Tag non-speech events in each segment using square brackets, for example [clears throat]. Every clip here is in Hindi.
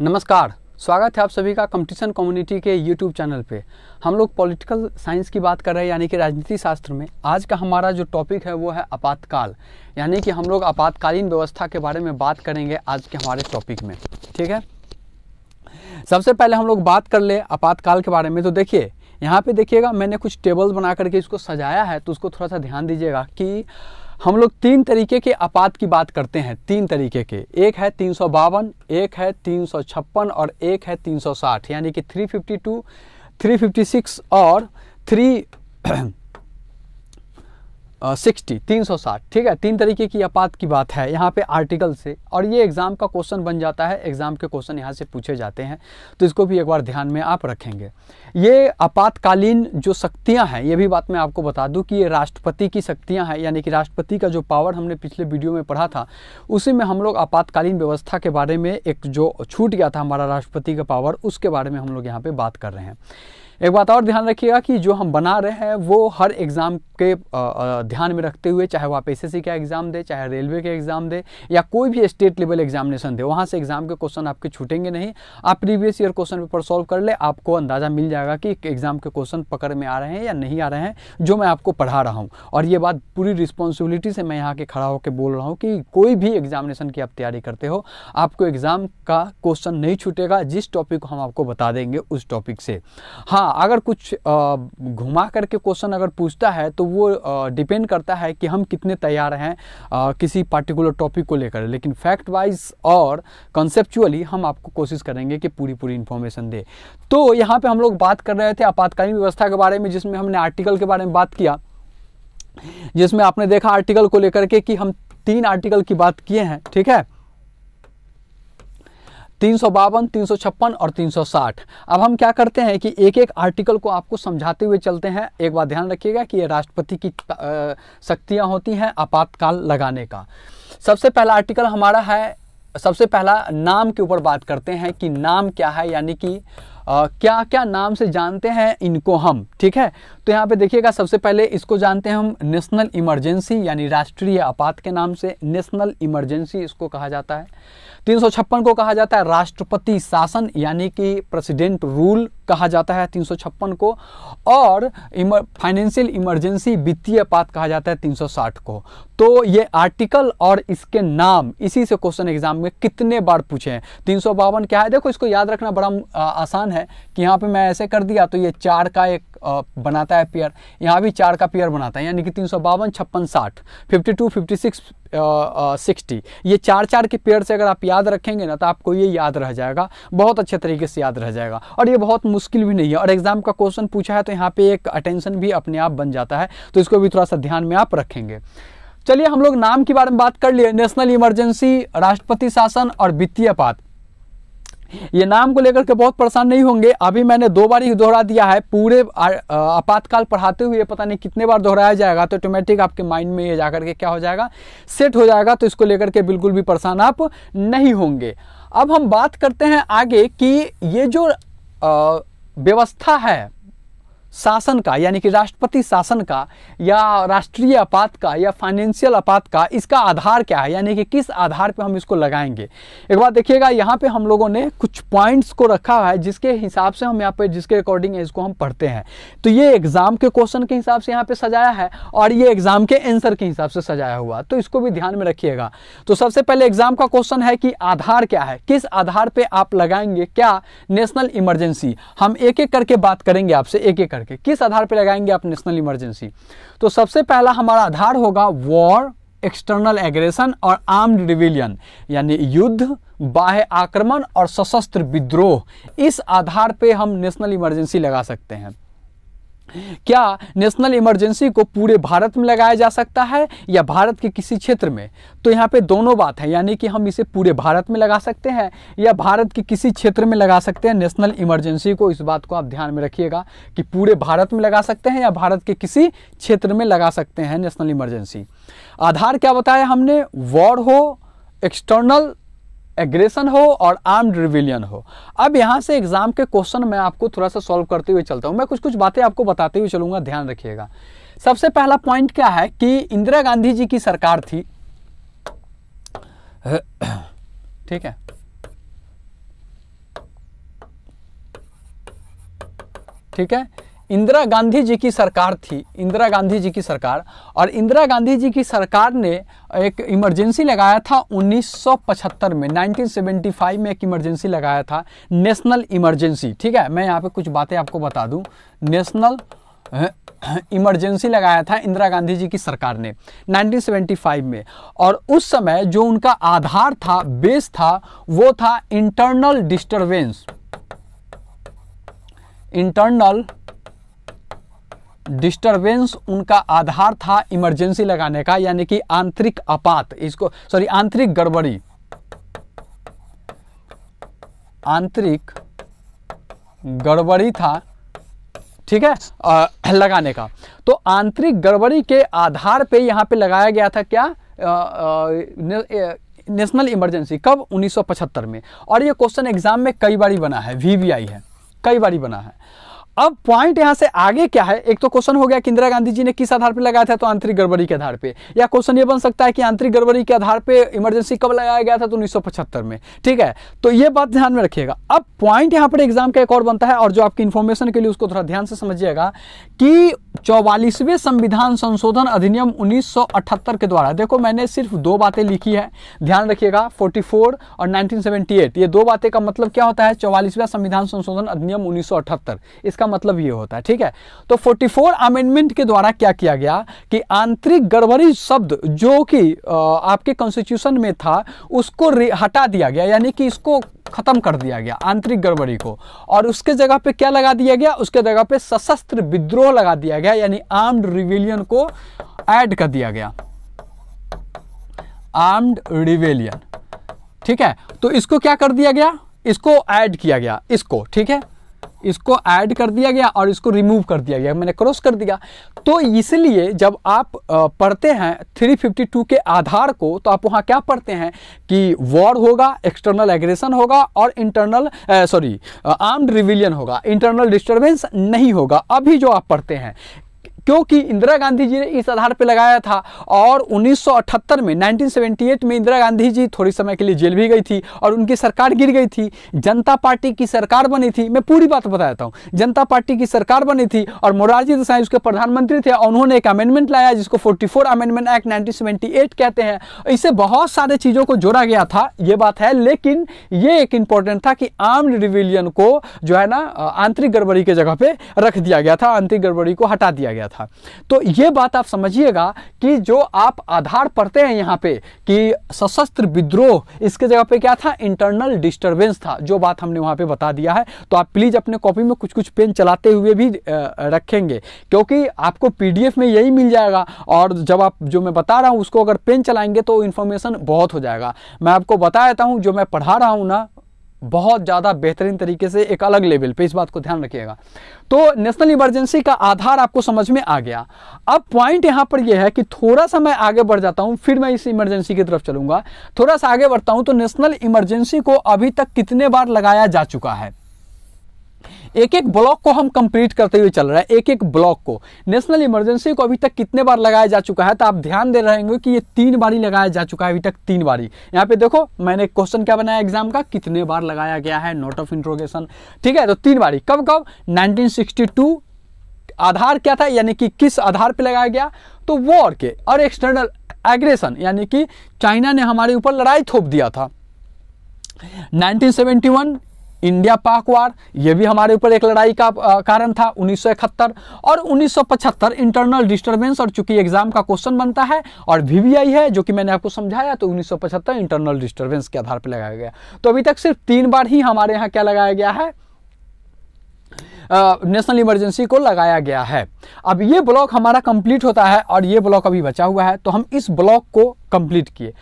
नमस्कार स्वागत है आप सभी का कंपटीशन कम्युनिटी के यूट्यूब चैनल पे हम लोग पॉलिटिकल साइंस की बात कर रहे हैं यानी कि राजनीति शास्त्र में आज का हमारा जो टॉपिक है वो है आपातकाल यानी कि हम लोग आपातकालीन व्यवस्था के बारे में बात करेंगे आज के हमारे टॉपिक में ठीक है सबसे पहले हम लोग बात कर ले आपातकाल के बारे में तो देखिए यहाँ पे देखिएगा मैंने कुछ टेबल्स बना करके इसको सजाया है तो उसको थोड़ा सा ध्यान दीजिएगा कि हम लोग तीन तरीके के आपात की बात करते हैं तीन तरीके के एक है तीन सौ बावन एक है तीन सौ छप्पन और एक है तीन सौ साठ यानी कि three fifty two three fifty six और थ्री सिक्सटी तीन सौ साठ ठीक है तीन तरीके की आपात की बात है यहाँ पे आर्टिकल से और ये एग्ज़ाम का क्वेश्चन बन जाता है एग्ज़ाम के क्वेश्चन यहाँ से पूछे जाते हैं तो इसको भी एक बार ध्यान में आप रखेंगे ये आपातकालीन जो शक्तियाँ हैं ये भी बात मैं आपको बता दूँ कि ये राष्ट्रपति की शक्तियाँ हैं यानी कि राष्ट्रपति का जो पावर हमने पिछले वीडियो में पढ़ा था उसी में हम लोग आपातकालीन व्यवस्था के बारे में एक जो छूट गया था हमारा राष्ट्रपति का पावर उसके बारे में हम लोग यहाँ पर बात कर रहे हैं एक बात और ध्यान रखिएगा कि जो हम बना रहे हैं वो हर एग्ज़ाम के ध्यान में रखते हुए चाहे वो आप एस का एग्ज़ाम दे चाहे रेलवे के एग्ज़ाम दे या कोई भी स्टेट लेवल एग्जामिनेशन दे वहाँ से एग्ज़ाम के क्वेश्चन आपके छूटेंगे नहीं आप previous year question paper solve कर ले आपको अंदाज़ा मिल जाएगा कि एग्ज़ाम के क्वेश्चन पकड़ में आ रहे हैं या नहीं आ रहे हैं जो मैं आपको पढ़ा रहा हूँ और ये बात पूरी रिस्पॉन्सिबिलिटी से मैं यहाँ के खड़ा होकर बोल रहा हूँ कि कोई भी एग्जामिनेशन की आप तैयारी करते हो आपको एग्ज़ाम का क्वेश्चन नहीं छूटेगा जिस टॉपिक को हम आपको बता देंगे उस टॉपिक से हाँ हाँ अगर कुछ घुमा करके क्वेश्चन अगर पूछता है तो वो डिपेंड करता है कि हम कितने तैयार हैं किसी पार्टिकुलर टॉपिक को लेकर लेकिन फैक्ट वाइज और कंसेप्चुअली हम आपको कोशिश करेंगे कि पूरी पूरी इन्फॉर्मेशन दे तो यहाँ पे हम लोग बात कर रहे थे आपातकालीन व्यवस्था के बारे में जिसमें हमने आर्टिकल के बारे में बात किया जिसमें आपने देखा आर्टिकल को लेकर के कि हम तीन आर्टिकल की बात किए हैं ठीक है तीन सौ बावन तीन सौ छप्पन और तीन सौ साठ अब हम क्या करते हैं कि एक एक आर्टिकल को आपको समझाते हुए चलते हैं एक बार ध्यान रखिएगा कि ये राष्ट्रपति की शक्तियाँ होती हैं आपातकाल लगाने का सबसे पहला आर्टिकल हमारा है सबसे पहला नाम के ऊपर बात करते हैं कि नाम क्या है यानी कि आ, क्या क्या नाम से जानते हैं इनको हम ठीक है तो यहाँ पे देखिएगा सबसे पहले इसको जानते हैं हम नेशनल इमरजेंसी यानी राष्ट्रीय आपात के नाम से नेशनल इमरजेंसी इसको कहा जाता है तीन को कहा जाता है राष्ट्रपति शासन यानी कि प्रेसिडेंट रूल कहा जाता है तीन को और इमर, फाइनेंशियल इमरजेंसी वित्तीय पात कहा जाता है 360 को तो ये आर्टिकल और इसके नाम इसी से क्वेश्चन एग्जाम में कितने बार पूछे हैं तीन क्या है देखो इसको याद रखना बड़ा आसान है कि यहाँ पे मैं ऐसे कर दिया तो ये चार का एक बनाता है पेयर यहाँ भी चार का पेयर बनाता है यानी कि तीन सौ बावन छप्पन साठ fifty two fifty six sixty ये चार चार के पेयर से अगर आप याद रखेंगे ना तो आपको ये याद रह जाएगा बहुत अच्छे तरीके से याद रह जाएगा और ये बहुत मुश्किल भी नहीं है और एग्जाम का क्वेश्चन पूछा है तो यहाँ पे एक अटेंशन भी अपने आप बन जाता है तो इसको भी थोड़ा सा ध्यान में आप रखेंगे चलिए हम लोग नाम के बारे में बात कर लिए नेशनल इमरजेंसी राष्ट्रपति शासन और वित्तीय पात ये नाम को लेकर के बहुत परेशान नहीं होंगे अभी मैंने दो बार ही दोहरा दिया है पूरे आपातकाल पढ़ाते हुए पता नहीं कितने बार दोहराया जाएगा तो ऑटोमेटिक आपके माइंड में ये जाकर के क्या हो जाएगा सेट हो जाएगा तो इसको लेकर के बिल्कुल भी परेशान आप नहीं होंगे अब हम बात करते हैं आगे कि ये जो व्यवस्था है शासन का यानी कि राष्ट्रपति शासन का या राष्ट्रीय आपात का या फाइनेंशियल आपात का इसका आधार क्या है यानी कि किस आधार पर हम इसको लगाएंगे एक बार देखिएगा यहाँ पे हम लोगों ने कुछ पॉइंट्स को रखा है जिसके हिसाब से हम यहाँ पे जिसके अकॉर्डिंग है इसको हम पढ़ते हैं तो ये एग्ज़ाम के क्वेश्चन के हिसाब से यहाँ पे सजाया है और ये एग्ज़ाम के एंसर के हिसाब से सजाया हुआ तो इसको भी ध्यान में रखिएगा तो सबसे पहले एग्ज़ाम का क्वेश्चन है कि आधार क्या है किस आधार पर आप लगाएंगे क्या नेशनल इमरजेंसी हम एक एक करके बात करेंगे आपसे एक एक करके किस आधार पर लगाएंगे आप नेशनल इमरजेंसी तो सबसे पहला हमारा आधार होगा वॉर एक्सटर्नल एग्रेशन और आर्म्ड रिविलियन यानी युद्ध बाह्य आक्रमण और सशस्त्र विद्रोह इस आधार पे हम नेशनल इमरजेंसी लगा सकते हैं क्या नेशनल इमरजेंसी को पूरे भारत में लगाया जा सकता है या भारत के किसी क्षेत्र में तो यहाँ पे दोनों बात है यानी कि हम इसे पूरे भारत में लगा सकते हैं या भारत के किसी क्षेत्र में लगा सकते हैं नेशनल इमरजेंसी को इस बात को आप ध्यान में रखिएगा कि पूरे भारत में लगा सकते हैं या भारत के किसी क्षेत्र में लगा सकते हैं नेशनल इमरजेंसी आधार क्या बताया हमने वॉर हो एक्सटर्नल एग्रेशन हो और आर्म्ड रिविलियन हो अब यहाँ से एग्जाम के क्वेश्चन मैं आपको थोड़ा सा सॉल्व करते हुए चलता हूँ मैं कुछ कुछ बातें आपको बताते हुए चलूंगा ध्यान रखिएगा सबसे पहला पॉइंट क्या है कि इंदिरा गांधी जी की सरकार थी ठीक है ठीक है इंदिरा गांधी जी की सरकार थी इंदिरा गांधी जी की सरकार और इंदिरा गांधी जी की सरकार ने एक इमरजेंसी लगाया था 1975 में 1975 में एक इमरजेंसी लगाया था नेशनल इमरजेंसी ठीक है मैं यहाँ पे कुछ बातें आपको बता दूँ नेशनल इमरजेंसी लगाया था इंदिरा गांधी जी की सरकार ने 1975 में और उस समय जो उनका आधार था बेस था वो था इंटरनल डिस्टर्बेंस इंटरनल डिस्टरबेंस उनका आधार था इमरजेंसी लगाने का यानी कि आंतरिक आपात इसको सॉरी आंतरिक गड़बड़ी आंतरिक गड़बड़ी था ठीक है आ, लगाने का तो आंतरिक गड़बड़ी के आधार पे यहां पे लगाया गया था क्या आ, आ, न, ए, नेशनल इमरजेंसी कब 1975 में और ये क्वेश्चन एग्जाम में कई बार बना है वीवीआई है कई बार बना है अब पॉइंट यहां से आगे क्या है एक तो क्वेश्चन हो गया कि इंदिरा गांधी जी ने किस आधार पर लगाया था तो आंतरिक गड़बड़ी के आधार पे या क्वेश्चन ये बन सकता है कि आंतरिक गड़बड़ी के आधार पे इमरजेंसी कब लगाया गया था तो 1975 में ठीक है तो ये बात ध्यान में रखिएगा अब पॉइंट यहां पर एग्जाम का एक और बनता है और जो आपकी इन्फॉर्मेशन के लिए उसको थोड़ा ध्यान से समझिएगा कि चौवालीसवें संविधान संशोधन अधिनियम उन्नीस के द्वारा देखो मैंने सिर्फ दो बातें लिखी है ध्यान रखिएगा फोर्टी और नाइनटीन ये दो बातें का मतलब क्या होता है चौवालीसवें संविधान संशोधन अधिनियम उन्नीस इसका का मतलब ये होता है ठीक है तो 44 अमेंडमेंट के द्वारा क्या किया गया कि आंतरिक गड़बड़ी शब्द जो कि आपके कॉन्स्टिट्यूशन में था उसको हटा दिया गया यानी कि इसको खत्म कर दिया गया आंतरिक गड़बड़ी को और उसके जगह पे क्या लगा दिया गया उसके जगह पे सशस्त्र विद्रोह लगा दिया गया यानी आर्म्ड रिविलियन को ऐड कर दिया गया आर्म्ड रिवेलियन ठीक है तो इसको क्या कर दिया गया इसको ऐड किया गया इसको ठीक है इसको ऐड कर दिया गया और इसको रिमूव कर दिया गया मैंने क्रॉस कर दिया तो इसलिए जब आप पढ़ते हैं 352 के आधार को तो आप वहां क्या पढ़ते हैं कि वॉर होगा एक्सटर्नल एग्रेशन होगा और इंटरनल सॉरी आर्म्ड रिविलियन होगा इंटरनल डिस्टर्बेंस नहीं होगा अभी जो आप पढ़ते हैं क्योंकि इंदिरा गांधी जी ने इस आधार पर लगाया था और 1978 में 1978 में इंदिरा गांधी जी थोड़ी समय के लिए जेल भी गई थी और उनकी सरकार गिर गई थी जनता पार्टी की सरकार बनी थी मैं पूरी बात बता हूँ जनता पार्टी की सरकार बनी थी और मोरारजी देसाई उसके प्रधानमंत्री थे और उन्होंने एक अमेंडमेंट लाया जिसको फोर्टी अमेंडमेंट एक्ट नाइनटीन कहते हैं इसे बहुत सारे चीज़ों को जोड़ा गया था ये बात है लेकिन ये एक इंपॉर्टेंट था कि आर्म्ड रिविलियन को जो है ना आंतरिक गड़बड़ी के जगह पर रख दिया गया था आंतरिक गड़बड़ी को हटा दिया गया था था तो ये बात आप समझिएगा कि जो आप आधार पढ़ते हैं यहाँ पे कि सशस्त्र विद्रोह इसके जगह पे क्या था इंटरनल डिस्टरबेंस था जो बात हमने वहाँ पे बता दिया है तो आप प्लीज़ अपने कॉपी में कुछ कुछ पेन चलाते हुए भी रखेंगे क्योंकि आपको पी में यही मिल जाएगा और जब आप जो मैं बता रहा हूँ उसको अगर पेन चलाएंगे तो इन्फॉर्मेशन बहुत हो जाएगा मैं आपको बता देता हूँ जो मैं पढ़ा रहा हूँ ना बहुत ज़्यादा बेहतरीन तरीके से एक अलग लेवल पे इस बात को ध्यान रखिएगा तो नेशनल इमरजेंसी का आधार आपको समझ में आ गया अब पॉइंट यहाँ पर यह है कि थोड़ा सा मैं आगे बढ़ जाता हूँ फिर मैं इस इमरजेंसी की तरफ चलूंगा थोड़ा सा आगे बढ़ता हूँ तो नेशनल इमरजेंसी को अभी तक कितने बार लगाया जा चुका है एक एक ब्लॉक को हम कंप्लीट करते हुए चल रहे हैं एक एक ब्लॉक को नेशनल इमरजेंसी को अभी तक कितने बार लगाया जा चुका है तो आप ध्यान दे रहे कि ये तीन बार ही लगाया जा चुका है अभी तक तीन बार ही यहाँ पे देखो मैंने क्वेश्चन क्या बनाया एग्जाम का कितने बार लगाया गया है नोट ऑफ इंट्रोगेशन ठीक है तो तीन बार कब कब नाइनटीन आधार क्या था यानी कि किस आधार पर लगाया गया तो वॉर के और एक्सटर्नल एग्रेशन यानी कि चाइना ने हमारे ऊपर लड़ाई थोप दिया था 1971 इंडिया पाक वार यह भी हमारे ऊपर एक लड़ाई का कारण था उन्नीस और 1975 इंटरनल डिस्टरबेंस और चूंकि एग्जाम का क्वेश्चन बनता है और वीवीआई है जो कि मैंने आपको समझाया तो 1975 इंटरनल डिस्टरबेंस के आधार पर लगाया गया तो अभी तक सिर्फ तीन बार ही हमारे यहाँ क्या लगाया गया है नेशनल इमरजेंसी को लगाया गया है अब ये ब्लॉक हमारा कंप्लीट होता है और ये ब्लॉक अभी बचा हुआ है तो हम इस ब्लॉक को कंप्लीट किए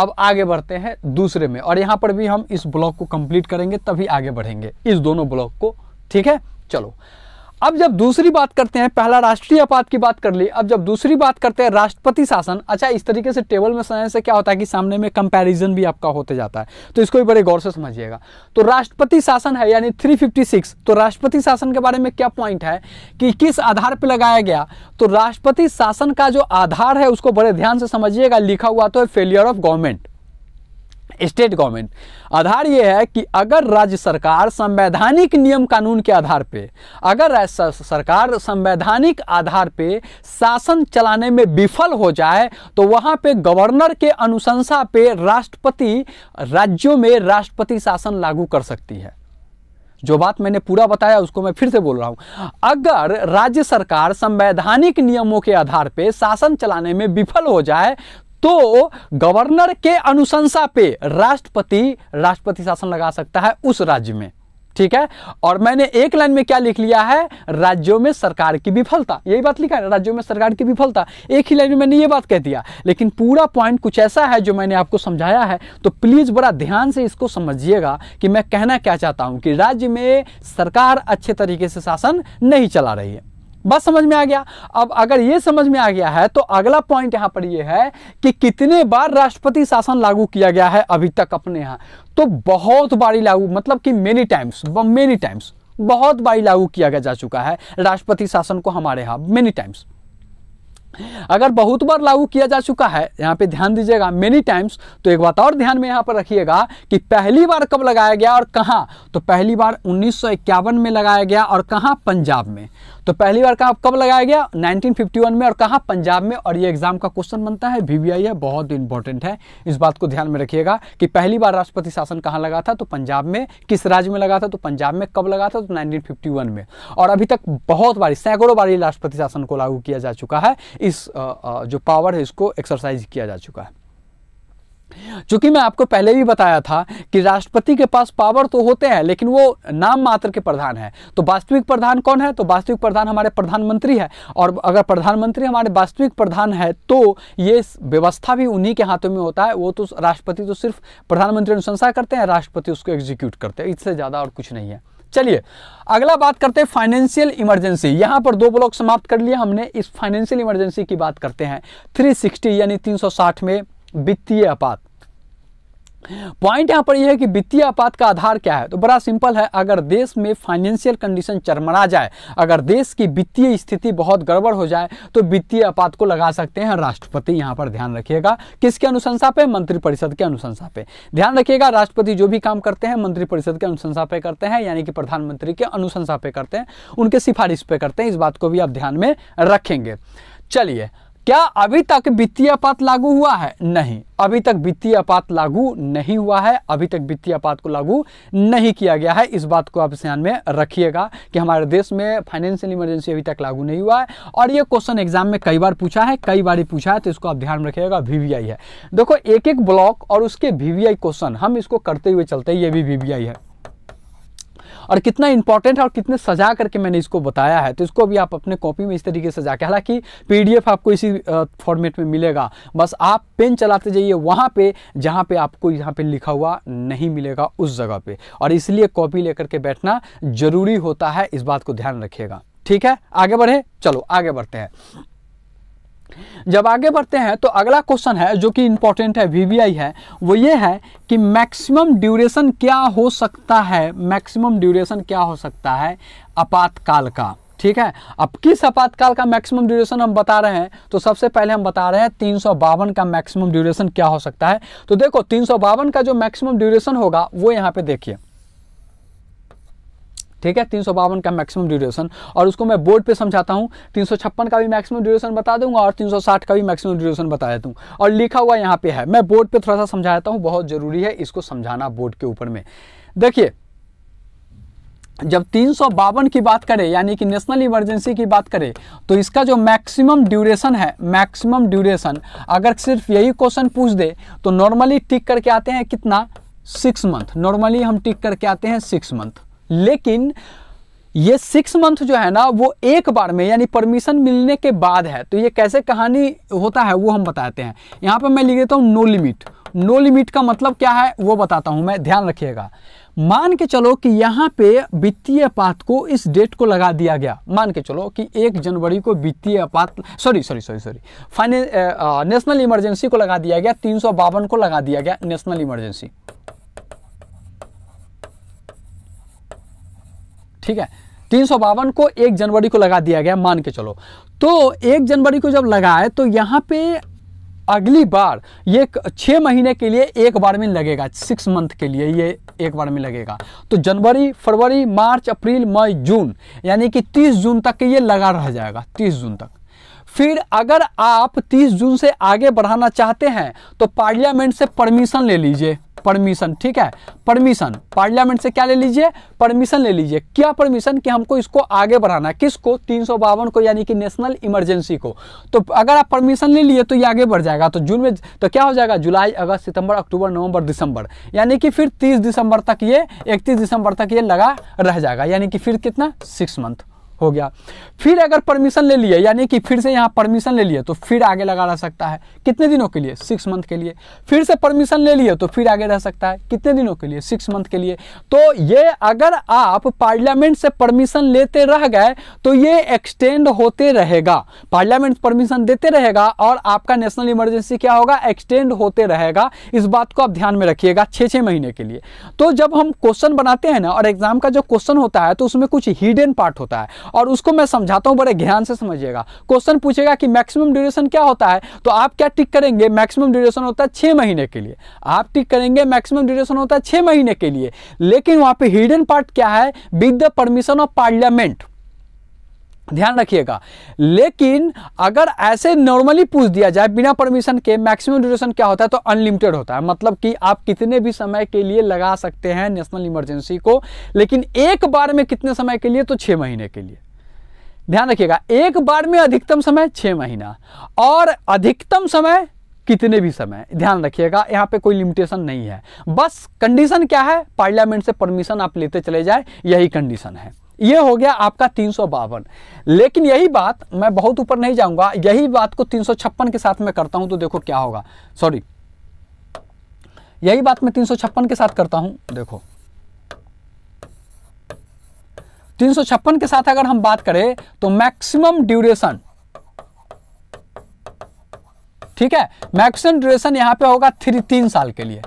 अब आगे बढ़ते हैं दूसरे में और यहां पर भी हम इस ब्लॉक को कंप्लीट करेंगे तभी आगे बढ़ेंगे इस दोनों ब्लॉक को ठीक है चलो अब जब दूसरी बात करते हैं पहला राष्ट्रीय आपात की बात कर ली अब जब दूसरी बात करते हैं राष्ट्रपति शासन अच्छा इस तरीके से टेबल में समझने से क्या होता है कि सामने में कंपैरिजन भी आपका होते जाता है तो इसको भी बड़े गौर से समझिएगा तो राष्ट्रपति शासन है यानी 356 तो राष्ट्रपति शासन के बारे में क्या पॉइंट है कि किस आधार पर लगाया गया तो राष्ट्रपति शासन का जो आधार है उसको बड़े ध्यान से समझिएगा लिखा हुआ तो failure of government state government आधार ये है कि अगर राज्य सरकार संवैधानिक नियम कानून के आधार पे अगर राज्य सरकार संवैधानिक आधार पे शासन चलाने में विफल हो जाए तो वहाँ पे गवर्नर के अनुशंसा पे राष्ट्रपति राज्यों में राष्ट्रपति शासन लागू कर सकती है जो बात मैंने पूरा बताया उसको मैं फिर से बोल रहा हूँ अगर राज्य सरकार संवैधानिक नियमों के आधार पर शासन चलाने में विफल हो जाए तो गवर्नर के अनुशंसा पे राष्ट्रपति राष्ट्रपति शासन लगा सकता है उस राज्य में ठीक है और मैंने एक लाइन में क्या लिख लिया है राज्यों में सरकार की विफलता यही बात लिखा है राज्यों में सरकार की विफलता एक ही लाइन में मैंने ये बात कह दिया लेकिन पूरा पॉइंट कुछ ऐसा है जो मैंने आपको समझाया है तो प्लीज़ बड़ा ध्यान से इसको समझिएगा कि मैं कहना क्या चाहता हूं कि राज्य में सरकार अच्छे तरीके से शासन नहीं चला रही है बस समझ में आ गया अब अगर ये समझ में आ गया है तो अगला पॉइंट यहां पर ये है कि कितने बार राष्ट्रपति शासन लागू किया गया है अभी तक अपने यहां तो बहुत बारी लागू मतलब कि मेनी टाइम्स मेनी टाइम्स बहुत बारी लागू किया गया जा चुका है राष्ट्रपति शासन को हमारे यहां मेनी टाइम्स अगर बहुत बार लागू किया जा चुका है यहां पे ध्यान दीजिएगा मेनी टाइम्स तो एक बात और ध्यान में यहां पर रखिएगा कि पहली बार कब लगाया गया और कहां तो पहली बार उन्नीस में लगाया गया और कहां पंजाब में तो पहली बार कहा कब लगाया गया 1951 में और कहा पंजाब में और ये एग्जाम का क्वेश्चन बनता है वीवीआई है बहुत इंपॉर्टेंट है इस बात को ध्यान में रखिएगा कि पहली बार राष्ट्रपति शासन कहाँ लगा था तो पंजाब में किस राज्य में लगा था तो पंजाब में कब लगा था तो 1951 में और अभी तक बहुत बार सैकड़ों बार राष्ट्रपति शासन को लागू किया जा चुका है इस जो पावर है इसको एक्सरसाइज किया जा चुका है चूंकि मैं आपको पहले भी बताया था कि राष्ट्रपति के पास पावर तो होते हैं लेकिन वो नाम मात्र के प्रधान है तो वास्तविक प्रधान कौन है तो वास्तविक प्रधान हमारे प्रधानमंत्री है और अगर प्रधानमंत्री हमारे वास्तविक प्रधान है तो ये व्यवस्था भी उन्हीं के हाथों में होता है वो तो राष्ट्रपति तो सिर्फ प्रधानमंत्री अनुशंसा करते हैं राष्ट्रपति उसको एग्जीक्यूट करते हैं इससे ज़्यादा और कुछ नहीं है चलिए अगला बात करते हैं फाइनेंशियल इमरजेंसी यहां पर दो ब्लॉक समाप्त कर लिए हमने इस फाइनेंशियल इमरजेंसी की बात करते हैं 360 यानी 360 में वित्तीय आपात पॉइंट यहां पर यह है कि वित्तीय आपात का आधार क्या है तो बड़ा सिंपल है अगर देश में फाइनेंशियल कंडीशन चरमरा जाए अगर देश की वित्तीय स्थिति बहुत गड़बड़ हो जाए तो वित्तीय आपात को लगा सकते हैं राष्ट्रपति यहां पर ध्यान रखिएगा किसके अनुशंसा पे मंत्रिपरिषद के अनुशंसा पे ध्यान रखिएगा राष्ट्रपति जो भी काम करते हैं मंत्रिपरिषद के अनुशंसा पे करते हैं यानी कि प्रधानमंत्री के अनुशंसा पे करते हैं उनके सिफारिश पे करते हैं इस बात को भी आप ध्यान में रखेंगे चलिए क्या अभी तक वित्तीय आपात लागू हुआ है नहीं अभी तक वित्तीय आपात लागू नहीं हुआ है अभी तक वित्तीय आपात को लागू नहीं किया गया है इस बात को आप ध्यान में रखिएगा कि हमारे देश में फाइनेंशियल इमरजेंसी अभी तक लागू नहीं हुआ है और ये क्वेश्चन एग्जाम में कई बार पूछा है कई बार पूछा है तो इसको आप ध्यान में रखिएगा वीवीआई है देखो एक एक ब्लॉक और उसके वीवीआई क्वेश्चन हम इसको करते हुए चलते हैं ये भी वीवीआई है और कितना इंपॉर्टेंट है और कितने सजा करके मैंने इसको बताया है तो इसको भी आप अपने कॉपी में इस तरीके से सजा के हालांकि पीडीएफ आपको इसी फॉर्मेट में मिलेगा बस आप पेन चलाते जाइए वहां पर जहां पर आपको यहां पर लिखा हुआ नहीं मिलेगा उस जगह पे और इसलिए कॉपी लेकर के बैठना जरूरी होता है इस बात को ध्यान रखिएगा ठीक है आगे बढ़े चलो आगे बढ़ते हैं जब आगे बढ़ते हैं तो अगला क्वेश्चन है जो कि इंपॉर्टेंट है वीवीआई है वो ये है कि मैक्सिमम ड्यूरेशन क्या हो सकता है मैक्सिमम ड्यूरेशन क्या हो सकता है आपातकाल का ठीक है अब किस आपातकाल का मैक्सिमम ड्यूरेशन हम बता रहे हैं तो सबसे पहले हम बता रहे हैं तीन का मैक्सिमम ड्यूरेशन क्या हो सकता है तो देखो तीन का जो मैक्सिमम ड्यूरेशन होगा वो यहाँ पे देखिए ठीक है तीन का मैक्सिमम ड्यूरेशन और उसको मैं बोर्ड पे समझाता हूँ तीन का भी मैक्सिमम ड्यूरेशन बता दूंगा और 360 का भी मैक्सिमम ड्यूरेशन बता देता हूँ और लिखा हुआ यहाँ पे है मैं बोर्ड पे थोड़ा सा समझाता हूँ बहुत ज़रूरी है इसको समझाना बोर्ड के ऊपर में देखिए जब तीन की बात करें यानी कि नेशनल इमरजेंसी की बात करें तो इसका जो मैक्सिमम ड्यूरेशन है मैक्सिमम ड्यूरेशन अगर सिर्फ यही क्वेश्चन पूछ दे तो नॉर्मली टिक करके आते हैं कितना सिक्स मंथ नॉर्मली हम टिक करके आते हैं सिक्स मंथ लेकिन ये सिक्स मंथ जो है ना वो एक बार में यानी परमिशन मिलने के बाद है तो ये कैसे कहानी होता है वो हम बताते हैं यहाँ पर मैं लिख देता हूँ नो लिमिट नो लिमिट का मतलब क्या है वो बताता हूँ मैं ध्यान रखिएगा मान के चलो कि यहाँ पे वित्तीय आपात को इस डेट को लगा दिया गया मान के चलो कि एक जनवरी को वित्तीय आपात सॉरी सॉरी सॉरी सॉरी फाइनें नेशनल इमरजेंसी को लगा दिया गया तीन को लगा दिया गया नेशनल इमरजेंसी ठीक है तीन सौ बावन को एक जनवरी को लगा दिया गया मान के चलो तो एक जनवरी को जब लगाए तो यहाँ पे अगली बार ये छः महीने के लिए एक बार में लगेगा सिक्स मंथ के लिए ये एक बार में लगेगा तो जनवरी फरवरी मार्च अप्रैल मई जून यानी कि 30 जून तक ये लगा रह जाएगा 30 जून तक फिर अगर आप 30 जून से आगे बढ़ाना चाहते हैं तो पार्लियामेंट से परमिशन ले लीजिए परमिशन ठीक है परमिशन पार्लियामेंट से क्या ले लीजिए परमिशन ले लीजिए क्या परमिशन कि हमको इसको आगे बढ़ाना है किसको तीन को यानी कि नेशनल इमरजेंसी को तो अगर आप परमिशन ले लिए तो ये आगे बढ़ जाएगा तो जून में तो क्या हो जाएगा जुलाई अगस्त सितंबर अक्टूबर नवंबर दिसंबर यानी कि फिर तीस दिसंबर तक ये इकतीस दिसंबर तक ये लगा रह जाएगा यानी कि फिर कितना सिक्स मंथ हो गया फिर अगर परमिशन ले लिए यानी कि फिर से यहाँ परमिशन ले लिए तो फिर आगे लगा रह सकता है कितने दिनों के लिए सिक्स मंथ के लिए फिर से परमिशन ले लिए तो फिर आगे रह सकता है कितने दिनों के लिए सिक्स मंथ के लिए तो ये अगर आप पार्लियामेंट से परमिशन लेते रह गए तो ये एक्सटेंड होते रहेगा पार्लियामेंट परमिशन देते रहेगा और आपका नेशनल इमरजेंसी क्या होगा एक्सटेंड होते रहेगा इस बात को आप ध्यान में रखिएगा छः छः महीने के लिए तो जब हम क्वेश्चन बनाते हैं ना और एग्जाम का जो क्वेश्चन होता है तो उसमें कुछ हिडन पार्ट होता है और उसको मैं समझाता हूँ बड़े ध्यान से समझिएगा क्वेश्चन पूछेगा कि मैक्सिमम ड्यूरेशन क्या होता है तो आप क्या टिक करेंगे मैक्सिमम ड्यूरेशन होता है छः महीने के लिए आप टिक करेंगे मैक्सिमम ड्यूरेशन होता है छः महीने के लिए लेकिन वहाँ पर हिडन पार्ट क्या है with the permission of Parliament ध्यान रखिएगा लेकिन अगर ऐसे नॉर्मली पूछ दिया जाए बिना परमिशन के मैक्सिमम ड्यूरेशन क्या होता है तो अनलिमिटेड होता है मतलब कि आप कितने भी समय के लिए लगा सकते हैं नेशनल इमरजेंसी को लेकिन एक बार में कितने समय के लिए तो छह महीने के लिए ध्यान रखिएगा एक बार में अधिकतम समय छह महीना और अधिकतम समय कितने भी समय ध्यान रखिएगा यहाँ पे कोई लिमिटेशन नहीं है बस कंडीशन क्या है पार्लियामेंट से परमिशन आप लेते चले जाए यही कंडीशन है ये हो गया आपका तीन लेकिन यही बात मैं बहुत ऊपर नहीं जाऊंगा यही बात को तीन के साथ मैं करता हूं तो देखो क्या होगा सॉरी यही बात मैं तीन के साथ करता हूं देखो तीन के साथ अगर हम बात करें तो मैक्सिमम ड्यूरेशन ठीक है मैक्सिमम ड्यूरेशन यहां पे होगा थ्री तीन साल के लिए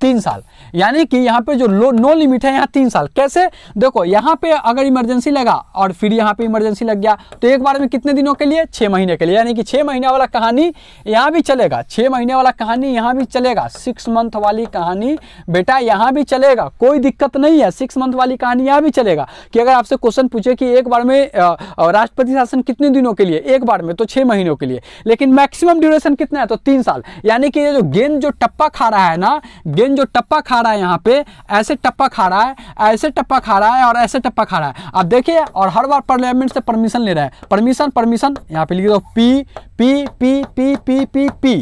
तीन साल यानी कि यहाँ पे जो लो नो लिमिट है यहाँ तीन साल कैसे देखो यहाँ पे अगर इमरजेंसी लगा और फिर यहाँ पे इमरजेंसी लग गया तो एक बार में कितने दिनों के लिए छः महीने के लिए यानी कि छः महीने वाला कहानी यहाँ भी चलेगा छः महीने वाला कहानी यहाँ भी चलेगा सिक्स मंथ वाली कहानी बेटा यहाँ भी चलेगा कोई दिक्कत नहीं है सिक्स मंथ वाली कहानी यहाँ भी चलेगा कि अगर आपसे क्वेश्चन पूछे कि एक बार में राष्ट्रपति शासन कितने दिनों के लिए एक बार में तो छः महीनों के लिए लेकिन मैक्सिमम ड्यूरेशन कितना है तो तीन साल यानी कि ये जो गेंद जो टप्पा खा रहा है ना गेंद लेकिन जो टप्पा खा रहा है यहाँ पे ऐसे टप्पा खा रहा है ऐसे टप्पा खा रहा है और ऐसे टप्पा खा रहा है अब देखिए और हर बार पार्लियामेंट से परमिशन ले रहा है परमिशन परमिशन यहाँ पे लिखे दो P P P P P P P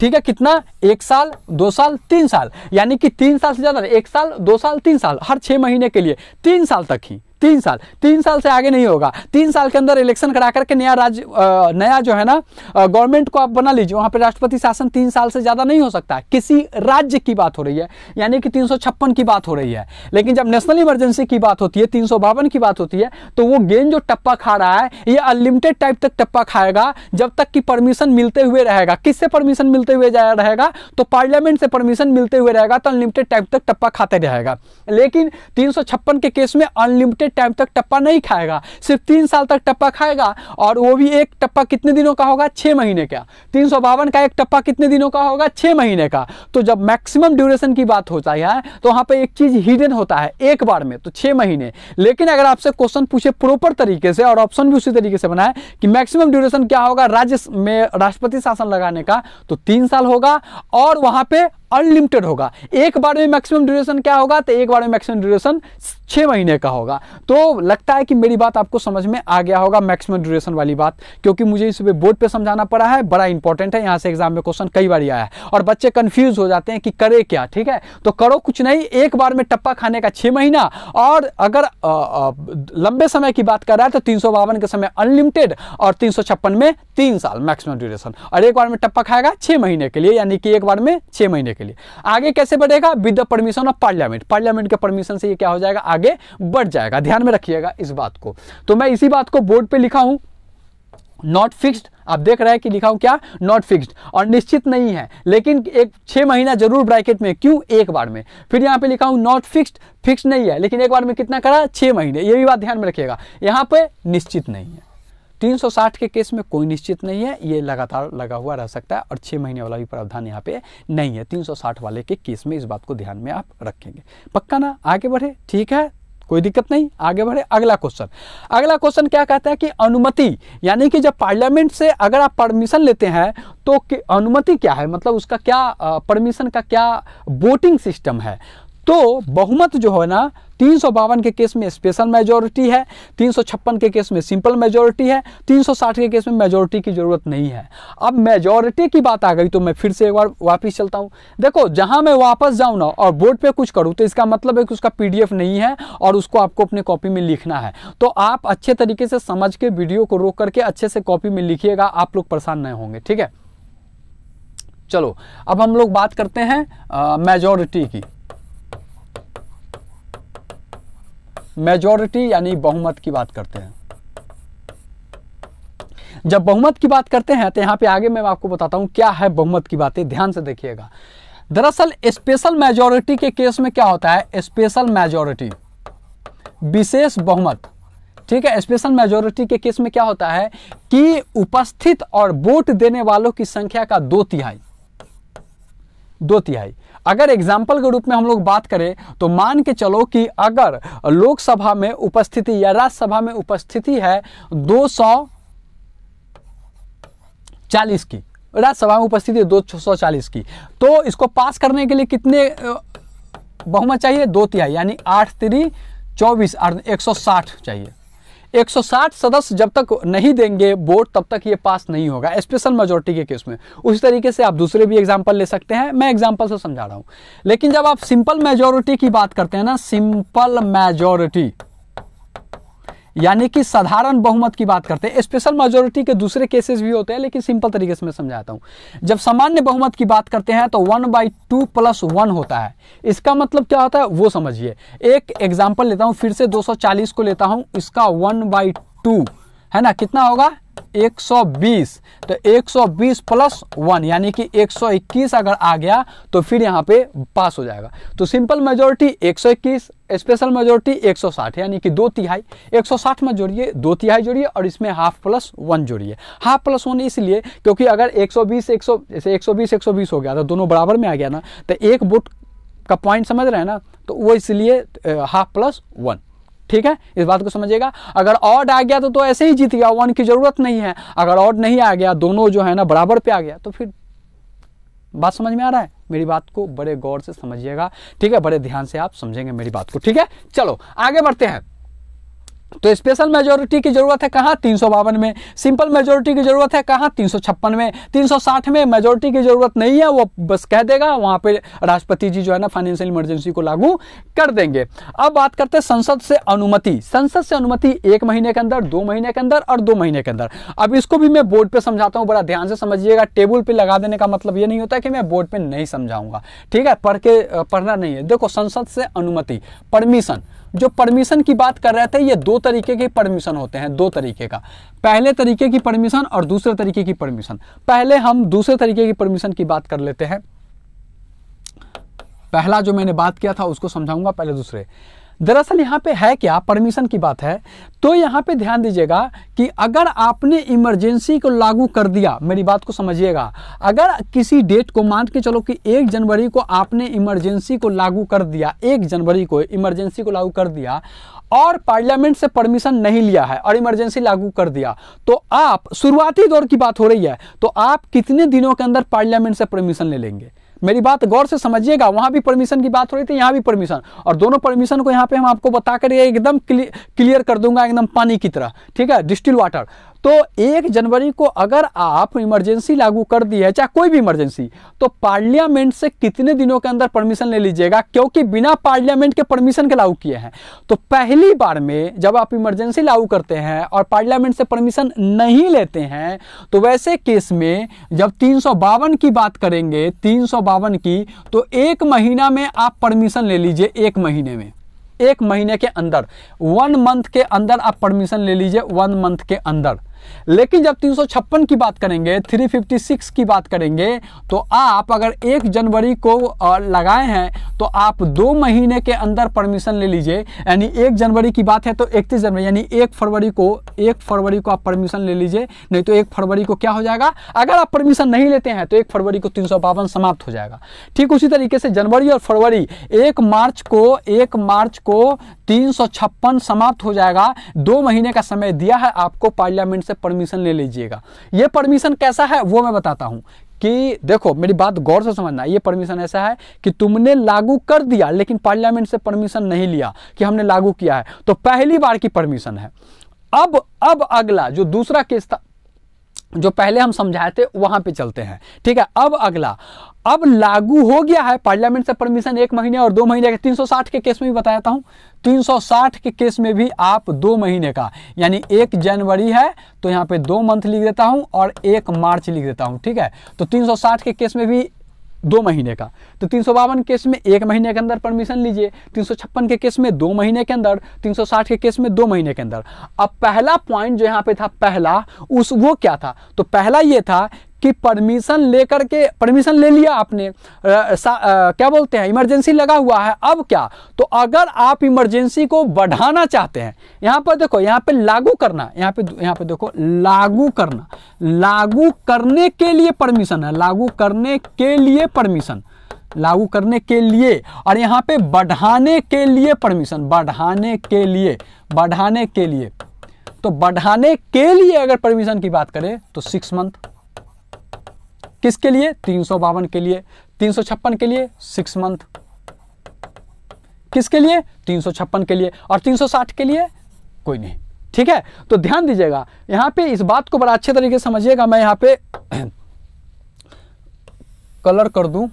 ठीक है कितना एक साल दो साल तीन साल यानी कि तीन साल से ज़्यादा एक साल दो साल तीन साल हर छः महीने के लिए तीन साल तक ही तीन साल तीन साल से आगे नहीं होगा तीन साल के अंदर इलेक्शन करा करके नया राज्य नया जो है ना गवर्नमेंट को आप बना लीजिए वहां पर राष्ट्रपति शासन तीन साल से ज़्यादा नहीं हो सकता किसी राज्य की बात हो रही है यानी कि तीन की बात हो रही है लेकिन जब नेशनल इमरजेंसी की बात होती है तीन की बात होती है तो वो गेंद जो टप्पा खा रहा है ये अनलिमिटेड टाइप तक टप्पा खाएगा जब तक कि परमिशन मिलते हुए रहेगा किससे परमिशन तो मिलते हुए रहेगा तो पार्लियामेंट से परमिशन मिलते हुए रहेगा तो अनलिमिटेड टाइप तक टप्पा खाते रहेगा लेकिन तीन के केस में अनलिमिटेड लिमिटेड टाइम तक टप्पा नहीं खाएगा सिर्फ तीन साल तक टप्पा खाएगा और वो भी एक टप्पा कितने दिनों का होगा छह महीने का तीन सौ बावन का एक टप्पा कितने दिनों का होगा छह महीने का तो जब मैक्सिमम ड्यूरेशन की बात होता है तो वहां पर एक चीज़ हिडन होता है एक बार में तो छह महीने लेकिन अगर आपसे क्वेश्चन पूछे प्रॉपर तरीके से और ऑप्शन भी उसी तरीके से बनाए कि मैक्सिमम ड्यूरेशन क्या होगा राज्य में राष्ट्रपति शासन लगाने का तो तीन साल होगा और वहां पर अनलिमिटेड होगा एक बार में मैक्सिमम ड्यूरेशन क्या होगा तो एक बार में मैक्सिमम ड्यूरेशन छह महीने का होगा तो लगता है कि मेरी बात आपको समझ में आ गया होगा मैक्सिमम ड्यूरेशन वाली बात क्योंकि मुझे इस बोर्ड पे समझाना पड़ा है बड़ा इंपॉर्टेंट है यहां से एग्जाम में क्वेश्चन कई बार आया है और बच्चे कंफ्यूज हो जाते हैं कि करे क्या ठीक है तो करो कुछ नहीं एक बार में टप्पा खाने का छह महीना और अगर आ, आ, लंबे समय की बात कर रहा है तो तीन के समय अनलिमिटेड और तीन में तीन साल मैक्सिमम ड्यूरेशन और एक बार में टप्पा खाएगा छह महीने के लिए यानी कि एक बार में छह महीने के लिए आगे कैसे बढ़ेगा with the permission of Parliament Parliament के परमिशन से ये क्या हो जाएगा आगे बढ़ जाएगा ध्यान में रखिएगा इस बात को तो मैं इसी बात को बोर्ड पर लिखा हूं नॉट फिक्स्ड आप देख रहे हैं कि लिखा हूं क्या नॉट फिक्स्ड और निश्चित नहीं है लेकिन एक छह महीना जरूर ब्रैकेट में क्यों एक बार में फिर यहां पे लिखा हूं नॉट फिक्स्ड फिक्स नहीं है लेकिन एक बार में कितना करा छह महीने ये भी बात ध्यान में रखिएगा यहां पे निश्चित नहीं है 360 के केस में कोई निश्चित नहीं है ये लगातार लगा हुआ रह सकता है और छः महीने वाला भी प्रावधान यहाँ पे नहीं है 360 वाले के केस में इस बात को ध्यान में आप रखेंगे पक्का ना आगे बढ़े ठीक है कोई दिक्कत नहीं आगे बढ़े अगला क्वेश्चन अगला क्वेश्चन क्या कहता है कि अनुमति यानी कि जब पार्लियामेंट से अगर आप परमिशन लेते हैं तो अनुमति क्या है मतलब उसका क्या परमिशन का क्या वोटिंग सिस्टम है तो बहुमत जो है ना तीन के केस में स्पेशल मेजोरिटी है तीन के केस में सिंपल मेजोरिटी है 360 के केस में मेजोरिटी की ज़रूरत नहीं है अब मेजोरिटी की बात आ गई तो मैं फिर से एक बार वापस चलता हूँ देखो जहाँ मैं वापस जाऊँ ना और बोर्ड पे कुछ करूँ तो इसका मतलब है कि उसका पी नहीं है और उसको आपको अपने कॉपी में लिखना है तो आप अच्छे तरीके से समझ के वीडियो को रोक करके अच्छे से कॉपी में लिखिएगा आप लोग परेशान नहीं होंगे ठीक है चलो अब हम लोग बात करते हैं मेजोरिटी की मेजोरिटी यानी बहुमत की बात करते हैं जब बहुमत की बात करते हैं तो यहां पे आगे मैं आपको बताता हूं क्या है बहुमत की बातें ध्यान से देखिएगा दरअसल स्पेशल मेजोरिटी के केस में क्या होता है स्पेशल मेजोरिटी विशेष बहुमत ठीक है स्पेशल मेजोरिटी के केस में क्या होता है कि उपस्थित और वोट देने वालों की संख्या का दो तिहाई दो तिहाई अगर एग्जाम्पल के रूप में हम लोग बात करें तो मान के चलो कि अगर लोकसभा में उपस्थिति या राज्यसभा में उपस्थिति है दो चालीस की राज्यसभा में उपस्थिति दो सौ चालीस की तो इसको पास करने के लिए कितने बहुमत चाहिए दो तिहाई यानी आठ तिरी चौबीस एक सौ साठ चाहिए 160 सदस्य जब तक नहीं देंगे वोट तब तक ये पास नहीं होगा स्पेशल मेजोरिटी के केस में उसी तरीके से आप दूसरे भी एग्जाम्पल ले सकते हैं मैं एग्जाम्पल से समझा रहा हूँ लेकिन जब आप सिंपल मेजोरिटी की बात करते हैं ना सिंपल मेजोरिटी यानी कि साधारण बहुमत की बात करते हैं स्पेशल मेजोरिटी के दूसरे केसेस भी होते हैं लेकिन सिंपल तरीके से मैं समझाता हूं जब सामान्य बहुमत की बात करते हैं तो one by two plus one होता है इसका मतलब क्या होता है वो समझिए एक एग्जाम्पल लेता हूं फिर से 240 को लेता हूं इसका वन बाई टू है ना कितना होगा 120 तो 120 प्लस वन यानी कि 121 अगर आ गया तो फिर यहां पे पास हो जाएगा तो सिंपल मेजोरिटी 121 स्पेशल मेजोरिटी 160 यानी कि दो तिहाई 160 में जोड़िए दो तिहाई जोड़िए और इसमें हाफ प्लस वन जोड़िए हाफ प्लस वन इसलिए क्योंकि अगर 120 सौ जैसे 120 120 हो गया तो दोनों बराबर में आ गया ना तो एक बुट का पॉइंट समझ रहे हैं ना तो वो इसलिए हाफ प्लस वन ठीक है इस बात को समझिएगा अगर ऑड आ गया तो तो ऐसे ही जीत गया वन की ज़रूरत नहीं है अगर ऑड नहीं आ गया दोनों जो है ना बराबर पे आ गया तो फिर बात समझ में आ रहा है मेरी बात को बड़े गौर से समझिएगा ठीक है बड़े ध्यान से आप समझेंगे मेरी बात को ठीक है चलो आगे बढ़ते हैं तो स्पेशल मेजोरिटी की जरूरत है कहाँ तीन सौ बावन में सिंपल मेजोरिटी की जरूरत है कहाँ तीन सौ छप्पन में तीन सौ साठ में मेजोरिटी की जरूरत नहीं है वो बस कह देगा वहाँ पे राष्ट्रपति जी जो है ना फाइनेंशियल इमरजेंसी को लागू कर देंगे अब बात करते हैं संसद से अनुमति संसद से अनुमति एक महीने के अंदर दो महीने के अंदर और दो महीने के अंदर अब इसको भी मैं बोर्ड पर समझाता हूँ बड़ा ध्यान से समझिएगा टेबल पर लगा देने का मतलब ये नहीं होता कि मैं बोर्ड पर नहीं समझाऊंगा ठीक है पढ़ के पढ़ना नहीं है देखो संसद से अनुमति परमिशन जो परमिशन की बात कर रहे थे ये दो तरीके के परमिशन होते हैं दो तरीके का पहले तरीके की परमिशन और दूसरे तरीके की परमिशन पहले हम दूसरे तरीके की परमिशन की बात कर लेते हैं पहला जो मैंने बात किया था उसको समझाऊंगा पहले दूसरे दरअसल यहाँ पे है क्या परमिशन की बात है तो यहाँ पे ध्यान दीजिएगा कि अगर आपने इमरजेंसी को लागू कर दिया मेरी बात को समझिएगा अगर किसी डेट को मान के चलो कि एक जनवरी को आपने इमरजेंसी को लागू कर दिया एक जनवरी को इमरजेंसी को लागू कर दिया और पार्लियामेंट से परमिशन नहीं लिया है और इमरजेंसी लागू कर दिया तो आप शुरुआती दौर की बात हो रही है तो आप कितने दिनों के अंदर पार्लियामेंट से परमिशन ले लेंगे मेरी बात गौर से समझिएगा वहां भी परमिशन की बात हो रही थी यहाँ भी परमिशन और दोनों परमिशन को यहाँ पे हम आपको बता कर एकदम क्लियर कर दूंगा एकदम पानी की तरह ठीक है डिस्टिल वाटर तो एक जनवरी को अगर आप इमरजेंसी लागू कर दी है चाहे कोई भी इमरजेंसी तो पार्लियामेंट से कितने दिनों के अंदर परमिशन ले लीजिएगा क्योंकि बिना पार्लियामेंट के परमिशन के लागू किए हैं तो पहली बार में जब आप इमरजेंसी लागू करते हैं और पार्लियामेंट से परमिशन नहीं लेते हैं तो वैसे केस में जब तीन की बात करेंगे तीन की तो एक महीना में आप परमिशन ले लीजिए एक महीने में एक महीने के अंदर वन मंथ के अंदर आप परमिशन ले लीजिए वन मंथ के अंदर लेकिन जब तीन की बात करेंगे 356 की बात करेंगे तो आप अगर एक जनवरी को लगाए हैं तो आप दो महीने के अंदर परमिशन ले लीजिए यानी एक जनवरी की बात है तो इकतीस जनवरी यानी एक फरवरी को एक फरवरी को आप परमिशन ले लीजिए नहीं तो एक फरवरी को क्या हो जाएगा अगर आप परमिशन नहीं लेते हैं तो एक फरवरी को तीन समाप्त हो जाएगा ठीक उसी तरीके से जनवरी और फरवरी एक मार्च को एक मार्च को तीन समाप्त हो जाएगा दो महीने का समय दिया है आपको पार्लियामेंट से परमिशन ले लीजिएगा ये परमिशन कैसा है वो मैं बताता हूँ कि देखो मेरी बात गौर से समझना ये परमिशन ऐसा है कि तुमने लागू कर दिया लेकिन पार्लियामेंट से परमिशन नहीं लिया कि हमने लागू किया है तो पहली बार की परमिशन है अब अब अगला जो दूसरा केस था जो पहले हम समझाए थे वहां पे चलते हैं ठीक है अब अगला अब लागू हो गया है पार्लियामेंट से परमिशन एक महीने और दो महीने के 360 के केस में भी बताया था हूं 360 के केस में भी आप दो महीने का यानी एक जनवरी है तो यहाँ पे दो मंथ लिख देता हूँ और एक मार्च लिख देता हूँ ठीक है तो 360 के केस में भी दो महीने का तो तीन केस में एक महीने के अंदर परमिशन लीजिए तीन के केस में दो महीने के अंदर 360 के केस में दो महीने के अंदर अब पहला पॉइंट जो यहाँ पे था पहला उस वो क्या था तो पहला ये था कि परमिशन लेकर के परमिशन ले लिया आपने आ, आ, क्या बोलते हैं इमरजेंसी लगा हुआ है अब क्या तो अगर आप इमरजेंसी को बढ़ाना चाहते हैं यहां पर देखो यहां पे लागू करना यहां पे यहां पे देखो लागू करना लागू करने के लिए परमिशन है लागू करने के लिए परमिशन लागू करने के लिए और यहां पे बढ़ाने के लिए परमिशन बढ़ाने के लिए बढ़ाने के लिए तो बढ़ाने के लिए अगर परमिशन की बात करें तो सिक्स मंथ किसके लिए तीन के लिए तीन के लिए सिक्स मंथ किसके लिए तीन के लिए और 360 के लिए कोई नहीं ठीक है तो ध्यान दीजिएगा यहां पे इस बात को बड़ा अच्छे तरीके से समझिएगा मैं यहां पे कलर [clears throat] कर दूं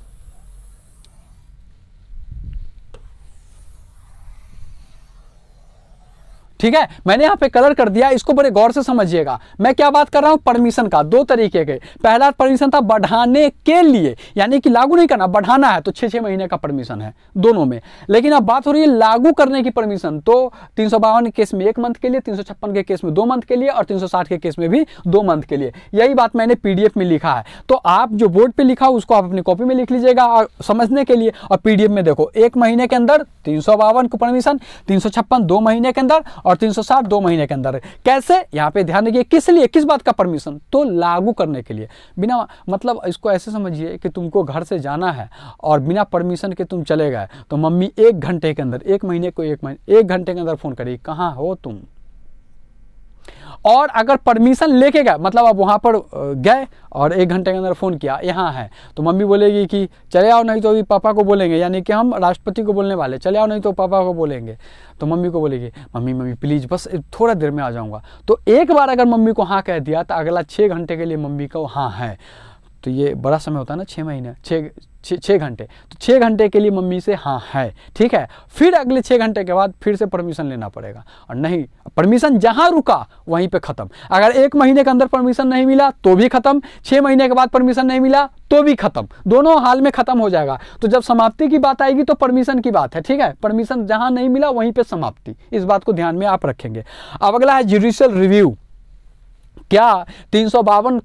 ठीक है मैंने यहां पे कलर कर दिया इसको बड़े गौर से समझिएगा मैं क्या बात कर रहा हूं परमिशन का दो तरीके के पहला परमिशन था बढ़ाने के लिए यानी कि लागू नहीं करना बढ़ाना है तो छह छह महीने का परमिशन है दोनों में लेकिन अब बात हो रही है लागू करने की परमिशन तो तीन सौ बावन केस में एक मंथ के लिए तीन सौ के केस में दो मंथ के लिए और तीन सौ साठ के केस में भी दो मंथ के लिए यही बात मैंने पीडीएफ में लिखा है तो आप जो बोर्ड पर लिखा उसको आप अपनी कॉपी में लिख लीजिएगा और समझने के लिए और पीडीएफ में देखो एक महीने के अंदर तीन सौ को परमिशन तीन सौ छप्पन दो महीने के अंदर और और साठ दो महीने के अंदर कैसे यहाँ पे ध्यान दीजिए किस लिए किस बात का परमिशन तो लागू करने के लिए बिना मतलब इसको ऐसे समझिए कि तुमको घर से जाना है और बिना परमिशन के तुम चले गए तो मम्मी एक घंटे के अंदर एक महीने को एक महीने एक घंटे के अंदर फ़ोन करेगी कहाँ हो तुम और अगर परमिशन लेके गए मतलब आप वहाँ पर गए और एक घंटे के अंदर फ़ोन किया यहाँ है तो मम्मी बोलेगी कि चले आओ नहीं तो अभी पापा को बोलेंगे यानी कि हम राष्ट्रपति को बोलने वाले चले आओ नहीं तो पापा को बोलेंगे तो मम्मी को बोलेगी मम्मी मम्मी प्लीज़ बस थोड़ा देर में आ जाऊँगा तो एक बार अगर मम्मी को हाँ कह दिया तो अगला छः घंटे के लिए मम्मी को हाँ है तो ये बड़ा समय होता है ना छः महीने छः छः घंटे तो छः घंटे के लिए मम्मी से हाँ है ठीक है फिर अगले छः घंटे के बाद फिर से परमिशन लेना पड़ेगा और नहीं परमिशन जहाँ रुका वहीं पे ख़त्म अगर एक महीने के अंदर परमिशन नहीं मिला तो भी ख़त्म छः महीने के बाद परमिशन नहीं मिला तो भी ख़त्म दोनों हाल में ख़त्म हो जाएगा तो जब समाप्ति की बात आएगी तो परमिशन की बात है ठीक है परमिशन जहाँ नहीं मिला वहीं पर समाप्ति इस बात को ध्यान में आप रखेंगे अब अगला है जुडिशल रिव्यू क्या तीन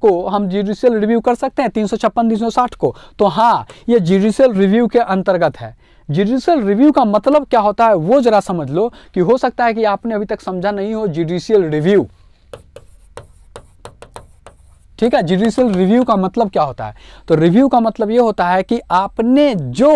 को हम जुडिशियल रिव्यू कर सकते हैं तीन सौ छप्पन तीन सौ साठ को तो हाँ ये जुडिशियल रिव्यू के अंतर्गत है जुडिशियल रिव्यू का मतलब क्या होता है वो जरा समझ लो कि हो सकता है कि आपने अभी तक समझा नहीं हो जुडिशियल रिव्यू ठीक है जुडिशियल रिव्यू का मतलब क्या होता है तो रिव्यू का मतलब ये होता है कि आपने जो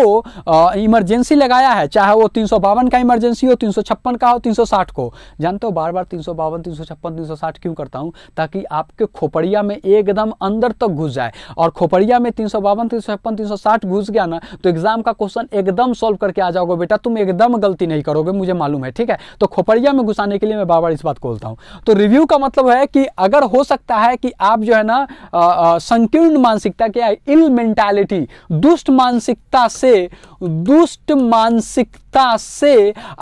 इमरजेंसी लगाया है चाहे वो तीन का इमरजेंसी हो तीन का हो तीन को जानते हो बार बार तीन सौ बावन तीन सौ छप्पन तीन सौ साठ क्यों करता हूं ताकि आपके खोपड़िया में एकदम अंदर तक तो घुस जाए और खोपड़िया में तीन सौ बावन तीन सौ छप्पन तीन सौ साठ घुस गया ना तो एग्जाम का क्वेश्चन एकदम सॉल्व करके आ जाओगे बेटा तुम एकदम गलती नहीं करोगे मुझे मालूम है ठीक है तो खोपड़िया में घुसाने के लिए मैं बार बार इस बात को बोलता हूँ तो रिव्यू का मतलब है कि अगर हो सकता है कि आप जो है ना ना संकीर्ण मानसिकता क्या है इल मेंटालिटी दुष्ट मानसिकता से दुष्ट मानसिकता से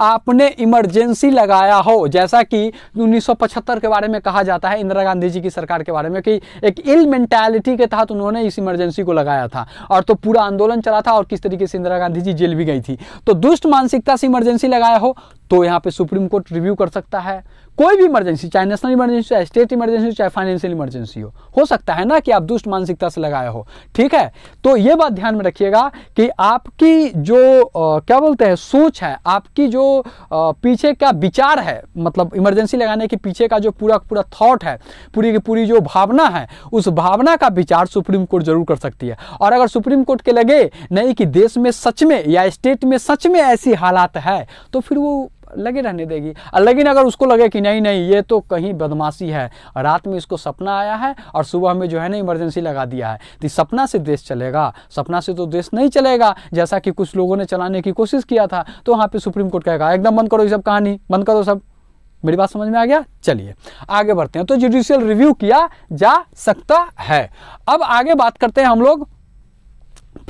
आपने इमरजेंसी लगाया हो जैसा कि 1975 के बारे में कहा जाता है इंदिरा गांधी जी की सरकार के बारे में कि एक इल मेंटालिटी के तहत उन्होंने इस इमरजेंसी को लगाया था और तो पूरा आंदोलन चला था और किस तरीके से इंदिरा गांधी जी जेल भी गई थी तो दुष्ट मानसिकता से इमरजेंसी लगाया हो तो यहाँ पे सुप्रीम कोर्ट रिव्यू कर सकता है कोई भी इमरजेंसी चाहे नेशनल इमरजेंसी चाहे स्टेट इमरजेंसी चाहे फाइनेंशियल इमरजेंसी हो हो सकता है ना कि आप दुष्ट मानसिकता से लगाया हो ठीक है तो ये बात ध्यान में रखिएगा कि आपकी जो आ, क्या बोलते हैं सोच है आपकी जो आ, पीछे का विचार है मतलब इमरजेंसी लगाने के पीछे का जो पूरा पूरा थॉट है पूरी की पूरी जो भावना है उस भावना का विचार सुप्रीम कोर्ट जरूर कर सकती है और अगर सुप्रीम कोर्ट के लगे नहीं कि देश में सच में या स्टेट में सच में ऐसी हालात है तो फिर वो लगे रहने देगी लेकिन अगर उसको लगे कि नहीं नहीं ये तो कहीं बदमाशी है रात में इसको सपना आया है और सुबह में जो है ना इमरजेंसी लगा दिया है तो सपना से देश चलेगा सपना से तो देश नहीं चलेगा जैसा कि कुछ लोगों ने चलाने की कोशिश किया था तो वहाँ पर सुप्रीम कोर्ट कहेगा एकदम बंद करो ये सब कहानी बंद करो सब मेरी बात समझ में आ गया चलिए आगे बढ़ते हैं तो जुडिशियल रिव्यू किया जा सकता है अब आगे बात करते हैं हम लोग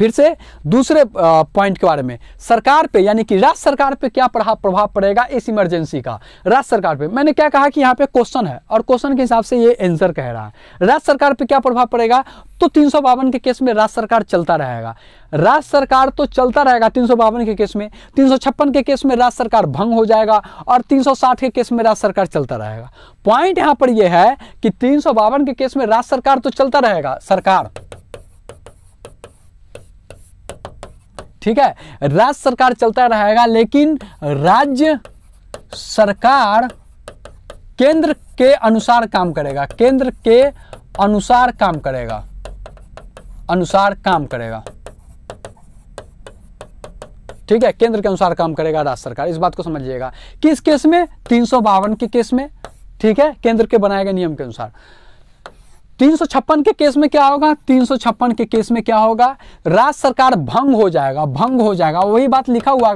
फिर से दूसरे पॉइंट के बारे में सरकार पे यानी कि राज्य सरकार पे क्या प्रभाव प्रभाव पड़ेगा इस इमरजेंसी का राज्य सरकार पे मैंने क्या कहा कि यहाँ पे क्वेश्चन है और क्वेश्चन के हिसाब से ये आंसर कह रहा है राज्य सरकार पे क्या प्रभाव पड़ेगा तो तीन के केस में राज्य सरकार चलता रहेगा राज्य सरकार तो चलता रहेगा तीन के केस में तीन के केस में राज्य सरकार भंग हो जाएगा और 360 के केस में राज्य सरकार चलता रहेगा पॉइंट यहां पर यह है कि तीन के केस में राज्य सरकार तो चलता रहेगा सरकार ठीक है राज्य सरकार चलता रहेगा लेकिन राज्य सरकार केंद्र के अनुसार काम करेगा केंद्र के अनुसार काम करेगा अनुसार काम करेगा ठीक है केंद्र के अनुसार काम करेगा राज्य सरकार इस बात को समझिएगा किस केस में तीन के केस में ठीक है केंद्र के बनाए गए नियम के अनुसार तीन के केस में क्या होगा तीन के केस में क्या होगा राज्य सरकार भंग हो जाएगा भंग हो जाएगा वही बात लिखा हुआ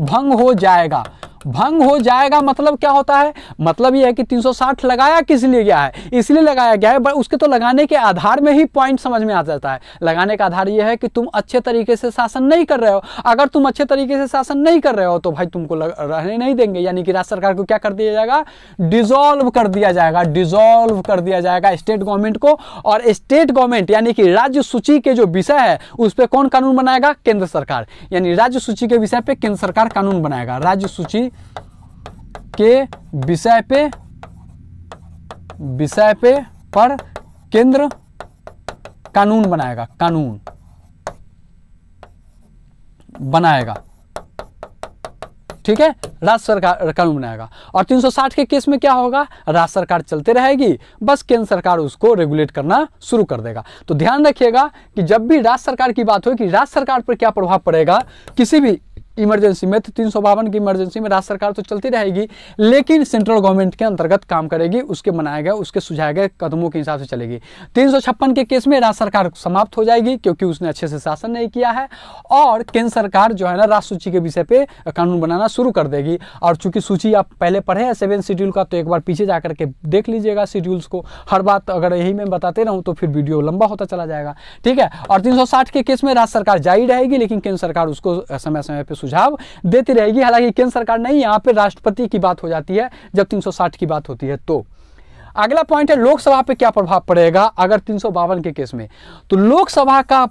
भंग हो जाएगा भंग हो जाएगा मतलब क्या होता है मतलब यह है कि 360 लगाया किस लिए गया है इसलिए लगाया गया है बट उसके तो लगाने के आधार में ही पॉइंट समझ में आ जाता है लगाने का आधार यह है कि तुम अच्छे तरीके से शासन नहीं कर रहे हो अगर तुम अच्छे तरीके से शासन नहीं कर रहे हो तो भाई तुमको लग, रहने नहीं देंगे यानी कि राज्य सरकार को क्या कर दिया जाएगा डिजोल्व कर दिया जाएगा डिजोल्व कर दिया जाएगा स्टेट गवर्नमेंट को और स्टेट गवर्नमेंट यानी कि राज्य सूची के जो विषय है उस पर कौन कानून बनाएगा केंद्र सरकार यानी राज्य सूची के विषय पर केंद्र सरकार कानून बनाएगा राज्य सूची के विषय पे विषय पे पर केंद्र कानून बनाएगा कानून बनाएगा ठीक है राज्य सरकार कानून बनाएगा और 360 के केस में क्या होगा राज्य सरकार चलते रहेगी बस केंद्र सरकार उसको रेगुलेट करना शुरू कर देगा तो ध्यान रखिएगा कि जब भी राज्य सरकार की बात हो कि राज्य सरकार पर क्या प्रभाव पड़ेगा किसी भी इमरजेंसी में तो तीन सौ बावन की इमरजेंसी में राज्य सरकार तो चलती रहेगी लेकिन सेंट्रल गवर्नमेंट के अंतर्गत काम करेगी उसके बनाए गए उसके सुझाए गए कदमों के हिसाब से चलेगी तीन सौ छप्पन के केस में राज्य सरकार समाप्त हो जाएगी क्योंकि उसने अच्छे से शासन नहीं किया है और केंद्र सरकार जो है ना राज्य सूची के विषय पर कानून बनाना शुरू कर देगी और चूंकि सूची आप पहले पढ़े हैं सेवन शेड्यूल का तो एक बार पीछे जाकर के देख लीजिएगा शेड्यूल्स को हर बात अगर यही मैं बताते रहूँ तो फिर वीडियो लंबा होता चला जाएगा ठीक है और तीन के केस में राज्य सरकार जारी रहेगी लेकिन केंद्र सरकार उसको समय समय पर सुझाव देती रहेगी हालांकि केंद्र सरकार नहीं यहां पर राष्ट्रपति की बात हो जाती है जब तीन की बात होती है तो अगला पॉइंट है लोकसभा पे क्या प्रभाव पड़ेगा अगर तीन के केस में तो लोकसभा का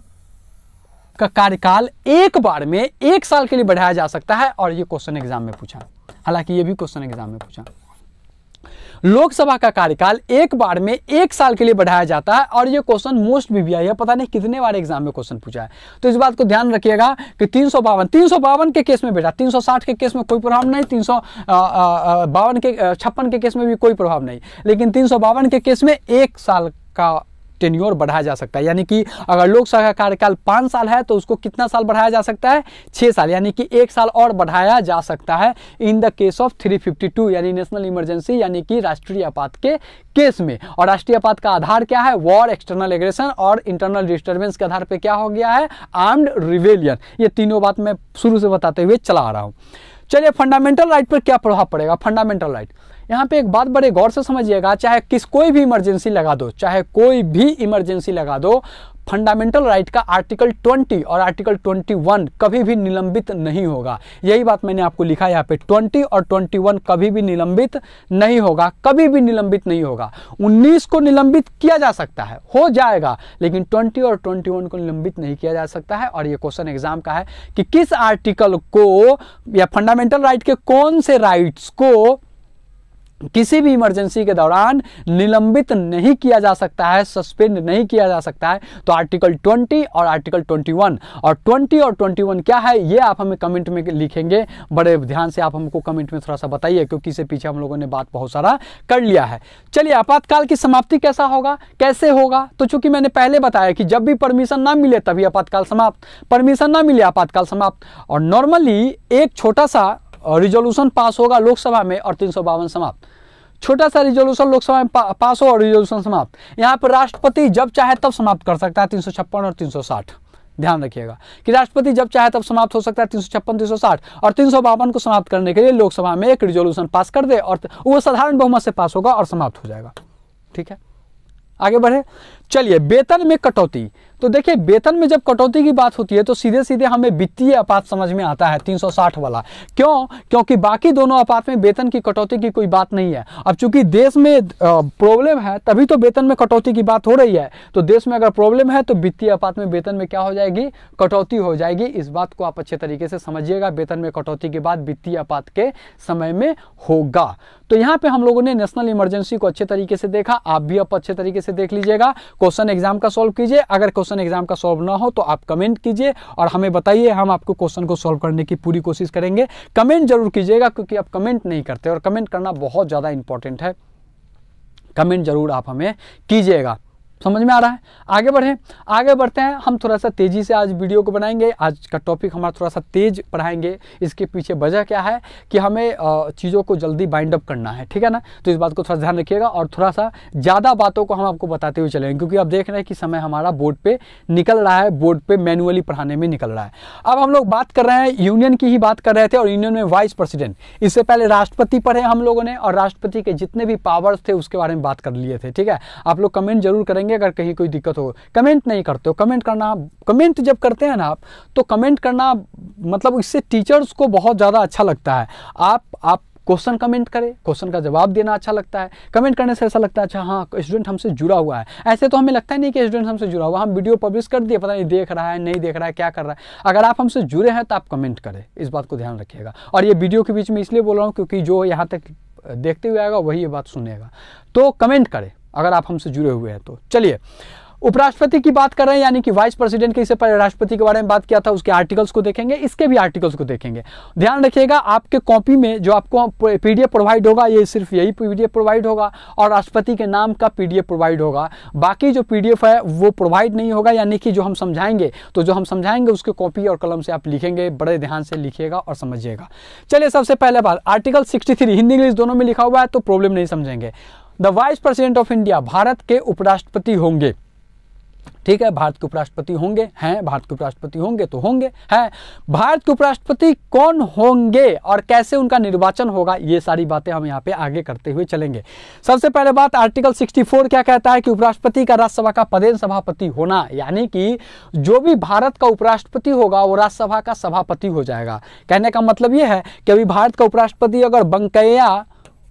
का कार्यकाल एक बार में एक साल के लिए बढ़ाया जा सकता है और ये क्वेश्चन एग्जाम में पूछा हालांकि ये भी क्वेश्चन एग्जाम में पूछा लोकसभा का कार्यकाल एक बार में एक साल के लिए बढ़ाया जाता है और ये क्वेश्चन मोस्ट भी है पता नहीं कितने बार एग्जाम में क्वेश्चन पूछा है तो इस बात को ध्यान रखिएगा कि तीन सौ बावन तीन सौ बावन के केस में बेटा तीन सौ साठ के केस में कोई प्रभाव नहीं तीन सौ बावन के छप्पन के केस में भी कोई प्रभाव नहीं लेकिन तीन सौ बावन के केस में एक साल का टेन्योर बढ़ाया जा सकता है यानी कि अगर लोकसभा का कार्यकाल पाँच साल है तो उसको कितना साल बढ़ाया जा सकता है छः साल यानी कि एक साल और बढ़ाया जा सकता है इन द केस ऑफ 352 यानी नेशनल इमरजेंसी यानी कि राष्ट्रीय आपात के केस में और राष्ट्रीय आपात का आधार क्या है वॉर एक्सटर्नल एग्रेशन और इंटरनल डिस्टर्बेंस के आधार पर क्या हो गया है आर्म्ड रिवेलियन ये तीनों बात मैं शुरू से बताते हुए चला आ रहा हूँ चलिए फंडामेंटल राइट पर क्या प्रभाव पड़ेगा फंडामेंटल राइट यहाँ पे एक बात बड़े गौर से समझिएगा चाहे किस कोई भी इमरजेंसी लगा दो चाहे कोई भी इमरजेंसी लगा दो फंडामेंटल राइट का आर्टिकल 20 और आर्टिकल 21 कभी भी निलंबित नहीं होगा यही बात मैंने आपको लिखा यहाँ पे 20 और 21 कभी भी निलंबित नहीं होगा कभी भी निलंबित नहीं होगा 19 को निलंबित किया जा सकता है हो जाएगा लेकिन 20 और 21 को निलंबित नहीं किया जा सकता है और ये क्वेश्चन एग्जाम का है कि किस आर्टिकल को या फंडामेंटल राइट के कौन से राइट्स को किसी भी इमरजेंसी के दौरान निलंबित नहीं किया जा सकता है सस्पेंड नहीं किया जा सकता है तो आर्टिकल 20 और आर्टिकल 21 और 20 और 21 क्या है ये आप हमें कमेंट में लिखेंगे बड़े ध्यान से आप हमको कमेंट में थोड़ा सा बताइए क्योंकि इससे पीछे हम लोगों ने बात बहुत सारा कर लिया है चलिए आपातकाल की समाप्ति कैसा होगा कैसे होगा तो चूंकि मैंने पहले बताया कि जब भी परमिशन ना मिले तभी आपातकाल समाप्त परमिशन ना मिले आपातकाल समाप्त और नॉर्मली एक छोटा सा रिजोल्यूशन पास होगा लोकसभा में और तीन समाप्त छोटा सा रिजोल्यूशन लोकसभा में पा, पास हो और रिजोल्यूशन समाप्त यहाँ पर राष्ट्रपति जब चाहे तब समाप्त कर सकता है तीन और तीन ध्यान रखिएगा कि राष्ट्रपति जब चाहे तब समाप्त हो सकता है तीन सौ छप्पन तीन सौ साठ और तीन सौ बावन को समाप्त करने के लिए लोकसभा में एक रिजोल्यूशन पास कर दे और वो साधारण बहुमत से पास होगा और समाप्त हो जाएगा ठीक है आगे बढ़े चलिए वेतन में कटौती तो देखिए वेतन में जब कटौती की बात होती है तो सीधे सीधे हमें वित्तीय आपात समझ में आता है 360 वाला क्यों क्योंकि बाकी दोनों आपात में वेतन की कटौती की कोई बात नहीं है अब चूंकि देश में प्रॉब्लम है तभी तो वेतन में कटौती की बात हो रही है तो देश में अगर प्रॉब्लम है तो वित्तीय आपात में वेतन में क्या हो जाएगी कटौती हो जाएगी इस बात को आप अच्छे तरीके से समझिएगा वेतन में कटौती के बाद वित्तीय आपात के समय में होगा तो यहाँ पे हम लोगों ने नेशनल इमरजेंसी को अच्छे तरीके से देखा आप भी आप अच्छे तरीके से देख लीजिएगा क्वेश्चन एग्जाम का सॉल्व कीजिए अगर क्वेश्चन एग्जाम का सॉल्व ना हो तो आप कमेंट कीजिए और हमें बताइए हम आपको क्वेश्चन को सॉल्व करने की पूरी कोशिश करेंगे कमेंट जरूर कीजिएगा क्योंकि आप कमेंट नहीं करते और कमेंट करना बहुत ज़्यादा इंपॉर्टेंट है कमेंट जरूर आप हमें कीजिएगा समझ में आ रहा है आगे बढ़ें आगे बढ़ते हैं हम थोड़ा सा तेज़ी से आज वीडियो को बनाएंगे आज का टॉपिक हमारा थोड़ा सा तेज़ पढ़ाएंगे इसके पीछे वजह क्या है कि हमें चीज़ों को जल्दी बाइंड अप करना है ठीक है ना तो इस बात को थोड़ा ध्यान रखिएगा और थोड़ा सा ज़्यादा बातों को हम आपको बताते हुए चलेंगे क्योंकि आप देख रहे हैं कि समय हमारा बोर्ड पर निकल रहा है बोर्ड पर मैनुअली पढ़ाने में निकल रहा है अब हम लोग बात कर रहे हैं यूनियन की ही बात कर रहे थे और यूनियन में वाइस प्रेसिडेंट इससे पहले राष्ट्रपति पढ़े हम लोगों ने और राष्ट्रपति के जितने भी पावर्स थे उसके बारे में बात कर लिए थे ठीक है आप लोग कमेंट जरूर करेंगे करेंगे अगर कहीं कोई दिक्कत हो कमेंट नहीं करते हो कमेंट करना कमेंट जब करते हैं ना आप तो कमेंट करना मतलब इससे टीचर्स को बहुत ज़्यादा अच्छा लगता है आप आप क्वेश्चन कमेंट करें क्वेश्चन का जवाब देना अच्छा लगता है कमेंट करने से ऐसा लगता है अच्छा हाँ स्टूडेंट हमसे जुड़ा हुआ है ऐसे तो हमें लगता है नहीं कि स्टूडेंट हमसे जुड़ा हुआ हम वीडियो पब्लिश कर दिए पता नहीं देख रहा है नहीं देख रहा है क्या कर रहा है अगर आप हमसे जुड़े हैं तो आप कमेंट करें इस बात को ध्यान रखिएगा और ये वीडियो के बीच में इसलिए बोल रहा हूँ क्योंकि जो यहाँ तक देखते हुए आएगा वही ये बात सुनेगा तो कमेंट करें अगर आप हमसे जुड़े हुए हैं तो चलिए उपराष्ट्रपति की बात कर रहे हैं यानी कि वाइस प्रेसिडेंट के इससे पहले राष्ट्रपति के बारे में बात किया था उसके आर्टिकल्स को देखेंगे इसके भी आर्टिकल्स को देखेंगे ध्यान रखिएगा आपके कॉपी में जो आपको पीडीएफ प्रोवाइड होगा ये सिर्फ यही पीडीएफ प्रोवाइड होगा और राष्ट्रपति के नाम का पीडीएफ प्रोवाइड होगा बाकी जो पीडीएफ है वो प्रोवाइड नहीं होगा यानी कि जो हम समझाएंगे तो जो हम समझाएंगे उसके कॉपी और कलम से आप लिखेंगे बड़े ध्यान से लिखिएगा और समझिएगा चलिए सबसे पहले बात आर्टिकल सिक्सटी हिंदी इंग्लिश दोनों में लिखा हुआ है तो प्रॉब्लम नहीं समझेंगे the vice president of India Bharat के उपराष्ट्रपति होंगे ठीक है भारत के उपराष्ट्रपति होंगे हैं भारत के उपराष्ट्रपति होंगे तो होंगे हैं भारत के उपराष्ट्रपति कौन होंगे और कैसे उनका निर्वाचन होगा ये सारी बातें हम यहाँ पे आगे करते हुए चलेंगे सबसे पहले बात आर्टिकल 64 क्या कहता है कि उपराष्ट्रपति का राज्यसभा का पदेन सभापति होना यानी कि जो भी भारत का उपराष्ट्रपति होगा वो राज्यसभा का सभापति हो जाएगा कहने का मतलब यह है कि अभी भारत का उपराष्ट्रपति अगर बंकैया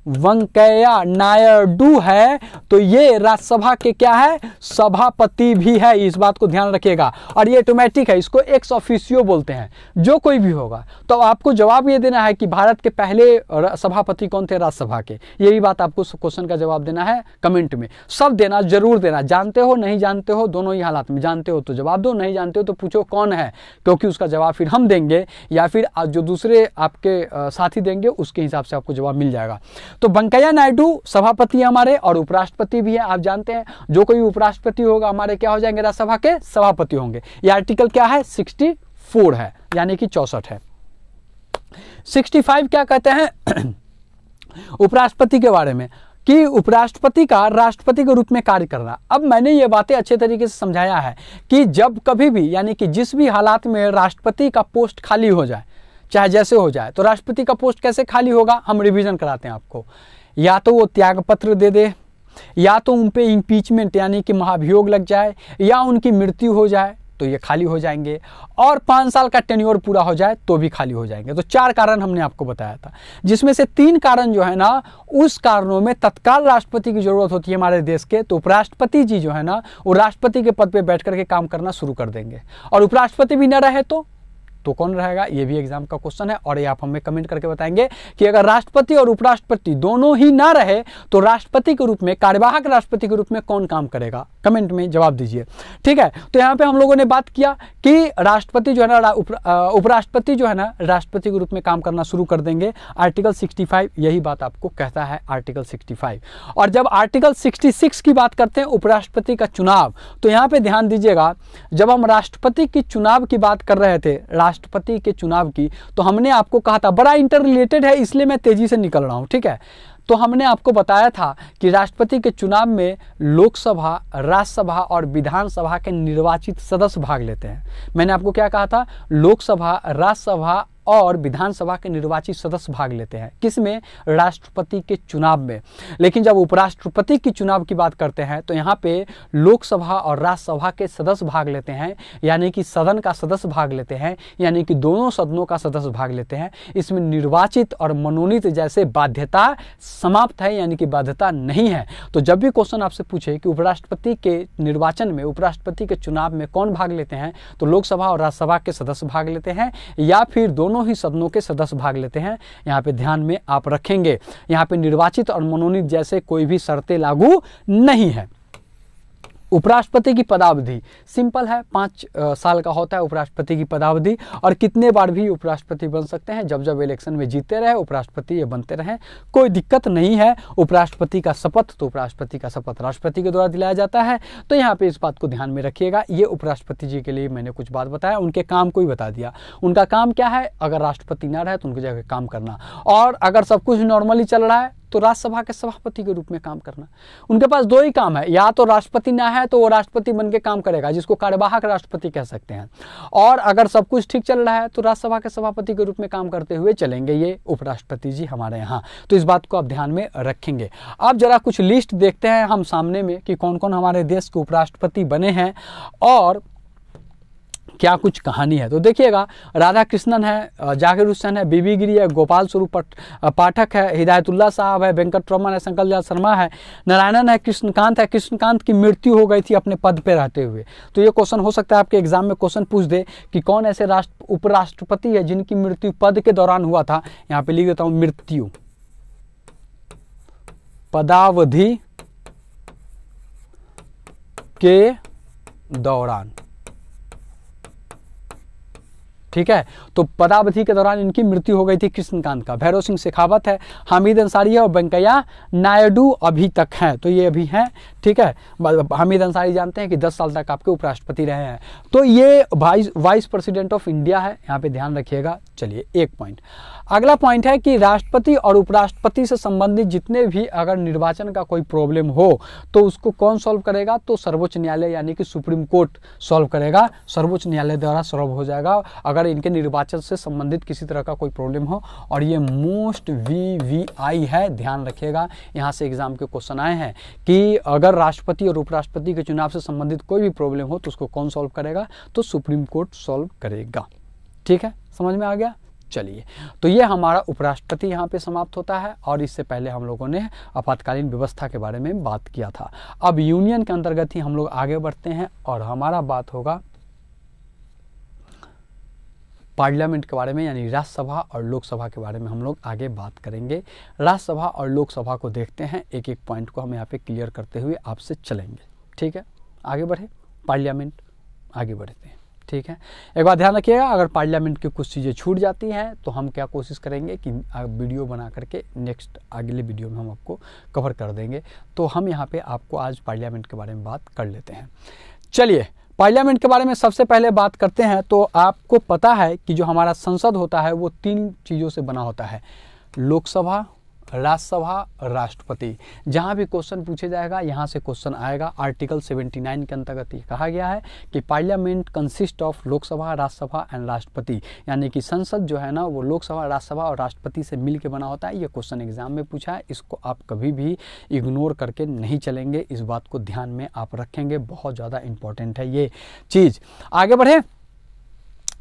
वंकैया नायडू है तो ये राज्यसभा के क्या है सभापति भी है इस बात को ध्यान रखिएगा और ये ऑटोमेटिक है इसको एक्स ऑफिसियो बोलते हैं जो कोई भी होगा तो आपको जवाब ये देना है कि भारत के पहले सभापति कौन थे राज्यसभा के ये भी बात आपको क्वेश्चन का जवाब देना है कमेंट में सब देना जरूर देना जानते हो नहीं जानते हो दोनों ही हालात में जानते हो तो जवाब दो नहीं जानते हो तो पूछो कौन है क्योंकि उसका जवाब फिर हम देंगे या फिर जो दूसरे आपके साथी देंगे उसके हिसाब से आपको जवाब मिल जाएगा तो वेंकैया नायडू सभापति हमारे और उपराष्ट्रपति भी हैं आप जानते हैं जो कोई उपराष्ट्रपति होगा हमारे क्या हो जाएंगे राज्यसभा के सभापति होंगे ये आर्टिकल क्या है सिक्सटी फोर है यानी कि चौसठ है सिक्सटी फाइव क्या कहते हैं [clears throat] उपराष्ट्रपति के बारे में कि उपराष्ट्रपति का राष्ट्रपति के रूप में कार्य करना अब मैंने ये बातें अच्छे तरीके से समझाया है कि जब कभी भी यानी कि जिस भी हालात में राष्ट्रपति का पोस्ट खाली हो जाए चाहे जैसे हो जाए तो राष्ट्रपति का पोस्ट कैसे खाली होगा हम रिविज़न कराते हैं आपको या तो वो त्यागपत्र दे दे या तो उन पर इम्पीचमेंट यानी कि महाभियोग लग जाए या उनकी मृत्यु हो जाए तो ये खाली हो जाएंगे और पाँच साल का टेन्योर पूरा हो जाए तो भी खाली हो जाएंगे तो चार कारण हमने आपको बताया था जिसमें से तीन कारण जो है ना उस कारणों में तत्काल राष्ट्रपति की ज़रूरत होती है हमारे देश के तो उपराष्ट्रपति जी जो है ना वो राष्ट्रपति के पद पर बैठ करके काम करना शुरू कर देंगे और उपराष्ट्रपति भी न रहे तो तो कौन रहेगा ये भी एग्जाम का क्वेश्चन है और ये आप हमें कमेंट करके बताएंगे कि अगर राष्ट्रपति और उपराष्ट्रपति दोनों ही ना रहे तो राष्ट्रपति के रूप में कार्यवाहक राष्ट्रपति के रूप में कौन काम करेगा कमेंट में जवाब दीजिए ठीक है तो यहाँ पे हम लोगों ने बात किया कि राष्ट्रपति जो है ना उपराष्ट्रपति जो है ना राष्ट्रपति के रूप में काम करना शुरू कर देंगे आर्टिकल सिक्सटी यही बात आपको कहता है आर्टिकल सिक्सटी और जब आर्टिकल सिक्सटी की बात करते हैं उपराष्ट्रपति का चुनाव तो यहाँ पे ध्यान दीजिएगा जब हम राष्ट्रपति की चुनाव की बात कर रहे थे राष्ट्रपति के चुनाव की तो हमने आपको कहा था बड़ा इंटर रिलेटेड है इसलिए मैं तेज़ी से निकल रहा हूँ ठीक है तो हमने आपको बताया था कि राष्ट्रपति के चुनाव में लोकसभा राज्यसभा और विधानसभा के निर्वाचित सदस्य भाग लेते हैं मैंने आपको क्या कहा था लोकसभा राज्यसभा और विधानसभा के निर्वाचित सदस्य भाग लेते हैं किसमें राष्ट्रपति के चुनाव में लेकिन जब उपराष्ट्रपति की चुनाव की बात करते हैं तो यहाँ पे लोकसभा और राज्यसभा के सदस्य भाग लेते हैं यानी कि सदन का सदस्य भाग लेते हैं यानी कि दोनों सदनों का सदस्य भाग लेते हैं इसमें निर्वाचित और मनोनीत जैसे बाध्यता समाप्त है यानी कि बाध्यता नहीं है तो जब भी क्वेश्चन आपसे पूछे कि उपराष्ट्रपति के निर्वाचन में उपराष्ट्रपति के चुनाव में कौन भाग लेते हैं तो लोकसभा और राज्यसभा के सदस्य भाग लेते हैं या फिर दोनों दोनों ही सदनों के सदस्य भाग लेते हैं यहाँ पे ध्यान में आप रखेंगे यहाँ पे निर्वाचित और मनोनीत जैसे कोई भी शर्तें लागू नहीं है उपराष्ट्रपति की पदावधि सिंपल है पाँच साल का होता है उपराष्ट्रपति की पदावधि और कितने बार भी उपराष्ट्रपति बन सकते हैं जब जब इलेक्शन में जीते रहे उपराष्ट्रपति ये बनते रहे कोई दिक्कत नहीं है उपराष्ट्रपति का शपथ तो उपराष्ट्रपति का शपथ राष्ट्रपति के द्वारा दिलाया जाता है तो यहाँ पर इस बात को ध्यान में रखिएगा ये उपराष्ट्रपति जी के लिए मैंने कुछ बात बताया उनके काम को ही बता दिया उनका काम क्या है अगर राष्ट्रपति ना रहे तो उनके जगह काम करना और अगर सब कुछ नॉर्मली चल रहा है तो राज्यसभा के सभापति के रूप में काम करना उनके पास दो ही काम है या तो राष्ट्रपति ना है तो वो राष्ट्रपति बन के काम करेगा जिसको कार्यवाहक राष्ट्रपति कह सकते हैं और अगर सब कुछ ठीक चल रहा है तो राज्यसभा के सभापति के रूप में काम करते हुए चलेंगे ये उपराष्ट्रपति जी हमारे यहाँ तो इस बात को आप ध्यान में रखेंगे अब जरा कुछ लिस्ट देखते हैं हम सामने में कि कौन कौन हमारे देश के उपराष्ट्रपति बने हैं और क्या कुछ कहानी है तो देखिएगा राधा कृष्णन है जाकिर हुसैन है बीबी गिरी है गोपाल स्वरूप पाठक है हिदायतुल्ला साहब है वेंकट रमन है शंकर दयाल शर्मा है नारायणन है कृष्णकांत है कृष्णकांत की मृत्यु हो गई थी अपने पद पर रहते हुए तो ये क्वेश्चन हो सकता है आपके एग्जाम में क्वेश्चन पूछ दे कि कौन ऐसे राष्ट्र उपराष्ट्रपति है जिनकी मृत्यु पद के दौरान हुआ था यहाँ पे लिख देता हूँ मृत्यु पदावधि के दौरान ठीक है तो पदावधि के दौरान इनकी मृत्यु हो गई थी कृष्णकांत का भैरव सिंह शेखावत है हामिद अंसारी है और वेंकैया नायडू अभी तक हैं तो ये अभी हैं ठीक है हामिद अंसारी जानते हैं कि दस साल तक आपके उपराष्ट्रपति रहे हैं तो ये vice vice president of India है यहाँ पे ध्यान रखिएगा चलिए एक पॉइंट अगला पॉइंट है कि राष्ट्रपति और उपराष्ट्रपति से संबंधित जितने भी अगर निर्वाचन का कोई प्रॉब्लम हो तो उसको कौन सॉल्व करेगा तो सर्वोच्च न्यायालय यानी कि सुप्रीम कोर्ट सॉल्व करेगा सर्वोच्च न्यायालय द्वारा सॉल्व हो जाएगा अगर इनके निर्वाचन से संबंधित किसी तरह का कोई प्रॉब्लम हो और ये मोस्ट वी वी आई है ध्यान रखिएगा यहाँ से एग्जाम के क्वेश्चन आए हैं कि अगर अगर राष्ट्रपति और उपराष्ट्रपति के चुनाव से संबंधित कोई भी प्रॉब्लम हो तो उसको कौन सॉल्व करेगा तो सुप्रीम कोर्ट सॉल्व करेगा ठीक है समझ में आ गया चलिए तो ये हमारा उपराष्ट्रपति यहाँ पे समाप्त होता है और इससे पहले हम लोगों ने आपातकालीन व्यवस्था के बारे में बात किया था अब यूनियन के अंतर्गत ही हम लोग आगे बढ़ते हैं और हमारा बात होगा पार्लियामेंट के बारे में यानी राज्यसभा और लोकसभा के बारे में हम लोग आगे बात करेंगे राज्यसभा और लोकसभा को देखते हैं एक एक पॉइंट को हम यहाँ पे क्लियर करते हुए आपसे चलेंगे ठीक है आगे बढ़े पार्लियामेंट आगे बढ़ते हैं ठीक है एक बार ध्यान रखिएगा अगर पार्लियामेंट की कुछ चीज़ें छूट जाती हैं तो हम क्या कोशिश करेंगे कि वीडियो बना करके नेक्स्ट अगले वीडियो में हम आपको कवर कर देंगे तो हम यहाँ पर आपको आज पार्लियामेंट के बारे में बात कर लेते हैं चलिए पार्लियामेंट के बारे में सबसे पहले बात करते हैं तो आपको पता है कि जो हमारा संसद होता है वो तीन चीज़ों से बना होता है लोकसभा राज्यसभा राष्ट्रपति जहाँ भी क्वेश्चन पूछे जाएगा यहाँ से क्वेश्चन आएगा आर्टिकल 79 के अंतर्गत ये कहा गया है कि Parliament consist of Lok Sabha Rajya Sabha and राष्ट्रपति यानी कि संसद जो है ना वो लोकसभा राज्यसभा और राष्ट्रपति से मिल के बना होता है ये क्वेश्चन एग्जाम में पूछा है इसको आप कभी भी इग्नोर करके नहीं चलेंगे इस बात को ध्यान में आप रखेंगे बहुत ज़्यादा इंपॉर्टेंट है ये चीज़ आगे बढ़े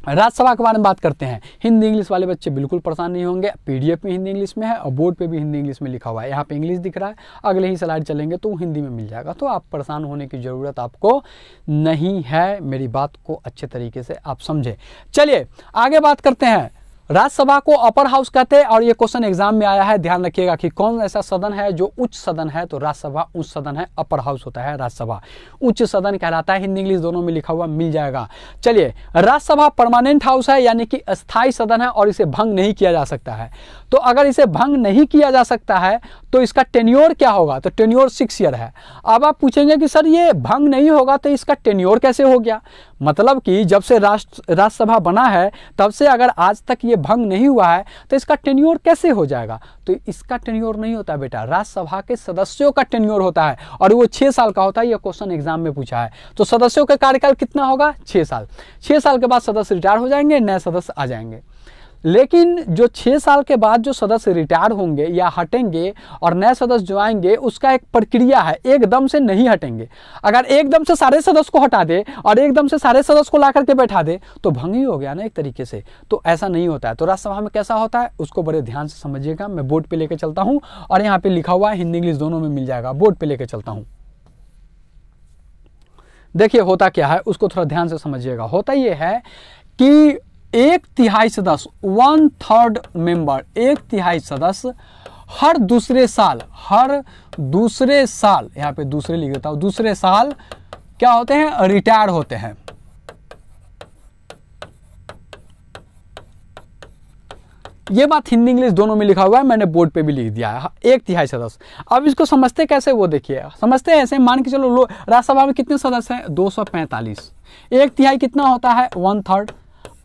राज्यसभा के बारे में बात करते हैं हिंदी इंग्लिश वाले बच्चे बिल्कुल परेशान नहीं होंगे पीडीएफ में हिंदी इंग्लिश में है और बोर्ड पे भी हिंदी इंग्लिश में लिखा हुआ है यहाँ पे इंग्लिश दिख रहा है अगले ही स्लाइड चलेंगे तो हिंदी में मिल जाएगा तो आप परेशान होने की ज़रूरत आपको नहीं है मेरी बात को अच्छे तरीके से आप समझें चलिए आगे बात करते हैं राज्यसभा को अपर हाउस कहते हैं और ये क्वेश्चन एग्जाम में आया है ध्यान रखिएगा कि कौन ऐसा सदन है जो उच्च सदन है तो राज्यसभा उच्च सदन है अपर हाउस होता है राज्यसभा उच्च सदन कहलाता है हिंदी इंग्लिश दोनों में लिखा हुआ मिल जाएगा चलिए राज्यसभा परमानेंट हाउस है यानी कि स्थायी सदन है और इसे भंग नहीं किया जा सकता है तो अगर इसे भंग नहीं किया जा सकता है तो इसका टेन्योर क्या होगा तो टेन्योर सिक्स ईयर है अब आप पूछेंगे कि सर ये भंग नहीं होगा तो इसका टेन्योर कैसे हो गया मतलब कि जब से राष्ट्र राज्यसभा बना है तब से अगर आज तक ये भंग नहीं हुआ है तो इसका टेन्योर कैसे हो जाएगा तो इसका टेन्योर नहीं होता बेटा राज्यसभा के सदस्यों का टेन्योर होता है और वो छः साल का होता है यह क्वेश्चन एग्जाम में पूछा है तो सदस्यों का कार्यकाल कितना होगा छः साल छः साल के बाद सदस्य रिटायर हो जाएंगे नए सदस्य आ जाएंगे लेकिन जो छः साल के बाद जो सदस्य रिटायर होंगे या हटेंगे और नए सदस्य जो आएंगे उसका एक प्रक्रिया है एकदम से नहीं हटेंगे अगर एकदम से सारे सदस्य को हटा दे और एकदम से सारे सदस्य को ला करके बैठा दे तो भंग ही हो गया ना एक तरीके से तो ऐसा नहीं होता है तो राज्यसभा में कैसा होता है उसको बड़े ध्यान से समझिएगा मैं बोर्ड पर लेकर चलता हूँ और यहाँ पर लिखा हुआ है हिंदी इंग्लिश दोनों में मिल जाएगा बोर्ड पर लेकर चलता हूँ देखिए होता क्या है उसको थोड़ा ध्यान से समझिएगा होता ये है कि एक तिहाई सदस्य वन थर्ड मेंबर एक तिहाई सदस्य हर दूसरे साल हर दूसरे साल यहां पे दूसरे लिख देता हूं दूसरे साल क्या होते हैं रिटायर होते हैं ये बात हिंदी इंग्लिश दोनों में लिखा हुआ है मैंने बोर्ड पे भी लिख दिया है एक तिहाई सदस्य अब इसको समझते कैसे वो देखिए समझते हैं ऐसे मान के चलो राज्यसभा में कितने सदस्य हैं 245 एक तिहाई कितना होता है वन थर्ड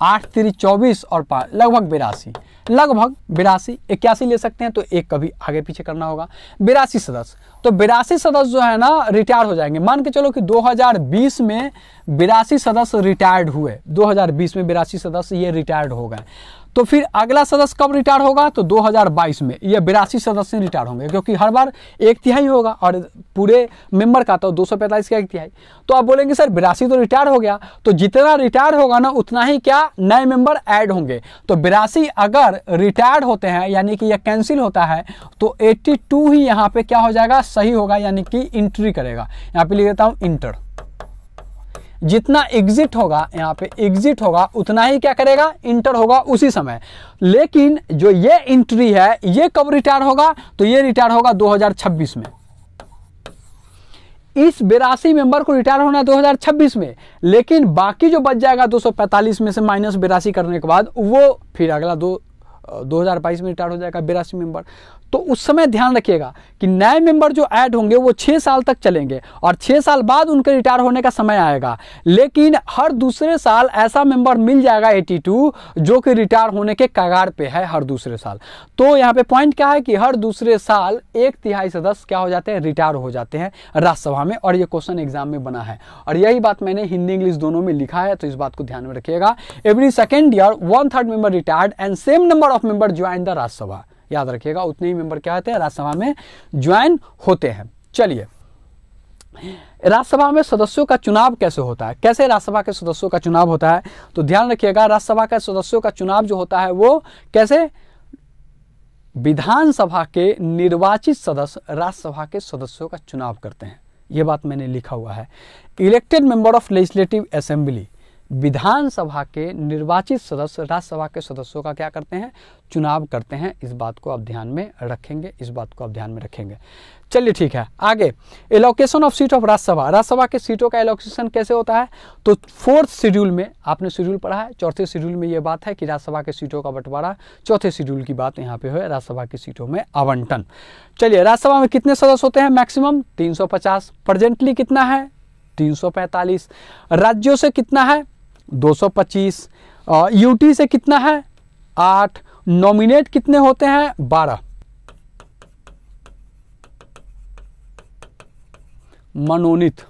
आठ तीन चौबीस और पाँच लगभग बिरासी लगभग बिरासी इक्यासी ले सकते हैं तो एक कभी आगे पीछे करना होगा बिरासी सदस्य तो बिरासी सदस्य जो है ना रिटायर हो जाएंगे मान के चलो कि 2020 में बिरासी सदस्य रिटायर्ड हुए 2020 में बिरासी सदस्य ये रिटायर्ड हो गए तो फिर अगला सदस्य कब रिटायर होगा तो 2022 में ये बिरासी सदस्य रिटायर होंगे क्योंकि हर बार एक तिहाई होगा और पूरे मेंबर का तो दो का एक तिहाई तो आप बोलेंगे सर बिरासी तो रिटायर हो गया तो जितना रिटायर होगा ना उतना ही क्या नए मेंबर ऐड होंगे तो बिरासी अगर रिटायर्ड होते हैं यानी कि यह कैंसिल होता है तो 82 ही यहाँ पे क्या हो जाएगा सही होगा यानी कि इंट्री करेगा यहाँ पे लिख देता हूँ इंटर जितना एग्जिट होगा यहाँ पे एग्जिट होगा उतना ही क्या करेगा इंटर होगा उसी समय लेकिन जो ये इंट्री है ये कब रिटायर होगा तो ये रिटायर होगा 2026 में इस बेरासी मेंबर को रिटायर होना है 2026 में लेकिन बाकी जो बच जाएगा 245 में से माइनस बेरासी करने के बाद वो फिर अगला दो दो में रिटायर हो जाएगा बेरासी मेंबर तो उस समय ध्यान रखिएगा कि नए मेंबर जो ऐड होंगे वो छः साल तक चलेंगे और छः साल बाद उनके रिटायर होने का समय आएगा लेकिन हर दूसरे साल ऐसा मेंबर मिल जाएगा 82 जो कि रिटायर होने के कगार पे है हर दूसरे साल तो यहाँ पे पॉइंट क्या है कि हर दूसरे साल एक तिहाई सदस्य क्या हो जाते हैं रिटायर हो जाते हैं राज्यसभा में और ये क्वेश्चन एग्जाम में बना है और यही बात मैंने हिंदी इंग्लिश दोनों में लिखा है तो इस बात को ध्यान में रखिएगा every second year one third member retired and same number of member join the Rajya Sabha याद रखिएगा उतने ही मेंबर क्या होते हैं राज्यसभा में ज्वाइन होते हैं चलिए राज्यसभा में सदस्यों का चुनाव कैसे होता है कैसे राज्यसभा के सदस्यों का चुनाव होता है तो ध्यान रखिएगा राज्यसभा के सदस्यों का चुनाव जो होता है वो कैसे विधानसभा के निर्वाचित सदस्य राज्यसभा के सदस्यों का चुनाव करते हैं यह बात मैंने लिखा हुआ है elected member of legislative assembly Vidhan Sabha के निर्वाचित सदस्य राज्यसभा के सदस्यों का क्या करते हैं चुनाव करते हैं इस बात को आप ध्यान में रखेंगे इस बात को आप ध्यान में रखेंगे चलिए ठीक है आगे allocation of seat of Rajya Sabha Rajya Sabha के सीटों का एलोकेशन कैसे होता है तो फोर्थ शेड्यूल में आपने शेड्यूल पढ़ा है चौथे शेड्यूल में यह बात है कि राज्यसभा के सीटों का बंटवारा चौथे शेड्यूल की बात यहाँ पे हो राज्यसभा की सीटों में आवंटन चलिए राज्यसभा में कितने सदस्य होते हैं मैक्सिमम तीन प्रेजेंटली कितना है 345 राज्यों से कितना है 225 यूटी से कितना है आठ नॉमिनेट कितने होते हैं बारह मनोनीत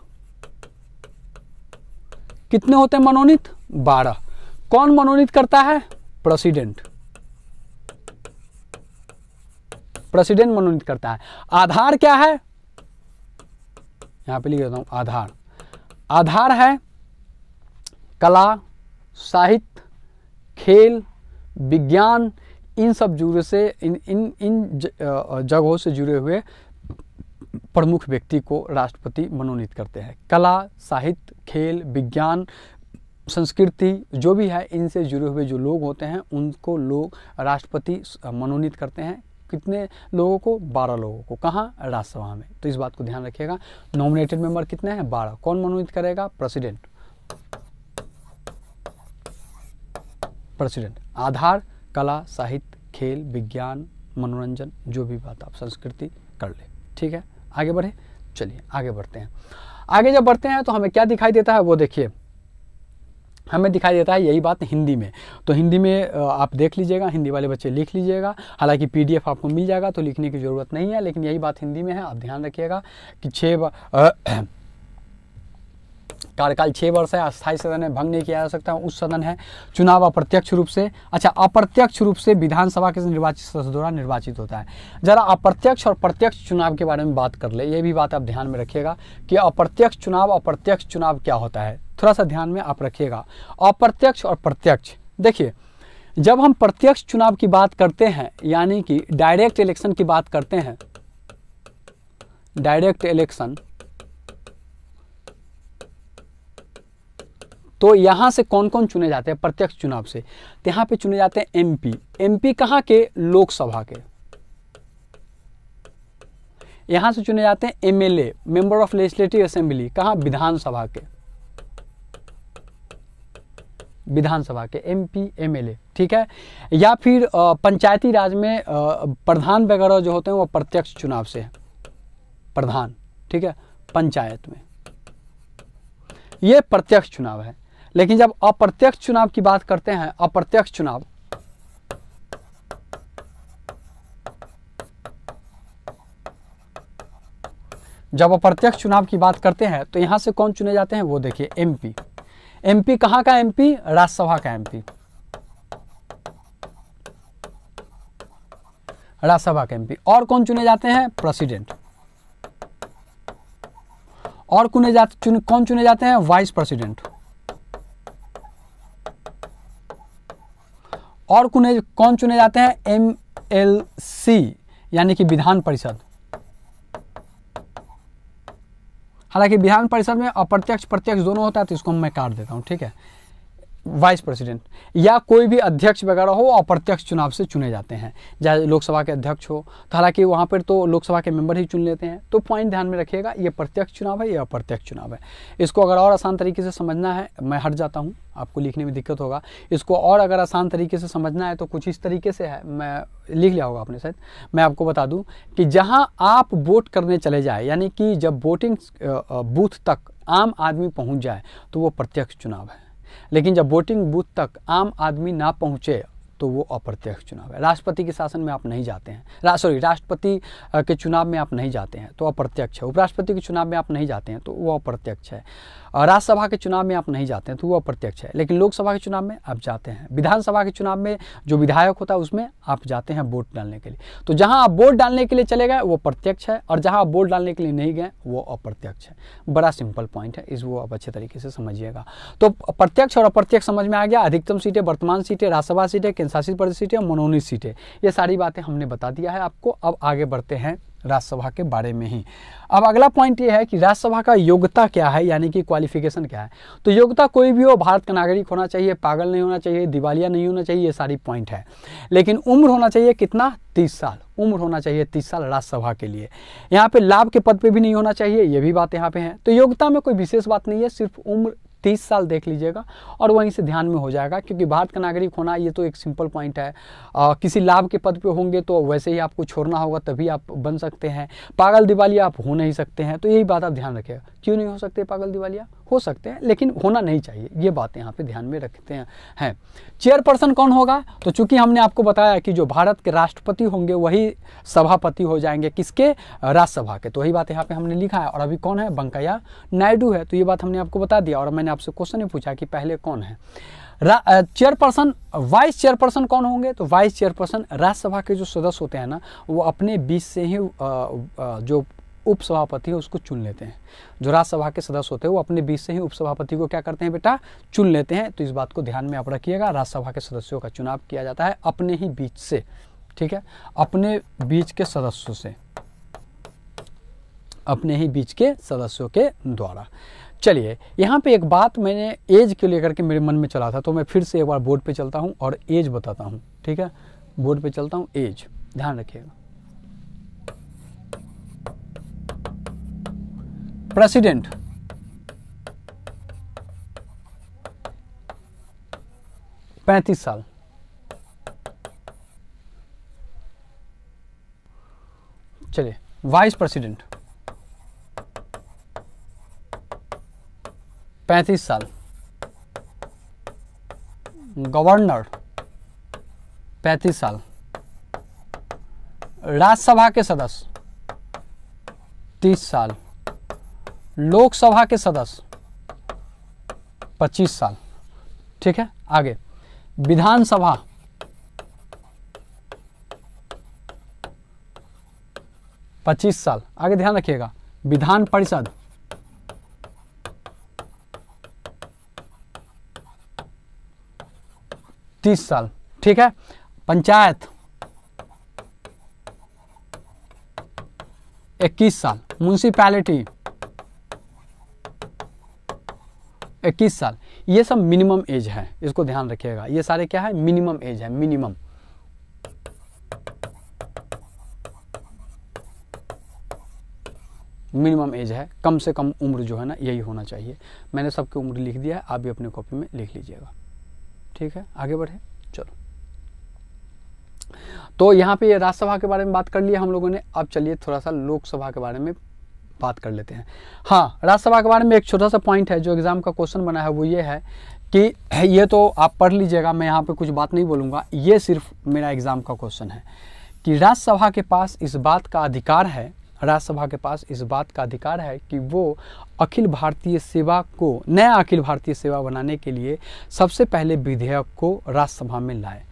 कितने होते हैं मनोनीत बारह कौन मनोनीत करता है प्रेसिडेंट प्रेसिडेंट मनोनीत करता है आधार क्या है यहां पे लिख देता हूं आधार आधार है कला साहित्य खेल विज्ञान इन सब जुड़े से इन इन इन जगहों से जुड़े हुए प्रमुख व्यक्ति को राष्ट्रपति मनोनीत करते हैं कला साहित्य खेल विज्ञान संस्कृति जो भी है इनसे जुड़े हुए जो लोग होते हैं उनको लोग राष्ट्रपति मनोनीत करते हैं कितने लोगों को बारह लोगों को कहाँ राज्यसभा में तो इस बात को ध्यान रखिएगा नॉमिनेटेड मेंबर कितने हैं बारह कौन मनोनीत करेगा प्रेसिडेंट प्रेसिडेंट आधार कला साहित्य खेल विज्ञान मनोरंजन जो भी बात आप संस्कृति कर ले ठीक है आगे बढ़े चलिए आगे बढ़ते हैं आगे जब बढ़ते हैं तो हमें क्या दिखाई देता है वो देखिए हमें दिखाई देता है यही बात हिंदी में तो हिंदी में आप देख लीजिएगा हिंदी वाले बच्चे लिख लीजिएगा हालांकि पीडीएफ आपको मिल जाएगा तो लिखने की ज़रूरत नहीं है लेकिन यही बात हिंदी में है आप ध्यान रखिएगा कि छः कार्यकाल छः वर्ष है अस्थायी सदन है भंग नहीं किया जा सकता उस सदन है चुनाव अप्रत्यक्ष रूप से अच्छा अप्रत्यक्ष रूप से विधानसभा के निर्वाचित सदस्य द्वारा निर्वाचित होता है ज़रा अप्रत्यक्ष और प्रत्यक्ष चुनाव के बारे में बात कर ले ये भी बात आप ध्यान में रखिएगा कि अप्रत्यक्ष चुनाव अप्रत्यक्ष चुनाव क्या होता है थोड़ा सा ध्यान में आप रखिएगा अप्रत्यक्ष और प्रत्यक्ष देखिए जब हम प्रत्यक्ष चुनाव की बात करते हैं यानी कि डायरेक्ट इलेक्शन की बात करते हैं डायरेक्ट इलेक्शन तो यहाँ से कौन कौन चुने जाते हैं प्रत्यक्ष चुनाव से तो यहाँ पे चुने जाते हैं एमपी एमपी कहाँ के लोकसभा के यहाँ से चुने जाते हैं MLA member of legislative assembly कहाँ विधानसभा के विधानसभा के M P M L A ठीक है या फिर पंचायती राज में प्रधान वगैरह जो होते हैं वो प्रत्यक्ष चुनाव से है प्रधान ठीक है पंचायत में ये प्रत्यक्ष चुनाव है लेकिन जब अप्रत्यक्ष चुनाव की बात करते हैं अप्रत्यक्ष चुनाव जब अप्रत्यक्ष चुनाव की बात करते हैं तो यहां से कौन चुने जाते हैं वो देखिए एमपी एमपी कहां का एमपी राज्यसभा का एमपी राज्यसभा का एमपी और कौन चुने जाते हैं प्रेसिडेंट और चुने जाते कौन चुने जाते हैं वाइस प्रेसिडेंट और कुने कौन चुने जाते हैं एम एल सी यानी कि विधान परिषद हालांकि विधान परिषद में अप्रत्यक्ष प्रत्यक्ष दोनों होता है तो इसको मैं काट देता हूं ठीक है वाइस प्रेसिडेंट या कोई भी अध्यक्ष वगैरह हो अप्रत्यक्ष चुनाव से चुने जाते हैं चाहे लोकसभा के अध्यक्ष हो तो हालांकि वहाँ पर तो लोकसभा के मेंबर ही चुन लेते हैं तो पॉइंट ध्यान में रखिएगा ये प्रत्यक्ष चुनाव है या अप्रत्यक्ष चुनाव है इसको अगर और आसान तरीके से समझना है मैं हट जाता हूँ आपको लिखने में दिक्कत होगा इसको और अगर आसान तरीके से समझना है तो कुछ इस तरीके से है मैं लिख लिया होगा आपने शायद मैं आपको बता दूं कि जहां आप वोट करने चले जाए यानी कि जब वोटिंग बूथ तक आम आदमी पहुंच जाए तो वो प्रत्यक्ष चुनाव है लेकिन जब वोटिंग बूथ तक आम आदमी ना पहुंचे तो वो अप्रत्यक्ष चुनाव है राष्ट्रपति के शासन में आप नहीं जाते हैं रा, सॉरी राष्ट्रपति के चुनाव में आप नहीं जाते हैं तो अप्रत्यक्ष है उपराष्ट्रपति के चुनाव में आप नहीं जाते हैं तो वो अप्रत्यक्ष है राज्यसभा के चुनाव में आप नहीं जाते हैं तो वो अप्रत्यक्ष है लेकिन लोकसभा के चुनाव में आप जाते हैं विधानसभा के चुनाव में जो विधायक होता है उसमें आप जाते हैं वोट डालने के लिए तो जहाँ आप वोट डालने के लिए चले गए वो प्रत्यक्ष है और जहाँ आप वोट डालने के लिए नहीं गए वो अप्रत्यक्ष है बड़ा सिंपल पॉइंट है इस वो आप अच्छे तरीके से समझिएगा तो प्रत्यक्ष और अप्रत्यक्ष समझ में आ गया अधिकतम सीटें वर्तमान सीटें राज्यसभा सीटें केंद्र शासित प्रदेश सीटें और मनोनीत सीटें ये सारी बातें हमने बता दिया है आपको अब आगे बढ़ते हैं राज्यसभा के बारे में ही अब अगला पॉइंट ये है कि राज्यसभा का योग्यता क्या है यानी कि क्वालिफिकेशन क्या है तो योग्यता कोई भी हो भारत का नागरिक होना चाहिए पागल नहीं होना चाहिए दिवालिया नहीं होना चाहिए ये सारी पॉइंट है लेकिन उम्र होना चाहिए कितना तीस साल उम्र होना चाहिए तीस साल राज्यसभा के लिए यहाँ पे लाभ के पद पे भी नहीं होना चाहिए ये भी बात यहाँ पे है तो योग्यता में कोई विशेष बात नहीं है सिर्फ उम्र तीस साल देख लीजिएगा और वहीं से ध्यान में हो जाएगा क्योंकि भारत का नागरिक होना ये तो एक सिंपल पॉइंट है आ, किसी लाभ के पद पे होंगे तो वैसे ही आपको छोड़ना होगा तभी आप बन सकते हैं पागल दिवालिया आप हो नहीं सकते हैं तो यही बात आप ध्यान रखिएगा क्यों नहीं हो सकते पागल दिवालिया हो सकते हैं लेकिन होना नहीं चाहिए ये बात यहाँ पे ध्यान में रखते हैं है। चेयरपर्सन कौन होगा तो चूंकि हमने आपको बताया कि जो भारत के राष्ट्रपति होंगे वही सभापति हो जाएंगे किसके राज्यसभा के तो वही बात यहाँ पे हमने लिखा है और अभी कौन है वेंकैया नायडू है तो ये बात हमने आपको बता दिया और मैंने आपसे क्वेश्चन ही पूछा कि पहले कौन है चेयरपर्सन वाइस चेयरपर्सन कौन होंगे तो वाइस चेयरपर्सन राज्यसभा के जो सदस्य होते हैं ना वो अपने बीच से ही आ, आ, जो उपसभापति है उसको चुन लेते हैं जो राज्यसभा के सदस्य होते हैं वो अपने बीच से ही उपसभापति को क्या करते हैं बेटा चुन लेते हैं तो इस बात को ध्यान में आप रखिएगा राज्यसभा के सदस्यों का चुनाव किया जाता है अपने ही बीच से ठीक है अपने बीच के सदस्यों से अपने ही बीच के सदस्यों के द्वारा चलिए यहाँ पे एक बात मैंने एज के लेकर के मेरे मन में चला था तो मैं फिर से एक बार बोर्ड पे चलता हूँ और एज बताता हूँ ठीक है बोर्ड पे चलता हूँ एज ध्यान रखिएगा president. पैंतीस साल चलिए वाइस प्रेसिडेंट पैंतीस साल गवर्नर पैंतीस साल राज्यसभा के सदस्य तीस साल लोकसभा के सदस्य 25 साल ठीक है आगे विधानसभा पच्चीस साल आगे ध्यान रखिएगा विधान परिषद तीस साल ठीक है पंचायत इक्कीस साल म्यूनसिपैलिटी इक्कीस साल ये सब मिनिमम एज है इसको ध्यान रखिएगा ये सारे क्या है मिनिमम एज है मिनिमम मिनिमम एज है कम से कम उम्र जो है ना यही होना चाहिए मैंने सबकी उम्र लिख दिया है आप भी अपने कॉपी में लिख लीजिएगा ठीक है आगे बढ़े चलो तो यहाँ पे राज्यसभा के बारे में बात कर लिया हम लोगों ने अब चलिए थोड़ा सा लोकसभा के बारे में बात कर लेते हैं हाँ राज्यसभा के बारे में एक छोटा सा पॉइंट है जो एग्ज़ाम का क्वेश्चन बना है वो ये है कि ये तो आप पढ़ लीजिएगा मैं यहाँ पे कुछ बात नहीं बोलूँगा ये सिर्फ मेरा एग्ज़ाम का क्वेश्चन है कि राज्यसभा के पास इस बात का अधिकार है राज्यसभा के पास इस बात का अधिकार है कि वो अखिल भारतीय सेवा को नया अखिल भारतीय सेवा बनाने के लिए सबसे पहले विधेयक को राज्यसभा में लाए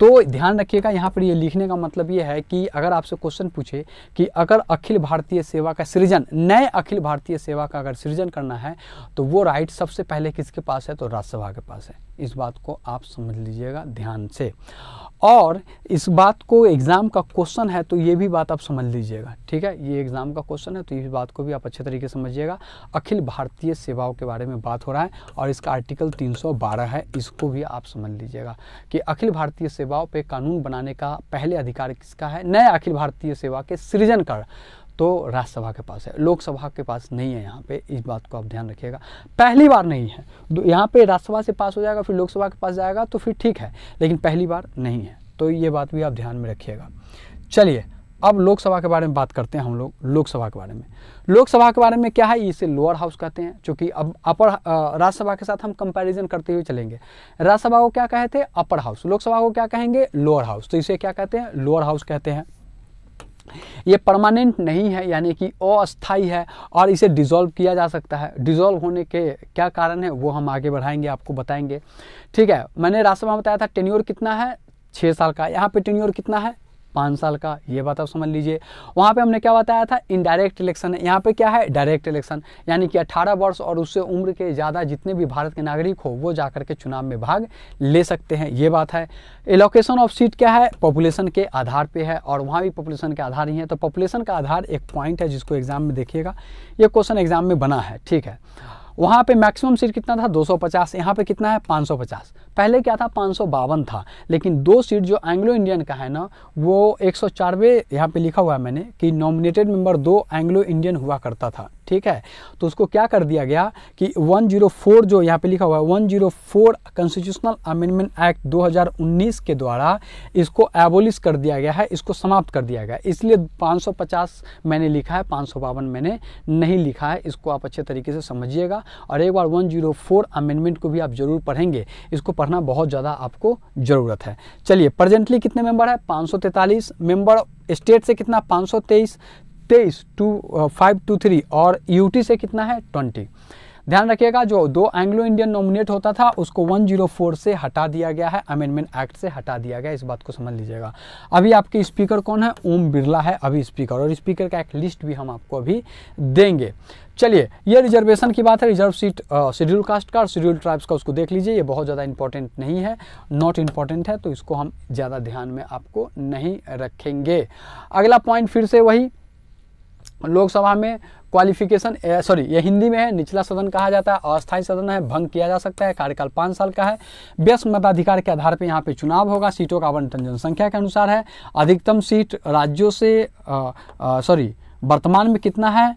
तो ध्यान रखिएगा यहाँ पर ये लिखने का मतलब ये है कि अगर आपसे क्वेश्चन पूछे कि अगर अखिल भारतीय सेवा का सृजन नए अखिल भारतीय सेवा का अगर सृजन करना है तो वो राइट सबसे पहले किसके पास है तो राज्यसभा के पास है इस बात को आप समझ लीजिएगा ध्यान से और इस बात को एग्ज़ाम का क्वेश्चन है तो ये भी बात आप समझ लीजिएगा ठीक है ये एग्ज़ाम का क्वेश्चन है तो इस बात को भी आप अच्छे तरीके से समझिएगा अखिल भारतीय सेवाओं के बारे में बात हो रहा है और इसका आर्टिकल 312 है इसको भी आप समझ लीजिएगा कि अखिल भारतीय सेवाओं पर कानून बनाने का पहले अधिकार किसका है नए अखिल भारतीय सेवा के सृजन कर तो राज्यसभा के पास है लोकसभा के पास नहीं है यहाँ पे इस बात को आप ध्यान रखिएगा पहली बार नहीं है यहाँ पे राज्यसभा से पास हो जाएगा फिर लोकसभा के पास जाएगा तो फिर ठीक है लेकिन पहली बार नहीं है तो ये बात भी आप ध्यान में रखिएगा चलिए अब लोकसभा के बारे में बात करते हैं हम लोग लोकसभा के बारे में लोकसभा के बारे में क्या है इसे लोअर हाउस कहते हैं क्योंकि अब अपर राज्यसभा के साथ हम कंपैरिजन करते हुए चलेंगे राज्यसभा को क्या कहते हैं अपर हाउस लोकसभा को क्या कहेंगे लोअर हाउस तो इसे क्या कहते हैं लोअर हाउस कहते हैं ये परमानेंट नहीं है यानी कि अस्थाई है और इसे डिज़ोल्व किया जा सकता है डिज़ोल्व होने के क्या कारण है वो हम आगे बढ़ाएंगे आपको बताएंगे ठीक है मैंने राष्ट्रभा बताया था टेन्योर कितना है छः साल का यहाँ पे टेन्योर कितना है पाँच साल का ये बात आप समझ लीजिए वहाँ पे हमने क्या बताया था इनडायरेक्ट इलेक्शन है यहाँ पे क्या है डायरेक्ट इलेक्शन यानी कि 18 वर्ष और उससे उम्र के ज़्यादा जितने भी भारत के नागरिक हो वो जा के चुनाव में भाग ले सकते हैं ये बात है एलोकेशन ऑफ सीट क्या है पॉपुलेशन के आधार पर है और वहाँ भी पॉपुलेशन के आधार ही है तो पॉपुलेशन का आधार एक पॉइंट है जिसको एग्जाम में देखिएगा ये क्वेश्चन एग्जाम में बना है ठीक है वहाँ पे मैक्सिमम सीट कितना था 250 यहाँ पर कितना है 550 पहले क्या था पाँच था लेकिन दो सीट जो एंग्लो इंडियन का है ना वो एक सौ चारवे यहाँ पर लिखा हुआ है मैंने कि नॉमिनेटेड मेंबर दो एंग्लो इंडियन हुआ करता था ठीक है तो उसको क्या कर दिया गया कि 104 जो यहाँ पे लिखा हुआ है 104 कॉन्स्टिट्यूशनल अमेंडमेंट एक्ट 2019 के द्वारा इसको एबोलिश कर दिया गया है इसको समाप्त कर दिया गया इसलिए 550 मैंने लिखा है पाँच मैंने नहीं लिखा है इसको आप अच्छे तरीके से समझिएगा और एक बार वन अमेंडमेंट को भी आप जरूर पढ़ेंगे इसको पढ़ना बहुत ज़्यादा आपको ज़रूरत है चलिए प्रजेंटली कितने मेंबर है पाँच मेंबर स्टेट से कितना 523 तेईस टू फाइव टू थ्री और यूटी से कितना है ट्वेंटी ध्यान रखिएगा जो दो एंग्लो इंडियन नॉमिनेट होता था उसको 104 से हटा दिया गया है अमेंडमेंट एक्ट से हटा दिया गया इस बात को समझ लीजिएगा अभी आपके स्पीकर कौन है ओम बिरला है अभी स्पीकर और स्पीकर का एक लिस्ट भी हम आपको अभी देंगे चलिए ये रिजर्वेशन की बात है रिजर्व सीट शेड्यूल कास्ट का और शेड्यूल ट्राइब्स का उसको देख लीजिए ये बहुत ज़्यादा इंपॉर्टेंट नहीं है नॉट इम्पॉर्टेंट है तो इसको हम ज़्यादा ध्यान में आपको नहीं रखेंगे अगला पॉइंट फिर से वही लोकसभा में क्वालिफिकेशन सॉरी ये हिंदी में है निचला सदन कहा जाता है अस्थायी सदन है भंग किया जा सकता है कार्यकाल पाँच साल का है व्यस्त मताधिकार के आधार पर यहाँ पे चुनाव होगा सीटों का आवंटन जनसंख्या के अनुसार है अधिकतम सीट राज्यों से सॉरी वर्तमान में कितना है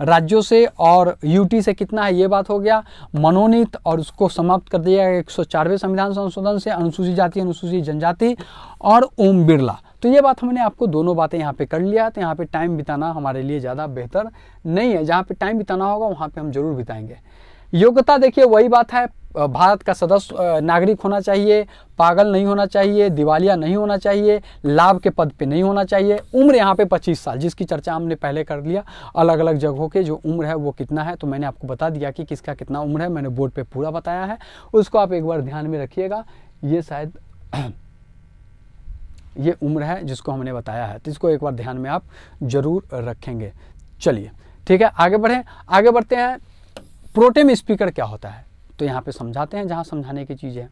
राज्यों से और यूटी से कितना है ये बात हो गया मनोनीत और उसको समाप्त कर दिया गया एक संविधान संशोधन से अनुसूचित जाति अनुसूचित जनजाति और ओम बिरला तो ये बात हमने आपको दोनों बातें यहाँ पे कर लिया तो यहाँ पे टाइम बिताना हमारे लिए ज़्यादा बेहतर नहीं है जहाँ पे टाइम बिताना होगा वहाँ पे हम जरूर बिताएंगे योग्यता देखिए वही बात है भारत का सदस्य नागरिक होना चाहिए पागल नहीं होना चाहिए दिवालिया नहीं होना चाहिए लाभ के पद पे नहीं होना चाहिए उम्र यहाँ पे 25 साल जिसकी चर्चा हमने पहले कर लिया अलग अलग जगहों के जो उम्र है वो कितना है तो मैंने आपको बता दिया कि किसका कितना उम्र है मैंने बोर्ड पर पूरा बताया है उसको आप एक बार ध्यान में रखिएगा ये शायद ये उम्र है जिसको हमने बताया है तो इसको एक बार ध्यान में आप जरूर रखेंगे चलिए ठीक है आगे बढ़ें आगे बढ़ते हैं प्रोटेम स्पीकर क्या होता है तो यहाँ पे समझाते हैं जहाँ समझाने की चीज़ है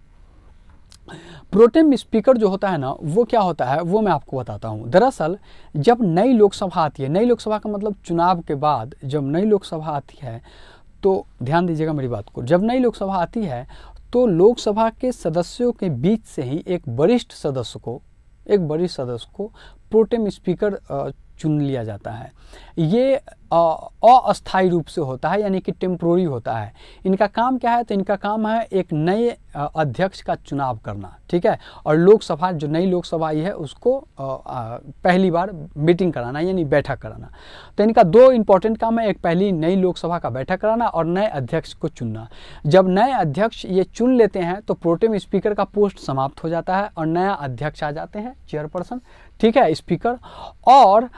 प्रोटेम स्पीकर जो होता है ना वो क्या होता है वो मैं आपको बताता हूँ दरअसल जब नई लोकसभा आती है नई लोकसभा का मतलब चुनाव के बाद जब नई लोकसभा आती है तो ध्यान दीजिएगा मेरी बात को जब नई लोकसभा आती है तो लोकसभा के सदस्यों के बीच से ही एक वरिष्ठ सदस्य को एक बड़ी सदस्य को प्रोटेम स्पीकर चुन लिया जाता है ये अस्थायी रूप से होता है यानी कि टेम्प्रोरी होता है इनका काम क्या है तो इनका काम है एक नए अध्यक्ष का चुनाव करना ठीक है और लोकसभा जो नई लोकसभा आई है उसको पहली बार मीटिंग कराना यानी बैठक कराना तो इनका दो इम्पोर्टेंट काम है एक पहली नई लोकसभा का बैठक कराना और नए अध्यक्ष को चुनना जब नए अध्यक्ष ये चुन लेते हैं तो प्रोटेम स्पीकर का पोस्ट समाप्त हो जाता है और नया अध्यक्ष आ जाते हैं चेयरपर्सन ठीक है स्पीकर और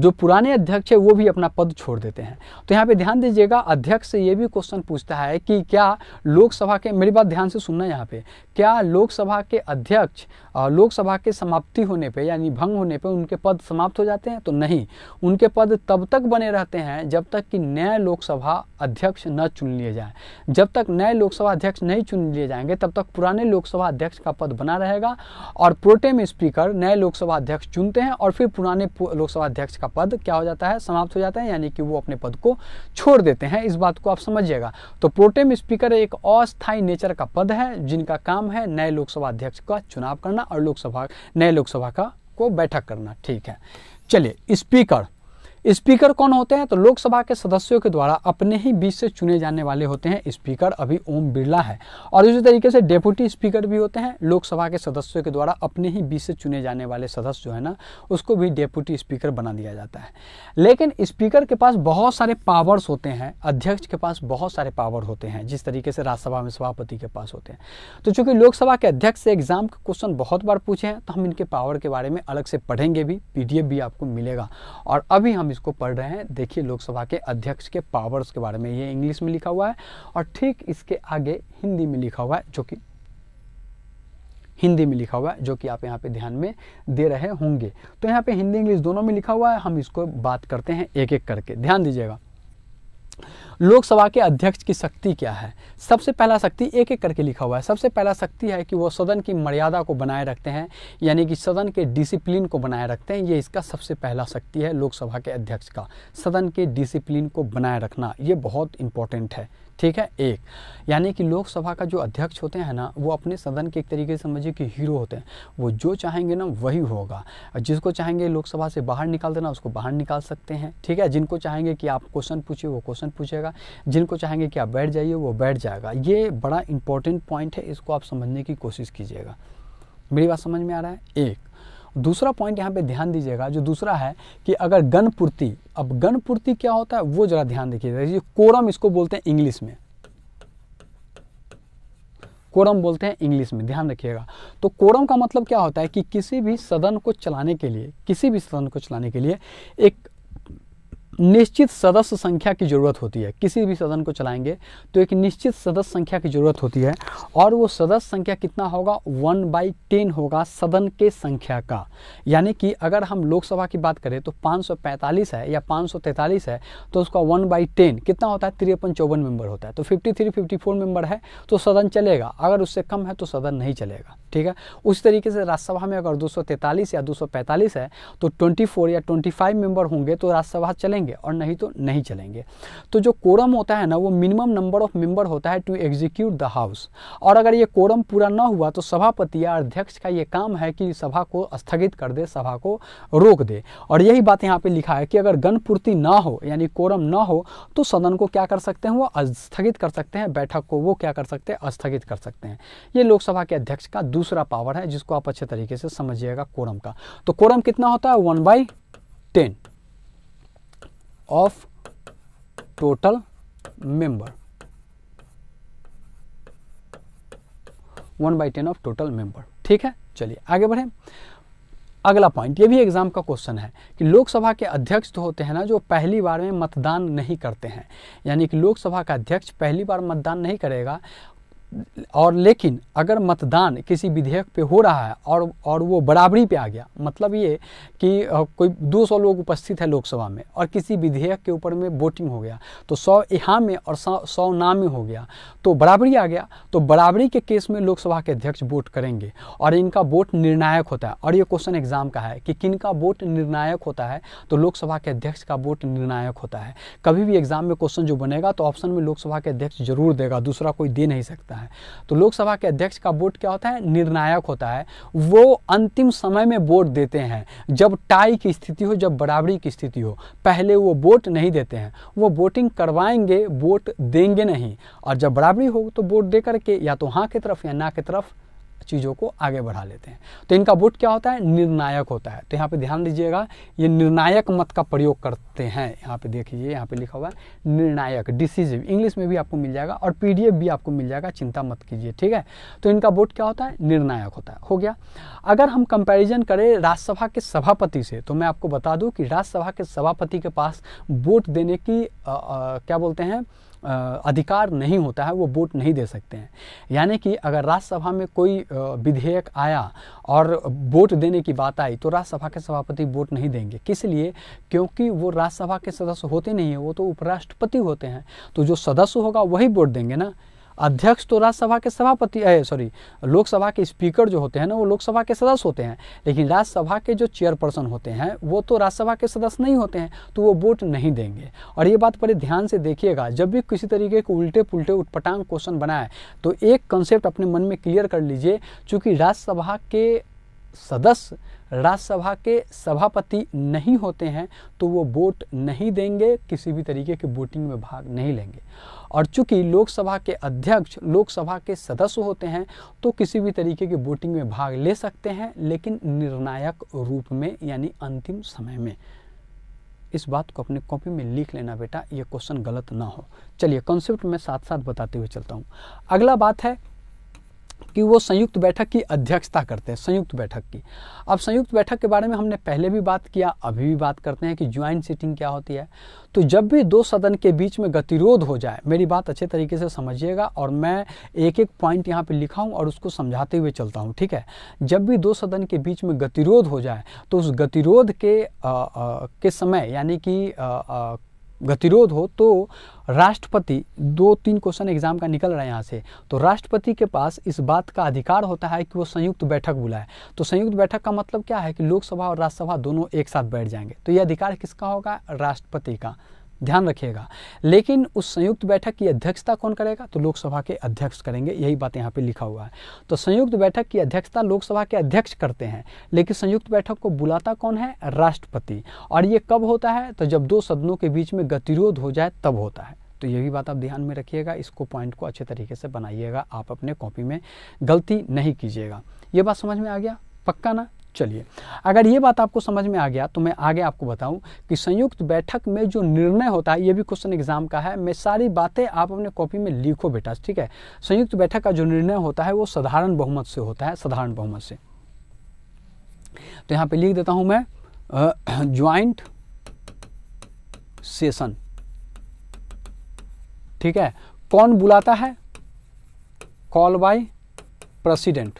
जो पुराने अध्यक्ष है वो भी अपना पद छोड़ देते हैं तो यहाँ पे ध्यान दीजिएगा अध्यक्ष से ये भी क्वेश्चन पूछता है कि क्या लोकसभा के मेरी बात ध्यान से सुनना यहाँ पे क्या लोकसभा के अध्यक्ष लोकसभा के समाप्ति होने पे यानी भंग होने पे उनके पद समाप्त हो जाते हैं तो नहीं उनके पद तब तक बने रहते हैं जब तक कि नए लोकसभा अध्यक्ष न चुन लिए जाए जब तक नए लोकसभा अध्यक्ष नहीं चुन लिए जाएंगे तब तक पुराने लोकसभा अध्यक्ष का पद बना रहेगा और प्रोटेम स्पीकर नए लोकसभा अध्यक्ष चुनते हैं और फिर पुराने लोकसभा अध्यक्ष का पद क्या हो जाता है समाप्त हो जाता है यानी कि वो अपने पद को छोड़ देते हैं इस बात को आप समझिएगा तो प्रोटेम स्पीकर एक अस्थायी नेचर का पद है जिनका काम है नए लोकसभा अध्यक्ष का चुनाव करना और लोकसभा नए लोकसभा का को बैठक करना ठीक है चलिए स्पीकर स्पीकर कौन होते हैं तो लोकसभा के सदस्यों के द्वारा अपने ही बीच से चुने जाने वाले होते हैं स्पीकर अभी ओम बिरला है और इसी तरीके से डेप्यूटी स्पीकर भी होते हैं लोकसभा के सदस्यों के द्वारा अपने ही बीच से चुने जाने वाले सदस्य जो है ना उसको भी डेप्यूटी स्पीकर बना दिया जाता है लेकिन स्पीकर के पास बहुत सारे पावर्स होते हैं अध्यक्ष के पास बहुत सारे पावर होते हैं जिस तरीके से राज्यसभा में सभापति के पास होते हैं तो चूंकि लोकसभा के अध्यक्ष से एग्जाम के क्वेश्चन बहुत बार पूछे हैं तो हम इनके पावर के बारे में अलग से पढ़ेंगे भी पी भी आपको मिलेगा और अभी हम इसको पढ़ रहे हैं देखिए लोकसभा के अध्यक्ष के पावर्स के बारे में ये इंग्लिश में लिखा हुआ है और ठीक इसके आगे हिंदी में लिखा हुआ है जो कि हिंदी में लिखा हुआ है जो कि आप यहाँ पे ध्यान में दे रहे होंगे तो यहाँ पे हिंदी इंग्लिश दोनों में लिखा हुआ है हम इसको बात करते हैं एक एक करके ध्यान दीजिएगा लोकसभा के अध्यक्ष की शक्ति क्या है सबसे पहला शक्ति एक एक करके लिखा हुआ है सबसे पहला शक्ति है कि वो सदन की मर्यादा को बनाए रखते हैं यानी कि सदन के डिसिप्लिन को बनाए रखते हैं ये इसका सबसे पहला शक्ति है लोकसभा के अध्यक्ष का सदन के डिसिप्लिन को बनाए रखना ये बहुत इंपॉर्टेंट है ठीक है एक यानी कि लोकसभा का जो अध्यक्ष होते हैं ना वो अपने सदन के एक तरीके से समझिए कि हीरो होते हैं वो जो चाहेंगे ना वही होगा जिसको चाहेंगे लोकसभा से बाहर निकाल देना उसको बाहर निकाल सकते हैं ठीक है जिनको चाहेंगे कि आप क्वेश्चन पूछिए वो क्वेश्चन पूछेगा जिनको चाहेंगे कि आप बैठ जाइए वो बैठ जाएगा ये बड़ा इंपॉर्टेंट पॉइंट है इसको आप समझने की कोशिश कीजिएगा मेरी बात समझ में आ रहा है एक दूसरा पॉइंट यहाँ पे ध्यान दीजिएगा जो दूसरा है कि अगर गन पूर्ति अब गन पूर्ति क्या होता है वो जरा ध्यान देखिएगा कोरम इसको बोलते हैं इंग्लिश में कोरम बोलते हैं इंग्लिश में ध्यान रखिएगा तो कोरम का मतलब क्या होता है कि किसी भी सदन को चलाने के लिए किसी भी सदन को चलाने के लिए एक निश्चित सदस्य संख्या की ज़रूरत होती है किसी भी सदन को चलाएंगे तो एक निश्चित सदस्य संख्या की ज़रूरत होती है और वो सदस्य संख्या कितना होगा वन बाई टेन होगा सदन के संख्या का यानी कि अगर हम लोकसभा की बात करें तो 545 है या 543 है तो उसका वन बाई टेन कितना होता है तिरपन चौवन मेंबर होता है तो 53, 54 मेंबर है तो सदन चलेगा अगर उससे कम है तो सदन नहीं चलेगा ठीक है उस तरीके से राज्यसभा में अगर 243 या 245 है तो 24 या 25 मेंबर होंगे तो राज्यसभा चलेंगे और नहीं तो नहीं चलेंगे तो जो कोरम होता है ना वो मिनिमम नंबर ऑफ मेंबर होता है टू एग्जीक्यूट द हाउस और अगर ये कोरम पूरा ना हुआ तो सभापति या अध्यक्ष का ये काम है कि सभा को स्थगित कर दे सभा को रोक दे और यही बात यहाँ पर लिखा है कि अगर गणपूर्ति ना हो यानी कोरम ना हो तो सदन को क्या कर सकते हैं वो स्थगित कर सकते हैं बैठक को वो क्या कर सकते हैं स्थगित कर सकते हैं ये लोकसभा के अध्यक्ष का दूसरा पावर है जिसको आप अच्छे तरीके से समझिएगा कोरम का तो कोरम कितना होता है one by ten of total member one by ten of total member ठीक है चलिए आगे बढ़े अगला पॉइंट ये भी एग्जाम का क्वेश्चन है कि लोकसभा के अध्यक्ष तो होते हैं ना जो पहली बार में मतदान नहीं करते हैं यानी कि लोकसभा का अध्यक्ष पहली बार मतदान नहीं करेगा और लेकिन अगर मतदान किसी विधेयक पे हो रहा है और और वो बराबरी पे आ गया मतलब ये कि कोई 200 लोग उपस्थित है लोकसभा में और किसी विधेयक के ऊपर में वोटिंग हो गया तो सौ यहाँ में और 100 सौ ना में हो गया तो बराबरी आ गया तो बराबरी के केस में लोकसभा के अध्यक्ष वोट करेंगे और इनका वोट निर्णायक होता है और ये क्वेश्चन एग्जाम का है कि किन का वोट निर्णायक होता है तो लोकसभा के अध्यक्ष का वोट निर्णायक होता है कभी भी एग्जाम में क्वेश्चन जो बनेगा तो ऑप्शन में लोकसभा के अध्यक्ष जरूर देगा दूसरा कोई दे नहीं सकता है है तो लोकसभा के अध्यक्ष का वोट क्या होता है निर्णायक होता है वो अंतिम समय में वोट देते हैं जब टाई की स्थिति हो जब बराबरी की स्थिति हो पहले वो वोट नहीं देते हैं वो वोटिंग करवाएंगे वोट देंगे नहीं और जब बराबरी हो तो वोट दे करके या तो हाँ की तरफ या ना की तरफ चीज़ों को आगे बढ़ा लेते हैं तो इनका वोट क्या होता है निर्णायक होता है तो यहाँ पे ध्यान दीजिएगा ये निर्णायक मत का प्रयोग करते हैं यहाँ पे देखिए यहाँ पे लिखा हुआ है निर्णायक डिसीजिव इंग्लिश में भी आपको मिल जाएगा और पीडीएफ भी आपको मिल जाएगा चिंता मत कीजिए ठीक है तो इनका वोट क्या होता है निर्णायक होता है हो गया अगर हम कंपेरिजन करें राज्यसभा के सभापति से तो मैं आपको बता दूँ कि राज्यसभा के सभापति के पास वोट देने की आ, आ, क्या बोलते हैं अधिकार नहीं होता है वो वोट नहीं दे सकते हैं यानी कि अगर राज्यसभा में कोई विधेयक आया और वोट देने की बात आई तो राज्यसभा के सभापति वोट नहीं देंगे किस लिए क्योंकि वो राज्यसभा के सदस्य होते नहीं हैं वो तो उपराष्ट्रपति होते हैं तो जो सदस्य होगा वही वोट देंगे ना अध्यक्ष तो राज्यसभा के सभापति सॉरी लोकसभा के स्पीकर जो होते हैं ना वो लोकसभा के सदस्य होते हैं लेकिन राज्यसभा के जो चेयरपर्सन होते हैं वो तो राज्यसभा के सदस्य नहीं होते हैं तो वो वोट नहीं देंगे और ये बात बड़े ध्यान से देखिएगा जब भी किसी तरीके के उल्टे पुलटे उटपटांग क्वेश्चन बनाए तो एक कंसेप्ट अपने मन में क्लियर कर लीजिए चूँकि राज्यसभा के सदस्य राज्यसभा के सभापति नहीं होते हैं तो वो वोट नहीं देंगे किसी भी तरीके की वोटिंग में भाग नहीं लेंगे और चूंकि लोकसभा के अध्यक्ष लोकसभा के सदस्य होते हैं तो किसी भी तरीके की वोटिंग में भाग ले सकते हैं लेकिन निर्णायक रूप में यानी अंतिम समय में इस बात को अपने कॉपी में लिख लेना बेटा ये क्वेश्चन गलत ना हो चलिए कॉन्सेप्ट में साथ साथ बताते हुए चलता हूँ अगला बात है कि वो संयुक्त बैठक की अध्यक्षता करते हैं संयुक्त बैठक की अब संयुक्त बैठक के बारे में हमने पहले भी बात किया अभी भी बात करते हैं कि ज्वाइंट सीटिंग क्या होती है तो जब भी दो सदन के बीच में गतिरोध हो जाए मेरी बात अच्छे तरीके से समझिएगा और मैं एक एक पॉइंट यहाँ पर लिखा हूँ और उसको समझाते हुए चलता हूँ ठीक है जब भी दो सदन के बीच में गतिरोध हो जाए तो उस गतिरोध के आ, आ, के समय यानी कि गतिरोध हो तो राष्ट्रपति दो तीन क्वेश्चन एग्जाम का निकल रहा है यहाँ से तो राष्ट्रपति के पास इस बात का अधिकार होता है कि वो संयुक्त बैठक बुलाए तो संयुक्त बैठक का मतलब क्या है कि लोकसभा और राज्यसभा दोनों एक साथ बैठ जाएंगे तो ये अधिकार किसका होगा राष्ट्रपति का ध्यान रखिएगा लेकिन उस संयुक्त बैठक की अध्यक्षता कौन करेगा तो लोकसभा के अध्यक्ष करेंगे यही बात यहाँ पे लिखा हुआ है तो संयुक्त बैठक की अध्यक्षता लोकसभा के अध्यक्ष करते हैं लेकिन संयुक्त बैठक को बुलाता कौन है राष्ट्रपति और ये कब होता है तो जब दो सदनों के बीच में गतिरोध हो जाए तब होता है तो ये भी बात आप ध्यान में रखिएगा इसको पॉइंट को अच्छे तरीके से बनाइएगा आप अपने कॉपी में गलती नहीं कीजिएगा ये बात समझ में आ गया पक्का ना चलिए अगर ये बात आपको समझ में आ गया तो मैं आगे आपको बताऊं कि संयुक्त बैठक में जो निर्णय होता है ये भी क्वेश्चन एग्जाम का है मैं सारी बातें आप अपने कॉपी में लिखो बेटा ठीक है संयुक्त बैठक का जो निर्णय होता है वो साधारण बहुमत से होता है साधारण बहुमत से तो यहां पे लिख देता हूं मैं ज्वाइंट सेशन ठीक है कौन बुलाता है कॉल बाय प्रेसिडेंट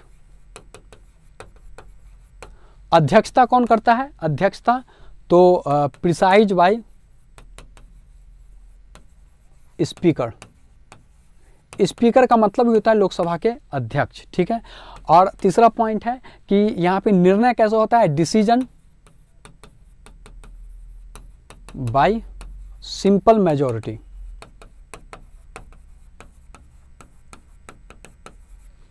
अध्यक्षता कौन करता है अध्यक्षता तो प्रिसाइज बाय स्पीकर स्पीकर का मतलब भी होता है लोकसभा के अध्यक्ष ठीक है और तीसरा पॉइंट है कि यहां पे निर्णय कैसे होता है decision by simple majority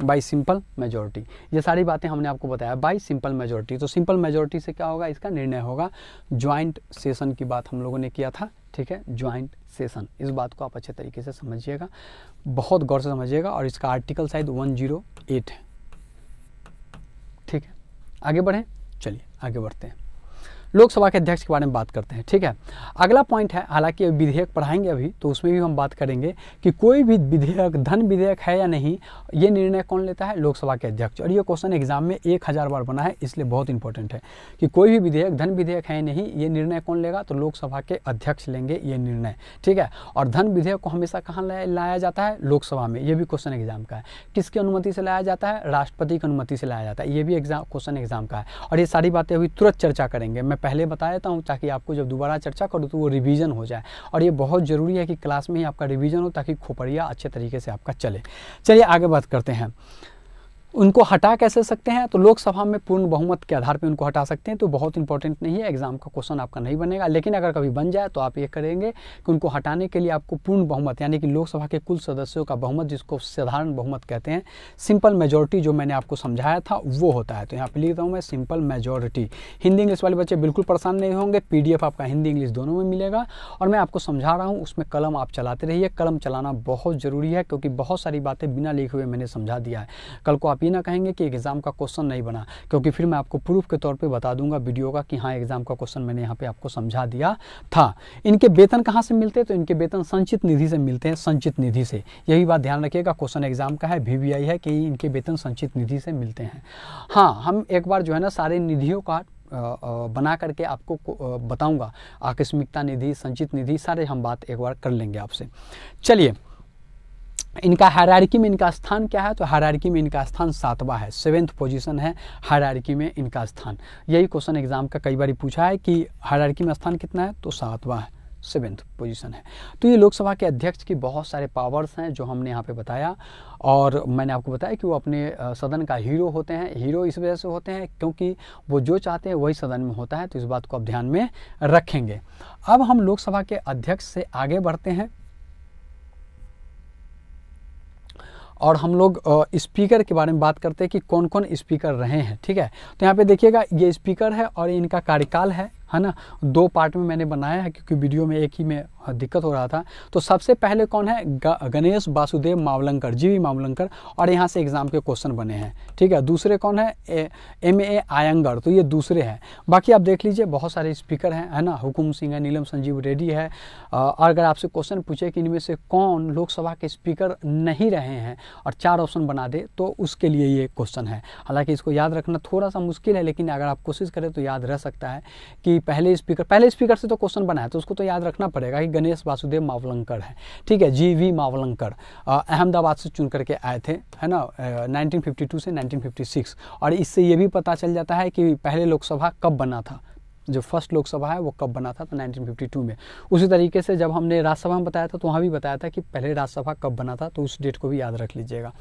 by simple majority ये सारी बातें हमने आपको बताया बाई सिंपल मेजोरिटी तो सिंपल मेजोरिटी से क्या होगा इसका निर्णय होगा ज्वाइंट सेशन की बात हम लोगों ने किया था ठीक है ज्वाइंट सेशन इस बात को आप अच्छे तरीके से समझिएगा बहुत गौर से समझिएगा और इसका आर्टिकल शायद 108 है ठीक है आगे बढ़ें चलिए आगे बढ़ते हैं लोकसभा के अध्यक्ष के बारे में बात करते हैं ठीक है अगला पॉइंट है हालांकि विधेयक पढ़ाएंगे अभी तो उसमें भी हम बात करेंगे कि कोई भी विधेयक धन विधेयक है या नहीं ये निर्णय कौन लेता है लोकसभा के अध्यक्ष और ये क्वेश्चन एग्जाम में एक हज़ार बार बना है इसलिए बहुत इंपॉर्टेंट है कि कोई भी विधेयक धन विधेयक है नहीं ये निर्णय कौन लेगा तो लोकसभा के अध्यक्ष लेंगे ये निर्णय ठीक है और धन विधेयक को हमेशा कहाँ लाया जाता है लोकसभा में ये भी क्वेश्चन एग्जाम का है किसकी अनुमति से लाया जाता है राष्ट्रपति की अनुमति से लाया जाता है ये भी एग्जाम क्वेश्चन एग्जाम का है और ये सारी बातें अभी तुरंत चर्चा करेंगे मैं पहले बता देता हूँ ताकि आपको जब दोबारा चर्चा करो तो वो रिविज़न हो जाए और ये बहुत ज़रूरी है कि क्लास में ही आपका रिविज़न हो ताकि खोपड़िया अच्छे तरीके से आपका चले चलिए आगे बात करते हैं उनको हटा कैसे सकते हैं तो लोकसभा में पूर्ण बहुमत के आधार पर उनको हटा सकते हैं तो बहुत इंपॉर्टेंट नहीं है एग्जाम का क्वेश्चन आपका नहीं बनेगा लेकिन अगर कभी बन जाए तो आप ये करेंगे कि उनको हटाने के लिए आपको पूर्ण बहुमत यानी कि लोकसभा के कुल सदस्यों का बहुमत जिसको साधारण बहुमत कहते हैं सिंपल मेजोरिटी जो मैंने आपको समझाया था वो होता है तो यहाँ पर लिख रहा हूँ मैं सिंपल मेजोरिटी हिंदी इंग्लिश वाले बच्चे बिल्कुल परेशान नहीं होंगे पी आपका हिंदी इंग्लिश दोनों में मिलेगा और मैं आपको समझा रहा हूँ उसमें कलम आप चलाते रहिए कलम चलाना बहुत ज़रूरी है क्योंकि बहुत सारी बातें बिना लिखे हुए मैंने समझा दिया है कल को आप आप ये ना कहेंगे कि एग्ज़ाम का क्वेश्चन नहीं बना क्योंकि फिर मैं आपको प्रूफ के तौर पर बता दूंगा वीडियो का कि हाँ एग्ज़ाम का क्वेश्चन मैंने यहाँ पे आपको समझा दिया था इनके वेतन कहाँ से मिलते हैं तो इनके वेतन संचित निधि से मिलते हैं संचित निधि से यही बात ध्यान रखिएगा क्वेश्चन एग्ज़ाम का है वी है कि इनके वेतन संचित निधि से मिलते हैं हाँ हम एक बार जो है ना सारे निधियों का बना करके आपको बताऊंगा आकस्मिकता निधि संचित निधि सारे हम बात एक बार कर लेंगे आपसे चलिए इनका हरारकी में इनका स्थान क्या है तो हरारकी में इनका स्थान सातवां है सेवेंथ पोजीशन है हरारकी में इनका स्थान यही क्वेश्चन एग्जाम का कई बार पूछा है कि हरारकी में स्थान कितना है तो सातवां है सेवेंथ पोजीशन है तो ये लोकसभा के अध्यक्ष की बहुत सारे पावर्स हैं जो हमने यहाँ पे बताया और मैंने आपको बताया कि वो अपने सदन का हीरो होते हैं हीरो इस वजह से होते हैं क्योंकि वो जो चाहते हैं वही सदन में होता है तो इस बात को आप ध्यान में रखेंगे अब हम लोकसभा के अध्यक्ष से आगे बढ़ते हैं और हम लोग स्पीकर के बारे में बात करते हैं कि कौन कौन स्पीकर रहे हैं ठीक है तो यहाँ पे देखिएगा ये स्पीकर है और इनका कार्यकाल है है ना दो पार्ट में मैंने बनाया है क्योंकि वीडियो में एक ही में दिक्कत हो रहा था तो सबसे पहले कौन है गणेश वासुदेव मावलंकर जी वी मावलंकर और यहाँ से एग्जाम के क्वेश्चन बने हैं ठीक है दूसरे कौन है एम ए आयंगर तो ये दूसरे हैं बाकी आप देख लीजिए बहुत सारे स्पीकर हैं है ना हुकुम सिंह है नीलम संजीव रेड्डी है और अगर आपसे क्वेश्चन पूछे कि इनमें से कौन लोकसभा के स्पीकर नहीं रहे हैं और चार ऑप्शन बना दे तो उसके लिए ये क्वेश्चन है हालांकि इसको याद रखना थोड़ा सा मुश्किल है लेकिन अगर आप कोशिश करें तो याद रह सकता है कि पहले स्पीकर पहले स्पीकर से तो क्वेश्चन बना है तो उसको तो याद रखना पड़ेगा कि गणेश वासुदेव मावलंकर है ठीक है जी वी मावलंकर अहमदाबाद से चुन करके आए थे है ना नाइनटीन से नाइनटीन और इससे ये भी पता चल जाता है कि पहले लोकसभा कब बना था जो फर्स्ट लोकसभा है वो कब बना था तो 1952 में उसी तरीके से जब हमने राज्यसभा में बताया था तो वहाँ भी बताया था कि पहले राज्यसभा कब बना था तो उस डेट को भी याद रख लीजिएगा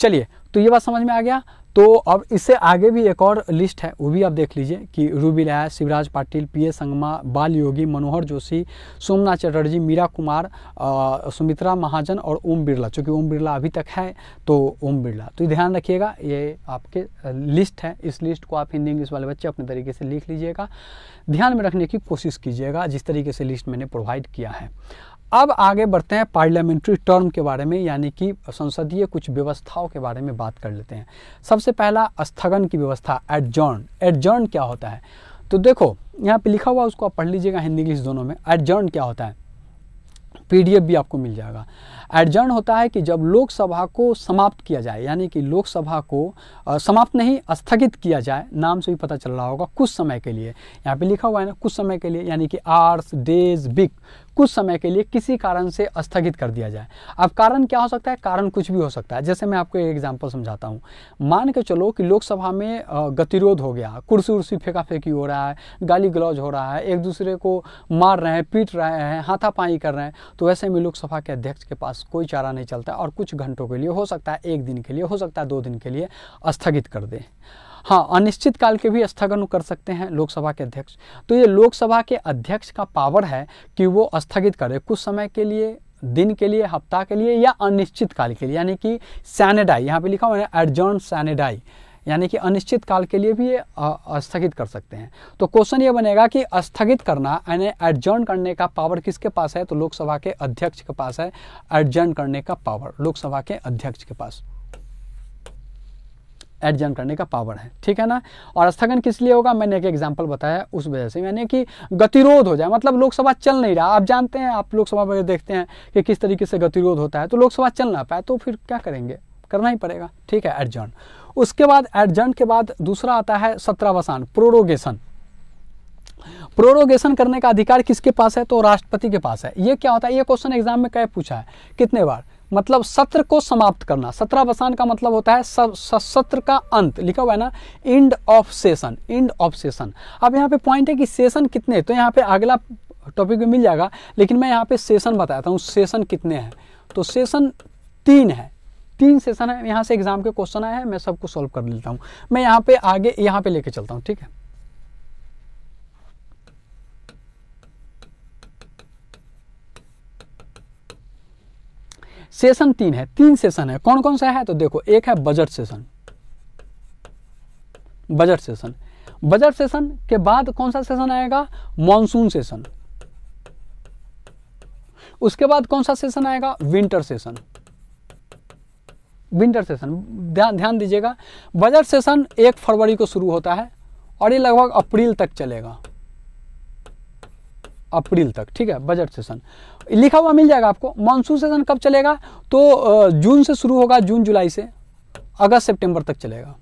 चलिए तो ये बात समझ में आ गया तो अब इससे आगे भी एक और लिस्ट है वो भी आप देख लीजिए कि रूबी लाया Shivraj Patil P A Sangma Balayogi मनोहर जोशी सोमनाथ चटर्जी मीरा कुमार सुमित्रा महाजन और ओम बिरला चूँकि ओम बिरला अभी तक है तो ओम बिरला तो ध्यान रखिएगा ये आपके लिस्ट है इस लिस्ट को आप हिंदी इंग्लिश वाले बच्चे अपने तरीके से लिख लीजिएगा ध्यान में रखने की कोशिश कीजिएगा जिस तरीके से लिस्ट मैंने प्रोवाइड किया है अब आगे बढ़ते हैं पार्लियामेंट्री टर्म के बारे में यानी कि संसदीय कुछ व्यवस्थाओं के बारे में बात कर लेते हैं सबसे पहला स्थगन की व्यवस्था एडजर्न एडजर्न क्या होता है तो देखो यहाँ पे लिखा हुआ उसको आप पढ़ लीजिएगा हिंदी इंग्लिश दोनों में एडजर्न क्या होता है पीडीएफ भी आपको मिल जाएगा एडजर्न होता है कि जब लोकसभा को समाप्त किया जाए यानी कि लोकसभा को आ, समाप्त नहीं स्थगित किया जाए नाम से भी पता चल रहा होगा कुछ समय के लिए यहाँ पे लिखा हुआ है ना कुछ समय के लिए यानी कि आर्स डेज बिक कुछ समय के लिए किसी कारण से स्थगित कर दिया जाए अब कारण क्या हो सकता है कारण कुछ भी हो सकता है जैसे मैं आपको एक एग्जाम्पल समझाता हूँ मान के चलो कि लोकसभा में गतिरोध हो गया कुर्सी उर्सी फेंका फेंकी हो रहा है गाली गलौज हो रहा है एक दूसरे को मार रहे हैं पीट रहे हैं हाथापाई कर रहे हैं तो वैसे में लोकसभा के अध्यक्ष के पास कोई चारा नहीं चलता और कुछ घंटों के लिए हो सकता है एक दिन के लिए हो सकता है दो दिन के लिए स्थगित कर दें हाँ अनिश्चित काल के भी स्थगन कर सकते हैं लोकसभा के अध्यक्ष तो ये लोकसभा के अध्यक्ष का पावर है कि वो स्थगित करे कुछ समय के लिए दिन के लिए हफ्ता के लिए या अनिश्चित काल के लिए यानी कि सैनेडाई यहाँ पे लिखा हुआ है एडजर्न सैनेडाई यानी कि अनिश्चित काल के लिए भी ये स्थगित कर सकते हैं तो क्वेश्चन ये बनेगा कि स्थगित करना यानी एडजर्न करने का पावर किसके पास है तो लोकसभा के अध्यक्ष के पास है एडजर्न करने का पावर लोकसभा के अध्यक्ष के पास एडजन करने का पावर है ठीक है ना और स्थगन किस लिए होगा मैंने एक एग्जाम्पल बताया उस वजह से मैंने कि गतिरोध हो जाए मतलब लोकसभा चल नहीं रहा आप जानते हैं आप लोकसभा में देखते हैं कि किस तरीके से गतिरोध होता है तो लोकसभा चल ना पाए तो फिर क्या करेंगे करना ही पड़ेगा ठीक है एडजन उसके बाद एडजन के बाद दूसरा आता है सत्रावसान प्रोरोगेशन प्रोरोगेशन करने का अधिकार किसके पास है तो राष्ट्रपति के पास है ये क्या होता है ये क्वेश्चन एग्जाम में क्या पूछा है कितने बार मतलब सत्र को समाप्त करना सत्रावसान का मतलब होता है सत्र का अंत लिखा हुआ है ना end of session end of session अब यहाँ पे पॉइंट है कि सेशन कितने तो यहाँ पे अगला टॉपिक भी मिल जाएगा लेकिन मैं यहाँ पे सेशन बताता हूँ सेशन कितने हैं तो सेशन तीन है तीन सेशन है यहाँ से एग्जाम के क्वेश्चन आए हैं मैं सबको सॉल्व कर लेता हूँ मैं यहाँ पे आगे यहाँ पे लेके चलता हूँ ठीक है सेशन तीन है तीन सेशन है कौन कौन सा है तो देखो एक है budget session budget session budget session के बाद कौन सा सेशन आएगा मॉनसून सेशन उसके बाद कौन सा सेशन आएगा विंटर सेशन विंटर सेशन ध्यान ध्यान दीजिएगा बजट सेशन एक फरवरी को शुरू होता है और ये लगभग अप्रैल तक चलेगा अप्रैल तक ठीक है बजट सेशन लिखा हुआ मिल जाएगा आपको मानसून सेशन कब चलेगा तो जून से शुरू होगा जून जुलाई से अगस्त सितंबर तक चलेगा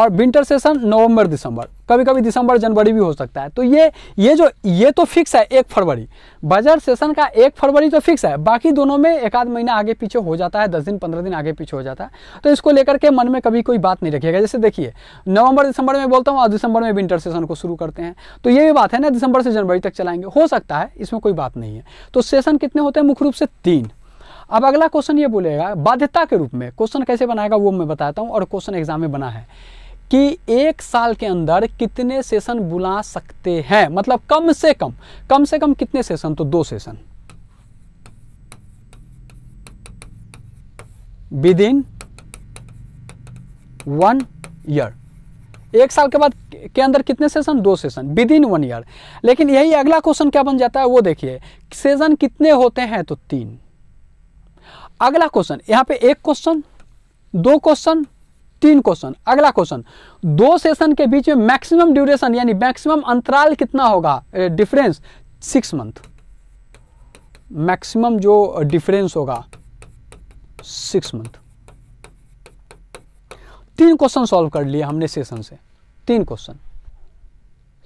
और विंटर सेशन नवंबर दिसंबर कभी कभी दिसंबर जनवरी भी हो सकता है तो ये ये जो ये तो फिक्स है एक फरवरी बजट सेशन का एक फरवरी तो फिक्स है बाकी दोनों में एक आध महीना आगे पीछे हो जाता है दस दिन पंद्रह दिन आगे पीछे हो जाता है तो इसको लेकर के मन में कभी कोई बात नहीं रखिएगा जैसे देखिए नवंबर दिसंबर में बोलता हूँ और दिसंबर में विंटर सेशन को शुरू करते हैं तो ये भी बात है ना दिसंबर से जनवरी तक चलाएंगे हो सकता है इसमें कोई बात नहीं है तो सेशन कितने होते हैं मुख्य रूप से तीन अब अगला क्वेश्चन ये बोलेगा बाध्यता के रूप में क्वेश्चन कैसे बनाएगा वो मैं बताता हूँ और क्वेश्चन एग्जाम में बना है कि एक साल के अंदर कितने सेशन बुला सकते हैं मतलब कम से कम कम से कम कितने सेशन तो दो session within one year एक साल के बाद के अंदर कितने सेशन दो session within one year लेकिन यही अगला क्वेश्चन क्या बन जाता है वो देखिए सेशन कितने होते हैं तो तीन अगला क्वेश्चन यहां पे एक क्वेश्चन दो क्वेश्चन तीन क्वेश्चन अगला क्वेश्चन दो सेशन के बीच में मैक्सिमम ड्यूरेशन यानी मैक्सिमम अंतराल कितना होगा डिफरेंस सिक्स मंथ मैक्सिमम जो डिफरेंस होगा सिक्स मंथ तीन क्वेश्चन सॉल्व कर लिए हमने सेशन से तीन क्वेश्चन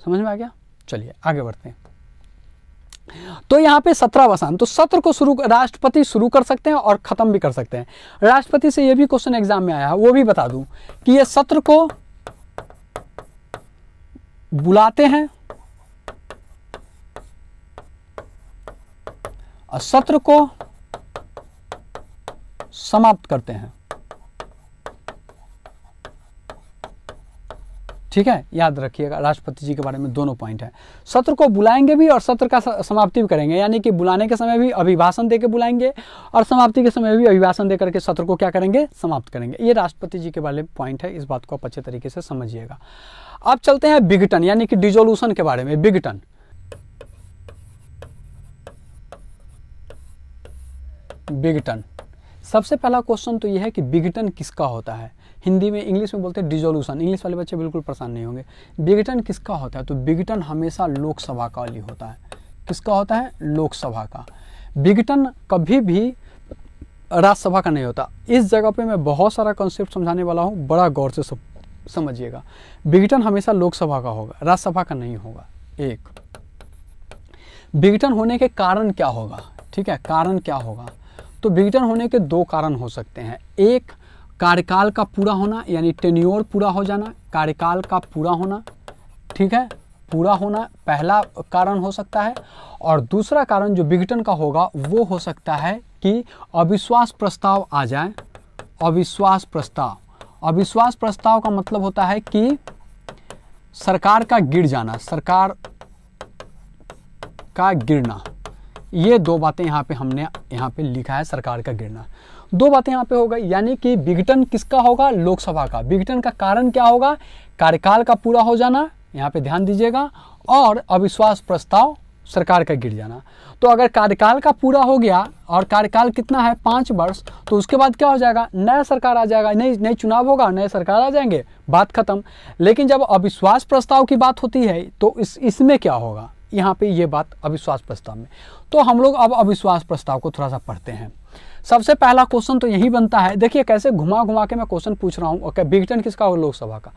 समझ में आ गया चलिए आगे बढ़ते हैं तो यहाँ पे सत्रावसान तो सत्र को शुरू राष्ट्रपति शुरू कर सकते हैं और ख़त्म भी कर सकते हैं राष्ट्रपति से ये भी क्वेश्चन एग्जाम में आया वो भी बता दूं कि ये सत्र को बुलाते हैं और सत्र को समाप्त करते हैं ठीक है याद रखिएगा राष्ट्रपति जी के बारे में दोनों पॉइंट है सत्र को बुलाएंगे भी और सत्र का समाप्ति भी करेंगे यानी कि बुलाने के समय भी अभिभाषण देकर बुलाएंगे और समाप्ति के समय भी अभिभाषण देकर के सत्र को क्या करेंगे समाप्त करेंगे ये राष्ट्रपति जी के बारे में पॉइंट है इस बात को आप अच्छे तरीके से समझिएगा अब चलते हैं बिगटन यानी कि डिजोल्यूशन के बारे में बिगटन बिगटन सबसे पहला क्वेश्चन तो यह है कि बिगटन किसका होता है हिंदी में इंग्लिश में बोलते हैं डिजोल्यूशन इंग्लिश वाले बच्चे बिल्कुल परेशान नहीं होंगे विघटन किसका होता है तो विघटन हमेशा लोकसभा का लिए होता है किसका होता है लोकसभा का विघटन कभी भी राज्यसभा का नहीं होता इस जगह पे मैं बहुत सारा कॉन्सेप्ट समझाने वाला हूँ बड़ा गौर से समझिएगा विघटन हमेशा लोकसभा का होगा राज्यसभा का नहीं होगा एक विघटन होने के कारण क्या होगा ठीक है कारण क्या होगा तो विघटन होने के दो कारण हो सकते हैं एक कार्यकाल का पूरा होना यानी टेन्योर पूरा हो जाना कार्यकाल का पूरा होना ठीक है पूरा होना पहला कारण हो सकता है और दूसरा कारण जो विघटन का होगा वो हो सकता है कि अविश्वास प्रस्ताव आ जाए अविश्वास प्रस्ताव अविश्वास प्रस्ताव का मतलब होता है कि सरकार का गिर जाना सरकार का गिरना ये दो बातें यहाँ पे हमने यहाँ पे लिखा है सरकार का गिरना दो बातें यहाँ पे हो गई यानी कि विघटन किसका होगा लोकसभा का विघटन का कारण क्या होगा कार्यकाल का पूरा हो जाना यहाँ पे ध्यान दीजिएगा और अविश्वास प्रस्ताव सरकार का गिर जाना तो अगर कार्यकाल का पूरा हो गया और कार्यकाल कितना है पाँच वर्ष तो उसके बाद क्या हो जाएगा नया सरकार आ जाएगा नई नई चुनाव होगा नए सरकार आ जाएंगे बात खत्म लेकिन जब अविश्वास प्रस्ताव की बात होती है तो इस इसमें क्या होगा यहाँ पे ये बात अविश्वास प्रस्ताव में तो हम लोग अब अविश्वास प्रस्ताव को थोड़ा सा पढ़ते हैं सबसे पहला क्वेश्चन तो यही बनता है देखिए कैसे घुमा घुमा के मैं क्वेश्चन पूछ रहा हूँ ओके बिगटन किसका होगा लोकसभा का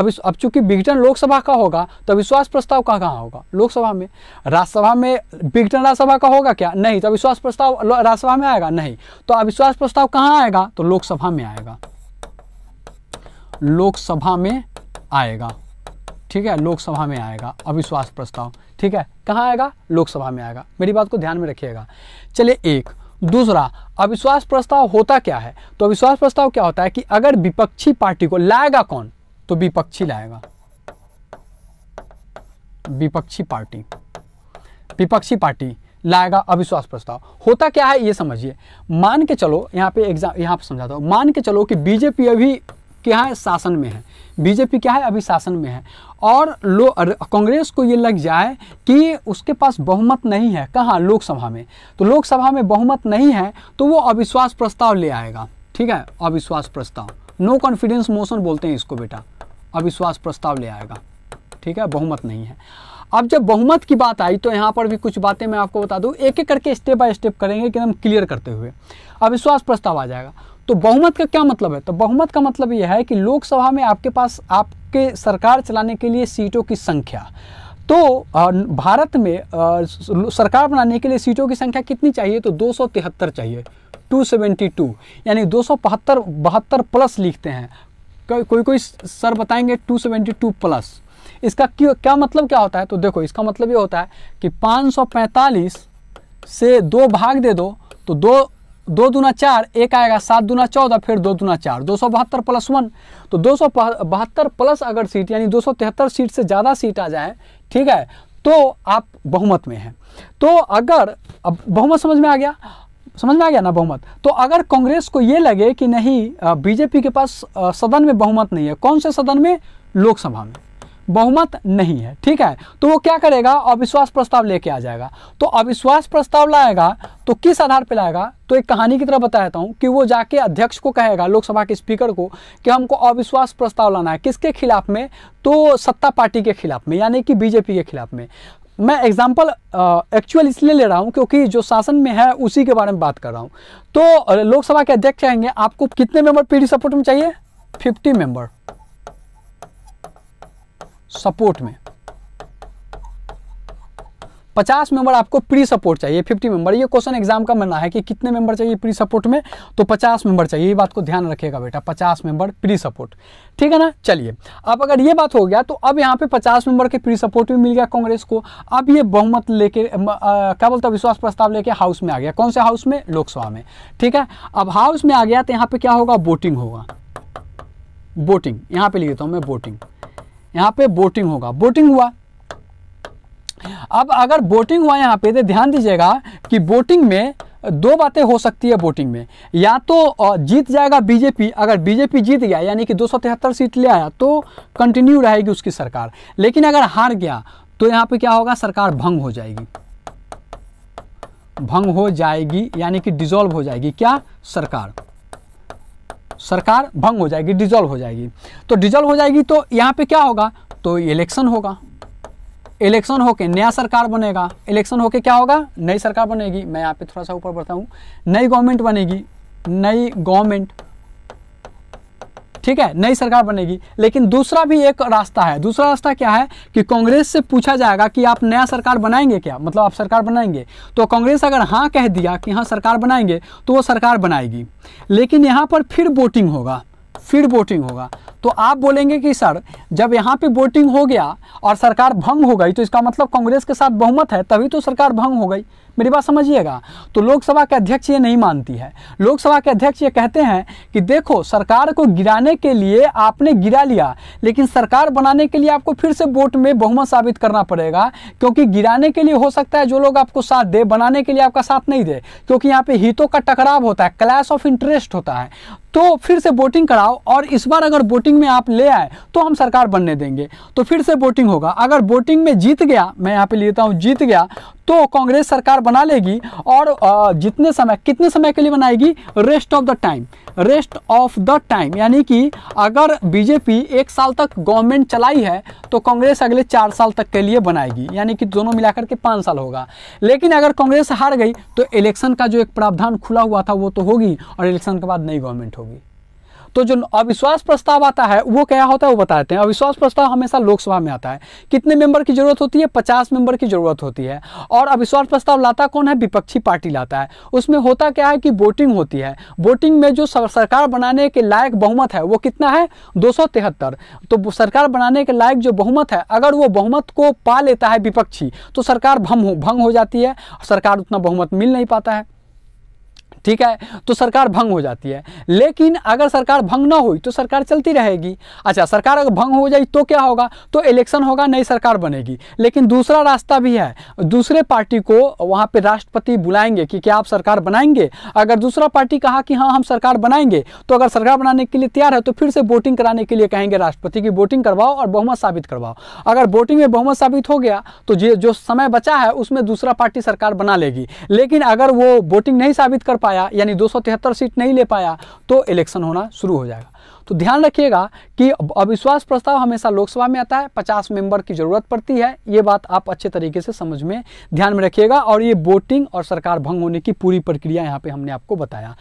अब इस अब चूंकि बिगटन लोकसभा का होगा तो विश्वास प्रस्ताव कहाँ कहाँ होगा लोकसभा में राज्यसभा में बिगटन राज्यसभा का होगा क्या नहीं तो अविश्वास प्रस्ताव राज्यसभा में आएगा नहीं तो अविश्वास प्रस्ताव कहाँ आएगा तो लोकसभा में आएगा लोकसभा में आएगा ठीक है लोकसभा में आएगा अविश्वास प्रस्ताव ठीक है कहाँ आएगा लोकसभा में आएगा मेरी बात को ध्यान में रखिएगा चलिए एक दूसरा अविश्वास प्रस्ताव होता क्या है तो अविश्वास प्रस्ताव क्या होता है कि अगर विपक्षी पार्टी को लाएगा कौन तो विपक्षी लाएगा विपक्षी पार्टी विपक्षी पार्टी लाएगा अविश्वास प्रस्ताव होता क्या है ये समझिए मान के चलो यहां पे एग्जाम यहां पे समझाता हूं मान के चलो कि बीजेपी अभी क्या है शासन में है बीजेपी क्या है अभी शासन में है और लो कांग्रेस को ये लग जाए कि उसके पास बहुमत नहीं है कहाँ लोकसभा में तो लोकसभा में बहुमत नहीं है तो वो अविश्वास प्रस्ताव ले आएगा ठीक है अविश्वास प्रस्ताव नो कॉन्फिडेंस मोशन बोलते हैं इसको बेटा अविश्वास प्रस्ताव ले आएगा ठीक है बहुमत नहीं है अब जब बहुमत की बात आई तो यहाँ पर भी कुछ बातें मैं आपको बता दूँ एक एक करके स्टेप बाय स्टेप करेंगे एकदम क्लियर करते हुए अविश्वास प्रस्ताव आ जाएगा तो बहुमत का क्या मतलब है तो बहुमत का मतलब यह है कि लोकसभा में आपके पास आपके सरकार चलाने के लिए सीटों की संख्या तो भारत में सरकार बनाने के लिए सीटों की संख्या कितनी चाहिए तो दो चाहिए 272 यानी दो सौ प्लस लिखते हैं कोई कोई सर बताएंगे 272 प्लस इसका क्यों क्या मतलब क्या होता है तो देखो इसका मतलब ये होता है कि 545 से दो भाग दे दो तो दो दो दुना चार एक आएगा सात दुना चौदह फिर दो दुना चार दो सौ बहत्तर प्लस वन तो दो सौ बहत्तर प्लस अगर सीट यानी दो सौ तिहत्तर सीट से ज़्यादा सीट आ जाए ठीक है तो आप बहुमत में हैं तो अगर अब बहुमत समझ में आ गया समझ में आ गया ना बहुमत तो अगर कांग्रेस को ये लगे कि नहीं बीजेपी के पास सदन में बहुमत नहीं है कौन से सदन में लोकसभा में बहुमत नहीं है ठीक है तो वो क्या करेगा अविश्वास प्रस्ताव लेके आ जाएगा तो अविश्वास प्रस्ताव लाएगा तो किस आधार पर लाएगा तो एक कहानी की तरह बता देता कि वो जाके अध्यक्ष को कहेगा लोकसभा के स्पीकर को कि हमको अविश्वास प्रस्ताव लाना है किसके खिलाफ में तो सत्ता पार्टी के खिलाफ में यानी कि बीजेपी के खिलाफ में मैं एग्जाम्पल एक्चुअल इसलिए ले रहा हूँ क्योंकि जो शासन में है उसी के बारे में बात कर रहा हूँ तो लोकसभा के अध्यक्ष कहेंगे आपको कितने मेंबर पीडी सपोर्ट में चाहिए फिफ्टी मेंबर सपोर्ट में 50 मेंबर आपको प्री सपोर्ट चाहिए 50 मेंबर ये क्वेश्चन एग्जाम का मना है कि कितने मेंबर चाहिए प्री सपोर्ट में तो 50 मेंबर चाहिए ये बात को ध्यान रखिएगा बेटा 50 मेंबर प्री सपोर्ट ठीक है ना चलिए अब अगर ये बात हो गया तो अब यहाँ पे 50 मेंबर के प्री सपोर्ट भी मिल गया कांग्रेस को अब ये बहुमत लेके क्या बोलता विश्वास प्रस्ताव लेके हाउस में आ गया कौन से हाउस में लोकसभा में ठीक है अब हाउस में आ गया तो यहाँ पे क्या होगा वोटिंग होगा वोटिंग यहाँ पे लिखता हूँ मैं वोटिंग यहां पे बोटिंग होगा बोटिंग हुआ अब अगर बोटिंग हुआ यहां पे तो ध्यान दीजिएगा कि बोटिंग में दो बातें हो सकती है वोटिंग में या तो जीत जाएगा बीजेपी अगर बीजेपी जीत गया यानी कि दो सीट ले आया तो कंटिन्यू रहेगी उसकी सरकार लेकिन अगर हार गया तो यहां पे क्या होगा सरकार भंग हो जाएगी भंग हो जाएगी यानी कि डिजोल्व हो जाएगी क्या सरकार सरकार भंग हो जाएगी डिजॉल्व हो जाएगी तो डिजॉल्व हो जाएगी तो यहाँ पे क्या होगा तो इलेक्शन होगा इलेक्शन होके नया सरकार बनेगा इलेक्शन होके क्या होगा नई सरकार बनेगी मैं यहाँ पे थोड़ा सा ऊपर बढ़ता हूँ नई गवर्नमेंट बनेगी नई गवर्नमेंट ठीक है नई सरकार बनेगी लेकिन दूसरा भी एक रास्ता है दूसरा रास्ता क्या है कि कांग्रेस से पूछा जाएगा कि आप नया सरकार बनाएंगे क्या मतलब आप सरकार बनाएंगे तो कांग्रेस अगर हाँ कह दिया कि हाँ सरकार बनाएंगे तो वो सरकार बनाएगी लेकिन यहाँ पर फिर वोटिंग होगा फिर वोटिंग होगा तो आप बोलेंगे कि सर जब यहाँ पे वोटिंग हो गया और सरकार भंग हो गई तो इसका मतलब कांग्रेस के साथ बहुमत है तभी तो सरकार भंग हो गई मेरी बात समझिएगा तो लोकसभा के अध्यक्ष ये नहीं मानती है लोकसभा के अध्यक्ष ये कहते हैं कि देखो सरकार को गिराने के लिए आपने गिरा लिया लेकिन सरकार बनाने के लिए आपको फिर से वोट में बहुमत साबित करना पड़ेगा क्योंकि गिराने के लिए हो सकता है जो लोग आपको साथ दे बनाने के लिए आपका साथ नहीं दे क्योंकि यहाँ पे हितों का टकराव होता है क्लैश ऑफ इंटरेस्ट होता है तो फिर से वोटिंग कराओ और इस बार अगर वोटिंग में आप ले आए तो हम सरकार बनने देंगे तो फिर से वोटिंग होगा अगर वोटिंग में जीत गया मैं यहाँ पे लेता हूँ जीत गया तो कांग्रेस सरकार बना लेगी और जितने समय कितने समय के लिए बनाएगी rest of the time rest of the time यानी कि अगर बीजेपी एक साल तक गवर्नमेंट चलाई है तो कांग्रेस अगले चार साल तक के लिए बनाएगी यानी कि दोनों मिलाकर के पाँच साल होगा लेकिन अगर कांग्रेस हार गई तो इलेक्शन का जो एक प्रावधान खुला हुआ था वो तो होगी और इलेक्शन के बाद नई गवर्नमेंट होगी तो जो अविश्वास प्रस्ताव आता है वो क्या होता है वो बताते हैं अविश्वास प्रस्ताव हमेशा लोकसभा में आता है कितने मेंबर की जरूरत होती है पचास मेंबर की जरूरत होती है और अविश्वास प्रस्ताव लाता कौन है विपक्षी पार्टी लाता है उसमें होता क्या है कि वोटिंग होती है वोटिंग में जो सरकार बनाने के लायक बहुमत है वो कितना है दो तो सरकार बनाने के लायक जो बहुमत है अगर वो बहुमत को पा लेता है विपक्षी तो सरकार भंग हो जाती है सरकार उतना बहुमत मिल नहीं पाता है ठीक है तो सरकार भंग हो जाती है लेकिन अगर सरकार भंग ना हुई तो सरकार चलती रहेगी अच्छा सरकार अगर भंग हो जाए तो क्या होगा तो इलेक्शन होगा नई सरकार बनेगी लेकिन दूसरा रास्ता भी है दूसरे पार्टी को वहां पे राष्ट्रपति बुलाएंगे कि क्या आप सरकार बनाएंगे अगर दूसरा पार्टी कहा कि हाँ हम सरकार बनाएंगे तो अगर सरकार बनाने के लिए तैयार है तो फिर से वोटिंग कराने के लिए कहेंगे राष्ट्रपति की वोटिंग करवाओ और बहुमत साबित करवाओ अगर वोटिंग में बहुमत साबित हो गया तो जो समय बचा है उसमें दूसरा पार्टी सरकार बना लेगी लेकिन अगर वो वोटिंग नहीं साबित कर पाया यानी दो सीट नहीं ले पाया तो इलेक्शन होना शुरू हो जाएगा तो ध्यान रखिएगा कि अविश्वास प्रस्ताव हमेशा लोकसभा में आता है पचास मेंबर की जरूरत पड़ती है ये बात आप अच्छे तरीके से समझ में ध्यान में रखिएगा और ये वोटिंग और सरकार भंग होने की पूरी प्रक्रिया यहाँ पे हमने आपको बताया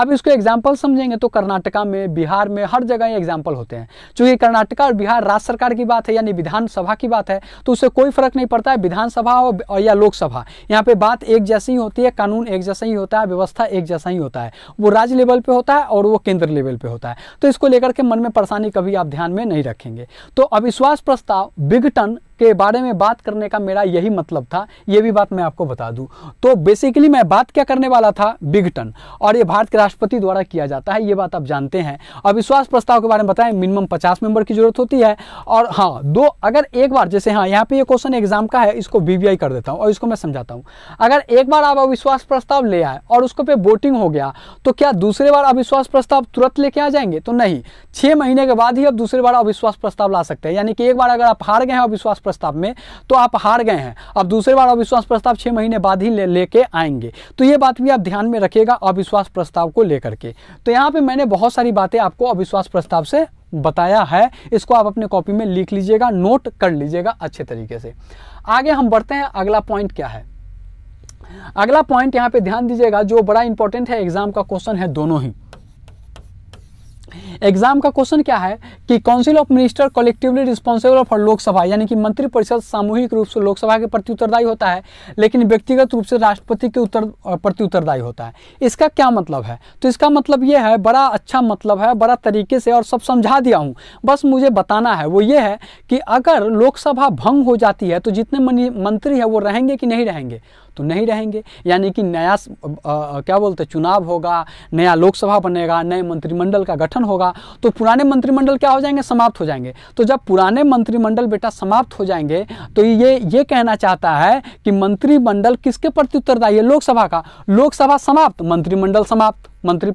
अब इसको एग्जाम्पल समझेंगे तो कर्नाटका में बिहार में हर जगह ये एग्जाम्पल होते हैं चूंकि कर्नाटका और बिहार राज्य सरकार की बात है यानी विधानसभा की बात है तो उससे कोई फर्क नहीं पड़ता है विधानसभा और या लोकसभा यहाँ पे बात एक जैसी ही होती है कानून एक जैसा ही होता है व्यवस्था एक जैसा ही होता है वो राज्य लेवल पे होता है और वो केंद्र लेवल पे होता है तो इसको लेकर के मन में परेशानी कभी आप ध्यान में नहीं रखेंगे तो अविश्वास प्रस्ताव विघटन के बारे में बात करने का मेरा यही मतलब था यह भी बात मैं आपको बता दूं तो बेसिकली मैं बात क्या करने वाला था बिगटन और यह भारत के राष्ट्रपति द्वारा किया जाता है यह बात आप जानते हैं अविश्वास प्रस्ताव के बारे में बताएं मिनिमम पचास मेंबर की जरूरत होती है और हाँ दो अगर एक बार जैसे हाँ यहाँ पे ये क्वेश्चन एग्जाम का है इसको वी कर देता हूँ और इसको मैं समझाता हूँ अगर एक बार आप अविश्वास प्रस्ताव ले आए और उसको पे वोटिंग हो गया तो क्या दूसरे बार अविश्वास प्रस्ताव तुरंत लेके आ जाएंगे तो नहीं छह महीने के बाद ही आप दूसरे बार अविश्वास प्रस्ताव ला सकते हैं यानी कि एक बार अगर आप हार गए हैं अविश्वास प्रस्ताव में तो आप हार गए हैं अब दूसरे बार अविश्वास प्रस्ताव छह महीने बाद ही लेके ले आएंगे तो ये बात भी आप ध्यान में रखिएगा अविश्वास प्रस्ताव को लेकर के तो यहाँ पर मैंने बहुत सारी बातें आपको अविश्वास प्रस्ताव से बताया है इसको आप अपने कॉपी में लिख लीजिएगा नोट कर लीजिएगा अच्छे तरीके से आगे हम बढ़ते हैं अगला पॉइंट क्या है अगला पॉइंट यहां पे ध्यान दीजिएगा जो बड़ा इंपॉर्टेंट है एग्जाम का क्वेश्चन है दोनों ही एग्जाम का क्वेश्चन क्या है कि council of minister collectively responsible for Lok Sabha यानी कि मंत्रिपरिषद सामूहिक रूप से लोकसभा के प्रति उत्तरदायी होता है लेकिन व्यक्तिगत रूप से राष्ट्रपति के उत्तर प्रति उत्तरदायी होता है इसका क्या मतलब है तो इसका मतलब यह है बड़ा अच्छा मतलब है बड़ा तरीके से और सब समझा दिया हूँ बस मुझे बताना है वो ये है कि अगर लोकसभा भंग हो जाती है तो जितने मंत्री है वो रहेंगे कि नहीं रहेंगे तो नहीं रहेंगे यानी कि नया आ, क्या बोलते चुनाव होगा नया लोकसभा बनेगा नए मंत्रिमंडल का गठन होगा तो पुराने मंत्रिमंडल क्या हो जाएंगे समाप्त हो जाएंगे तो जब पुराने मंत्रिमंडल बेटा समाप्त हो जाएंगे तो ये ये कहना चाहता है कि मंत्रिमंडल किसके प्रति उत्तरदायी है लोकसभा का लोकसभा समाप्त मंत्रिमंडल समाप्त मंत्री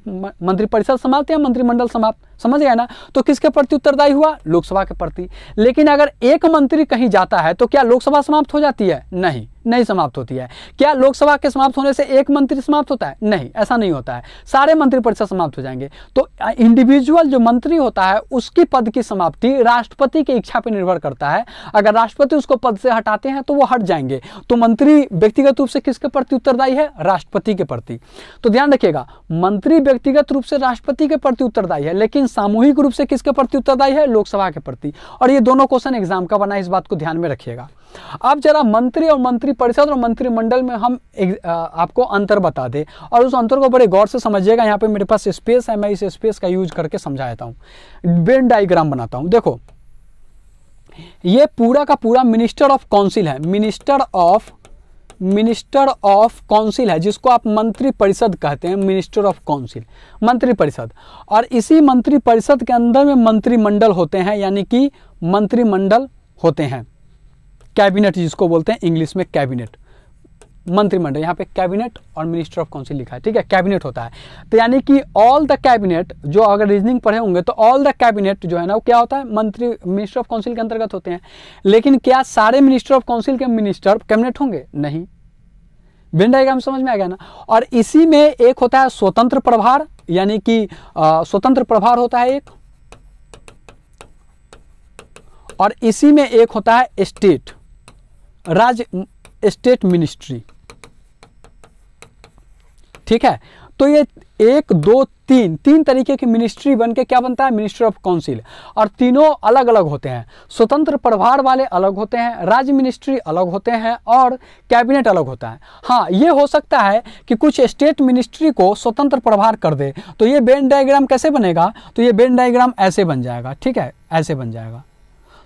मंत्रिपरिषद समाप्त या मंत्रिमंडल समाप्त समझ गया ना तो किसके प्रति उत्तरदायी हुआ लोकसभा के प्रति लेकिन अगर एक मंत्री कहीं जाता है तो क्या लोकसभा समाप्त हो जाती है नहीं नहीं समाप्त होती है क्या लोकसभा के समाप्त होने से एक मंत्री समाप्त होता है नहीं ऐसा नहीं होता है सारे मंत्रिपरिषद समाप्त हो जाएंगे तो इंडिविजुअल जो मंत्री होता है उसकी पद की समाप्ति राष्ट्रपति की इच्छा पर निर्भर करता है अगर राष्ट्रपति उसको पद से हटाते हैं तो वो हट जाएंगे तो मंत्री व्यक्तिगत रूप से किसके प्रति उत्तरदायी है राष्ट्रपति के प्रति तो ध्यान रखिएगा मंत्री व्यक्तिगत रूप से राष्ट्रपति के प्रति उत्तरदायी है लेकिन सामूहिक रूप से किसके प्रति उत्तरदायी है लोकसभा के प्रति और ये दोनों क्वेश्चन एग्जाम का बना इस बात को ध्यान में रखिएगा अब जरा मंत्री और मंत्री परिषद और मंत्रिमंडल में हम एक, आ, आपको अंतर बता दें और उस अंतर को बड़े गौर से समझिएगा यहाँ पे मेरे पास स्पेस है मैं इस स्पेस का यूज करके समझाता हूँ बेन डाइग्राम बनाता हूँ देखो ये पूरा का पूरा मिनिस्टर ऑफ काउंसिल है minister of minister of council है जिसको आप मंत्री परिषद कहते हैं मिनिस्टर ऑफ काउंसिल मंत्री परिषद और इसी मंत्री परिषद के अंदर में मंत्रिमंडल होते हैं यानी कि मंत्रिमंडल होते हैं कैबिनेट जिसको बोलते हैं इंग्लिश में कैबिनेट मंत्रिमंडल यहाँ पे कैबिनेट और मिनिस्टर ऑफ काउंसिल लिखा है ठीक है कैबिनेट होता है तो यानी कि ऑल द कैबिनेट जो अगर रीजनिंग पढ़े होंगे तो ऑल द कैबिनेट जो है ना वो क्या होता है मंत्री मिनिस्टर ऑफ काउंसिल के अंतर्गत होते हैं लेकिन क्या सारे मिनिस्टर ऑफ काउंसिल के मिनिस्टर कैबिनेट होंगे नहीं बिन डायग्राम समझ में आ गया ना और इसी में एक होता है स्वतंत्र प्रभार यानी कि स्वतंत्र प्रभार होता है एक और इसी में एक होता है स्टेट राज्य स्टेट मिनिस्ट्री ठीक है तो ये एक दो तीन तीन तरीके की मिनिस्ट्री बनके क्या बनता है मिनिस्ट्री ऑफ काउंसिल और तीनों अलग अलग होते हैं स्वतंत्र प्रभार वाले अलग होते हैं राज्य मिनिस्ट्री अलग होते हैं और कैबिनेट अलग होता है हाँ ये हो सकता है कि कुछ स्टेट मिनिस्ट्री को स्वतंत्र प्रभार कर दे तो ये बेन डायग्राम कैसे बनेगा तो ये बेन डायग्राम ऐसे बन जाएगा ठीक है ऐसे बन जाएगा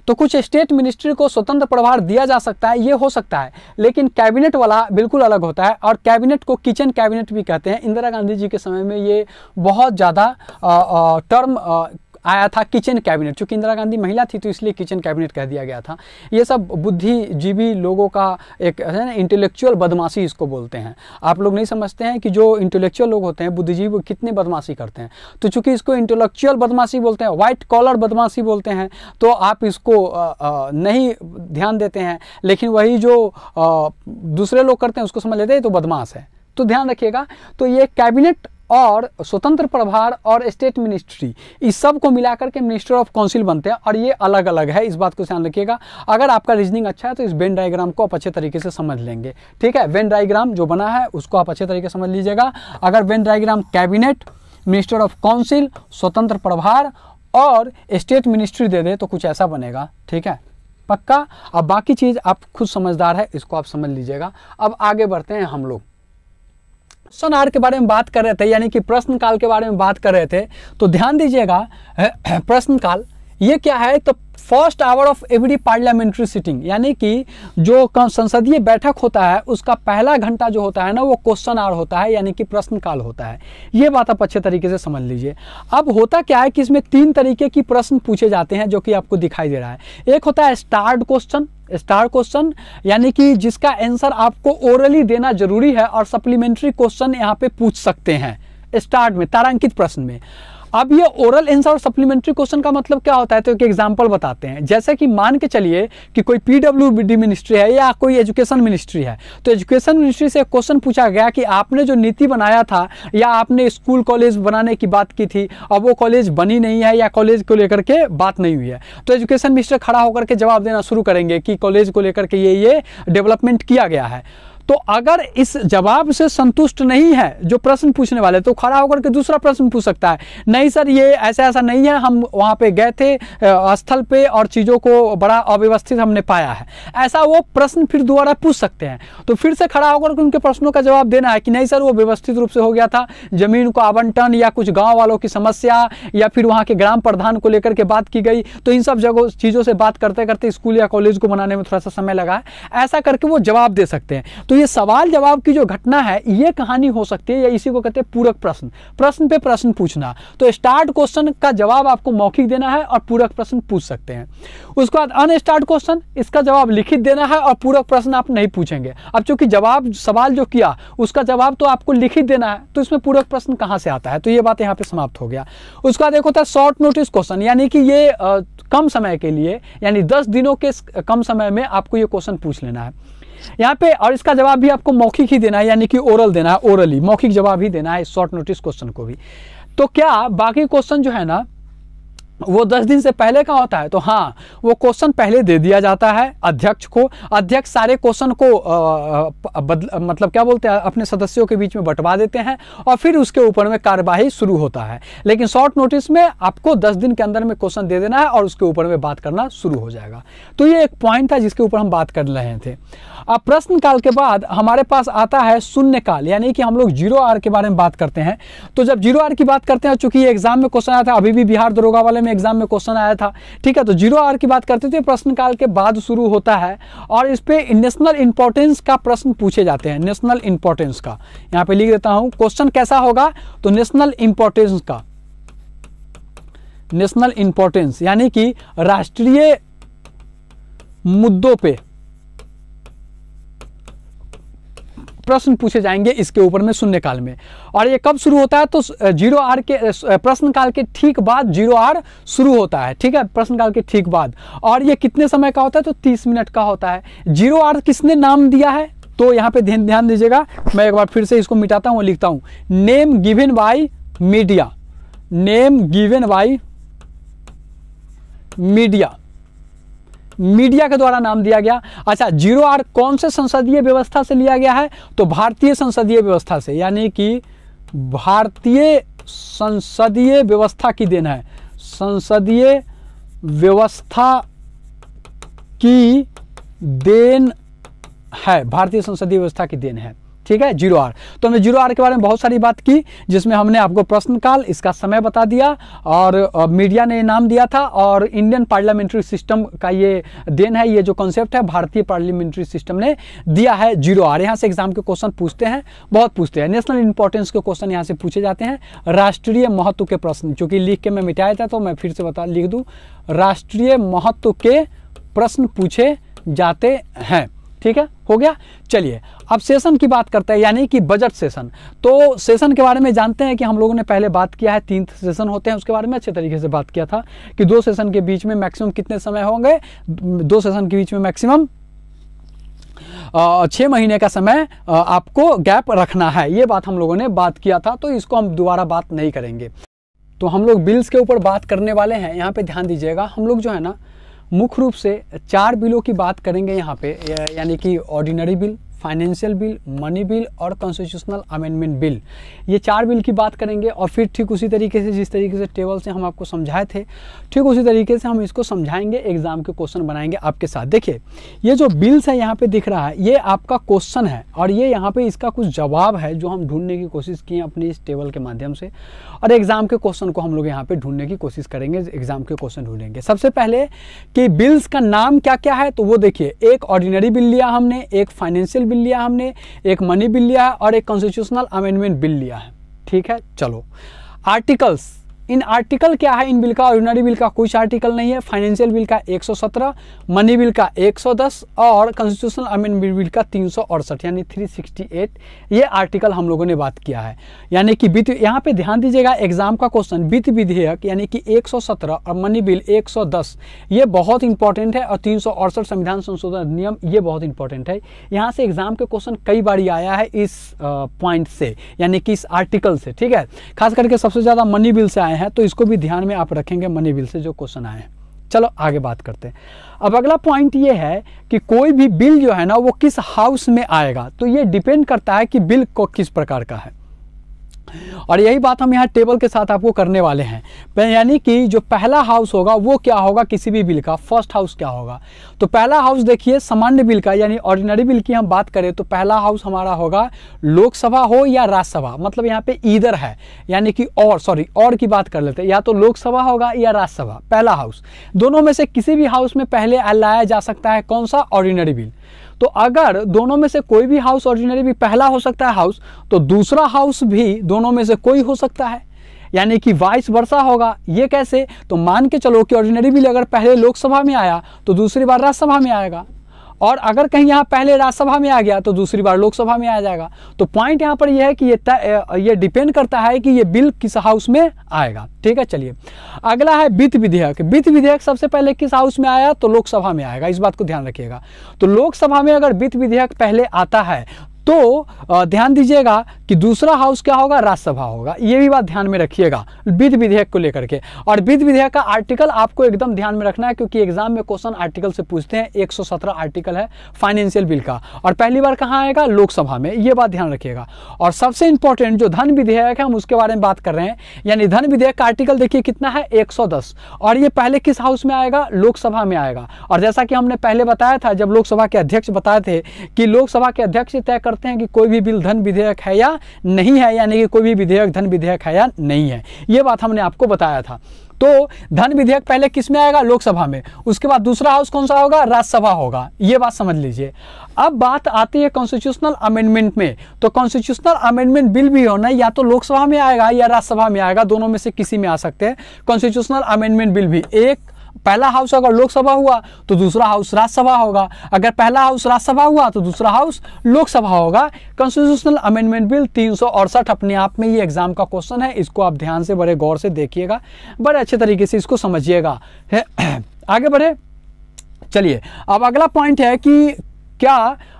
तो कुछ स्टेट मिनिस्ट्री को स्वतंत्र प्रभार दिया जा सकता है ये हो सकता है लेकिन कैबिनेट वाला बिल्कुल अलग होता है और कैबिनेट को किचन कैबिनेट भी कहते हैं इंदिरा गांधी जी के समय में ये बहुत ज़्यादा टर्म आ, आया था किचन कैबिनेट चूँकि इंदिरा गांधी महिला थी तो इसलिए किचन कैबिनेट कह दिया गया था ये सब बुद्धिजीवी लोगों का एक है ना इंटेलेक्चुअल बदमाशी इसको बोलते हैं आप लोग नहीं समझते हैं कि जो इंटेलेक्चुअल लोग होते हैं बुद्धिजीवी कितने बदमाशी करते हैं तो चूँकि इसको इंटेलेक्चुअल बदमाशी बोलते हैं वाइट कॉलर बदमाशी बोलते हैं तो आप इसको नहीं ध्यान देते हैं लेकिन वही जो दूसरे लोग करते हैं उसको समझ लेते हैं तो बदमाश है तो ध्यान रखिएगा तो ये कैबिनेट और स्वतंत्र प्रभार और स्टेट मिनिस्ट्री इस सब को मिलाकर के मिनिस्टर ऑफ काउंसिल बनते हैं और ये अलग अलग है इस बात को ध्यान रखिएगा अगर आपका रीजनिंग अच्छा है तो इस वेन डायग्राम को आप अच्छे तरीके से समझ लेंगे ठीक है वेन डायग्राम जो बना है उसको आप अच्छे तरीके से समझ लीजिएगा अगर Venn diagram cabinet minister of council स्वतंत्र प्रभार और स्टेट मिनिस्ट्री दे दे तो कुछ ऐसा बनेगा ठीक है पक्का अब बाकी चीज़ आप खुद समझदार है इसको आप समझ लीजिएगा अब आगे बढ़ते हैं हम लोग क्वेश्चन आर के बारे में बात कर रहे थे यानी कि प्रश्न काल के बारे में बात कर रहे थे तो ध्यान दीजिएगा [clears throat] प्रश्न काल ये क्या है तो first hour of every parliamentary sitting यानी कि जो संसदीय बैठक होता है उसका पहला घंटा जो होता है ना वो क्वेश्चन आवर होता है यानी कि प्रश्नकाल होता है ये बात आप अच्छे तरीके से समझ लीजिए अब होता क्या है कि इसमें तीन तरीके की प्रश्न पूछे जाते हैं जो कि आपको दिखाई दे रहा है एक होता है स्टार्ट क्वेश्चन स्टार क्वेश्चन यानी कि जिसका आंसर आपको ओरली देना जरूरी है और सप्लीमेंट्री क्वेश्चन यहाँ पे पूछ सकते हैं स्टार्ट में तारांकित प्रश्न में अब ये ओरल एंसर और सप्लीमेंट्री क्वेश्चन का मतलब क्या होता है तो एक एग्जाम्पल बताते हैं जैसे कि मान के चलिए कि कोई डी मिनिस्ट्री है या कोई एजुकेशन मिनिस्ट्री है तो एजुकेशन मिनिस्ट्री से क्वेश्चन पूछा गया कि आपने जो नीति बनाया था या आपने स्कूल कॉलेज बनाने की बात की थी अब वो कॉलेज बनी नहीं है या कॉलेज को लेकर के बात नहीं हुई है तो एजुकेशन मिनिस्टर खड़ा होकर के जवाब देना शुरू करेंगे कि कॉलेज को लेकर के ये ये डेवलपमेंट किया गया है तो अगर इस जवाब से संतुष्ट नहीं है जो प्रश्न पूछने वाले तो खड़ा होकर के दूसरा प्रश्न पूछ सकता है नहीं सर ये ऐसा ऐसा नहीं है हम वहां पे गए थे स्थल पे और चीज़ों को बड़ा अव्यवस्थित हमने पाया है ऐसा वो प्रश्न फिर दोबारा पूछ सकते हैं तो फिर से खड़ा होकर उनके प्रश्नों का जवाब देना है कि नहीं सर वो व्यवस्थित रूप से हो गया था जमीन को आवंटन या कुछ गाँव वालों की समस्या या फिर वहाँ के ग्राम प्रधान को लेकर के बात की गई तो इन सब जगह चीज़ों से बात करते करते स्कूल या कॉलेज को बनाने में थोड़ा सा समय लगा है ऐसा करके वो जवाब दे सकते हैं तो तो ये सवाल जवाब की जो घटना है ये कहानी हो सकती है या इसी को कहते हैं पूरक प्रश्न प्रश्न पे प्रश्न पूछना तो स्टार्ट क्वेश्चन का जवाब आपको मौखिक देना है और पूरक प्रश्न पूछ सकते हैं उसके बाद अनस्टार्ट क्वेश्चन इसका जवाब लिखित देना है और पूरक प्रश्न आप नहीं पूछेंगे अब चूंकि जवाब सवाल जो किया उसका जवाब तो आपको लिखित देना है तो इसमें पूरक प्रश्न कहाँ से आता है तो ये बात यहाँ पे समाप्त हो गया उसका देखो था शॉर्ट नोटिस क्वेश्चन यानी कि ये कम समय के लिए यानी दस दिनों के कम समय में आपको ये क्वेश्चन पूछ लेना है यहाँ पे और इसका जवाब भी आपको मौखिक ही देना है यानी कि ओरल देना है ओरली मौखिक जवाब ही देना है शॉर्ट नोटिस क्वेश्चन को भी तो क्या बाकी क्वेश्चन जो है ना वो दस दिन से पहले का होता है तो हाँ वो क्वेश्चन पहले दे दिया जाता है अध्यक्ष को अध्यक्ष सारे क्वेश्चन को बदल मतलब क्या बोलते हैं अपने सदस्यों के बीच में बंटवा देते हैं और फिर उसके ऊपर में कार्यवाही शुरू होता है लेकिन शॉर्ट नोटिस में आपको दस दिन के अंदर में क्वेश्चन दे देना है और उसके ऊपर में बात करना शुरू हो जाएगा तो ये एक पॉइंट था जिसके ऊपर हम बात कर रहे थे अब प्रश्न काल के बाद हमारे पास आता है शून्य काल यानी कि हम लोग जीरो आर के बारे में बात करते हैं तो जब जीरो आर की बात करते हैं चूंकि एग्जाम में क्वेश्चन आया था अभी भी बिहार दरोगा वाले में एग्जाम में क्वेश्चन आया था ठीक है तो जीरो आर की बात करते थे प्रश्न काल के बाद शुरू होता है और इस पर नेशनल इंपॉर्टेंस का प्रश्न पूछे जाते हैं नेशनल इंपॉर्टेंस का यहाँ पे लिख देता हूँ क्वेश्चन कैसा होगा तो नेशनल इंपॉर्टेंस का नेशनल इंपॉर्टेंस यानी कि राष्ट्रीय मुद्दों पे प्रश्न पूछे जाएंगे इसके ऊपर में शून्यकाल में और ये कब शुरू होता है तो जीरो आर के प्रश्न काल के ठीक बाद जीरो आर शुरू होता है ठीक है प्रश्न काल के ठीक बाद और ये कितने समय का होता है तो तीस मिनट का होता है जीरो आर किसने नाम दिया है तो यहाँ पे ध्यान ध्यान दीजिएगा मैं एक बार फिर से इसको मिटाता हूँ लिखता हूँ name given by media name given by media media के द्वारा नाम दिया गया अच्छा जीरो आर कौन से संसदीय व्यवस्था से लिया गया है तो भारतीय संसदीय व्यवस्था से यानी कि भारतीय संसदीय व्यवस्था की देन है संसदीय व्यवस्था की देन है भारतीय संसदीय व्यवस्था की देन है ठीक है जीरो आर तो हमने जीरो आर के बारे में बहुत सारी बात की जिसमें हमने आपको प्रश्नकाल इसका समय बता दिया और मीडिया ने नाम दिया था और इंडियन पार्लियामेंट्री सिस्टम का ये देन है ये जो कॉन्सेप्ट है भारतीय पार्लियामेंट्री सिस्टम ने दिया है जीरो आर यहाँ से एग्जाम के क्वेश्चन पूछते हैं बहुत पूछते हैं नेशनल इंपॉर्टेंस के क्वेश्चन यहाँ से पूछे जाते हैं राष्ट्रीय महत्व के प्रश्न चूँकि लिख के मैं मिटाया था तो मैं फिर से बता लिख दूँ राष्ट्रीय महत्व के प्रश्न पूछे जाते हैं ठीक है हो गया चलिए अब सेशन की बात करते हैं यानी कि बजट सेशन तो सेशन के बारे में जानते हैं कि हम लोगों ने पहले बात किया है तीन सेशन होते हैं उसके बारे में अच्छे तरीके से बात किया था कि दो सेशन के बीच में मैक्सिमम कितने समय होंगे दो सेशन के बीच में मैक्सिमम छः महीने का समय आपको गैप रखना है ये बात हम लोगों ने बात किया था तो इसको हम दोबारा बात नहीं करेंगे तो हम लोग बिल्स के ऊपर बात करने वाले हैं यहाँ पे ध्यान दीजिएगा हम लोग जो है ना मुख्य रूप से चार बिलों की बात करेंगे यहाँ पे यानी कि ordinary bill financial bill money bill और कॉन्स्टिट्यूशनल अमेंडमेंट बिल ये चार बिल की बात करेंगे और फिर ठीक उसी तरीके से जिस तरीके से टेबल से हम आपको समझाए थे ठीक उसी तरीके से हम इसको समझाएंगे एग्जाम के क्वेश्चन बनाएंगे आपके साथ देखिए ये जो बिल्स है यहाँ पे दिख रहा है ये आपका क्वेश्चन है और ये यहाँ पे इसका कुछ जवाब है जो हम ढूंढने की कोशिश किए अपने इस टेबल के माध्यम से और एग्जाम के क्वेश्चन को हम लोग यहाँ पे ढूंढने की कोशिश करेंगे एग्जाम के क्वेश्चन ढूंढेंगे सबसे पहले कि बिल्स का नाम क्या क्या है तो वो देखिए एक ऑर्डिनरी बिल लिया हमने एक फाइनेंशियल बिल लिया हमने एक मनी बिल लिया है और एक कॉन्स्टिट्यूशनल अमेंडमेंट बिल लिया है ठीक है चलो आर्टिकल्स इन आर्टिकल क्या है इन बिल का ऑर्डिनरी बिल का कुछ आर्टिकल नहीं है फाइनेंशियल बिल का 117 मनी बिल का 110 और कॉन्स्टिट्यूशनल अमेंडमेंट बिल का तीन यानी 368 ये आर्टिकल हम लोगों ने बात किया है यानी कि वित्त यहाँ पे ध्यान दीजिएगा एग्जाम का क्वेश्चन वित्त विधेयक यानी कि 117 और मनी बिल 110 ये बहुत इंपॉर्टेंट है और तीन संविधान संशोधन नियम ये बहुत इंपॉर्टेंट है यहाँ से एग्जाम के क्वेश्चन कई बार आया है इस पॉइंट से यानी कि इस आर्टिकल से ठीक है खास करके सबसे ज़्यादा मनी बिल से आया आए हैं तो इसको भी ध्यान में आप रखेंगे मनी बिल से जो क्वेश्चन आए हैं चलो आगे बात करते हैं अब अगला पॉइंट ये है कि कोई भी बिल जो है ना वो किस हाउस में आएगा तो ये डिपेंड करता है कि बिल को किस प्रकार का है और यही बात हम यहाँ टेबल के साथ आपको करने वाले हैं यानी कि जो पहला हाउस होगा वो क्या होगा किसी भी बिल का फर्स्ट हाउस क्या होगा तो पहला हाउस देखिए सामान्य बिल का यानी ऑर्डिनरी बिल की हम बात करें तो पहला हाउस हमारा होगा लोकसभा हो या राज्यसभा मतलब यहाँ पे ईधर है यानी कि और सॉरी और की बात कर लेते हैं या तो लोकसभा होगा या राज्यसभा पहला हाउस दोनों में से किसी भी हाउस में पहले लाया जा सकता है कौन सा ऑर्डिनरी बिल तो अगर दोनों में से कोई भी हाउस ऑर्डिनरी भी पहला हो सकता है हाउस तो दूसरा हाउस भी दोनों में से कोई हो सकता है यानी कि वाइस वर्षा होगा ये कैसे तो मान के चलो कि ऑर्डिनरी बिल अगर पहले लोकसभा में आया तो दूसरी बार राज्यसभा में आएगा और अगर कहीं यहाँ पहले राज्यसभा में आ गया तो दूसरी बार लोकसभा में आ जाएगा तो पॉइंट यहाँ पर यह है कि ये ये डिपेंड करता है कि ये बिल किस हाउस में आएगा ठीक है चलिए अगला है वित्त विधेयक वित्त विधेयक सबसे पहले किस हाउस में आया तो लोकसभा में आएगा इस बात को ध्यान रखिएगा तो लोकसभा में अगर वित्त विधेयक पहले आता है तो ध्यान दीजिएगा कि दूसरा हाउस क्या होगा राज्यसभा होगा ये भी बात ध्यान में रखिएगा विधि विधेयक को लेकर के और विधि विधेयक का आर्टिकल आपको एकदम ध्यान में रखना है क्योंकि एग्जाम में क्वेश्चन आर्टिकल से पूछते हैं 117 आर्टिकल है फाइनेंशियल बिल का और पहली बार कहाँ आएगा लोकसभा में ये बात ध्यान रखिएगा और सबसे इंपॉर्टेंट जो धन विधेयक है हम उसके बारे में बात कर रहे हैं यानी धन विधेयक का आर्टिकल देखिए कितना है एक और ये पहले किस हाउस में आएगा लोकसभा में आएगा और जैसा कि हमने पहले बताया था जब लोकसभा के अध्यक्ष बताए थे कि लोकसभा के अध्यक्ष तय कर करते हैं कि कोई भी बिल धन विधेयक है या नहीं है यानी कि कोई भी विधेयक धन विधेयक है या नहीं है ये बात हमने आपको बताया था तो धन विधेयक पहले किस में आएगा लोकसभा में उसके बाद दूसरा हाउस कौन सा होगा राज्यसभा होगा ये बात समझ लीजिए अब बात आती है कॉन्स्टिट्यूशनल अमेंडमेंट में तो कॉन्स्टिट्यूशनल अमेंडमेंट बिल भी होना या तो लोकसभा में आएगा या राज्यसभा में आएगा दोनों में से किसी में आ सकते हैं कॉन्स्टिट्यूशनल अमेंडमेंट बिल भी एक पहला हाउस अगर लोकसभा हुआ तो दूसरा हाउस राज्यसभा होगा अगर पहला हाउस राज्यसभा हुआ तो दूसरा हाउस लोकसभा होगा कॉन्स्टिट्यूशनल अमेंडमेंट बिल तीन अपने आप में ये एग्जाम का क्वेश्चन है इसको आप ध्यान से बड़े गौर से देखिएगा बड़े अच्छे तरीके से इसको समझिएगा [clears throat] आगे बढ़े चलिए अब अगला पॉइंट है कि क्या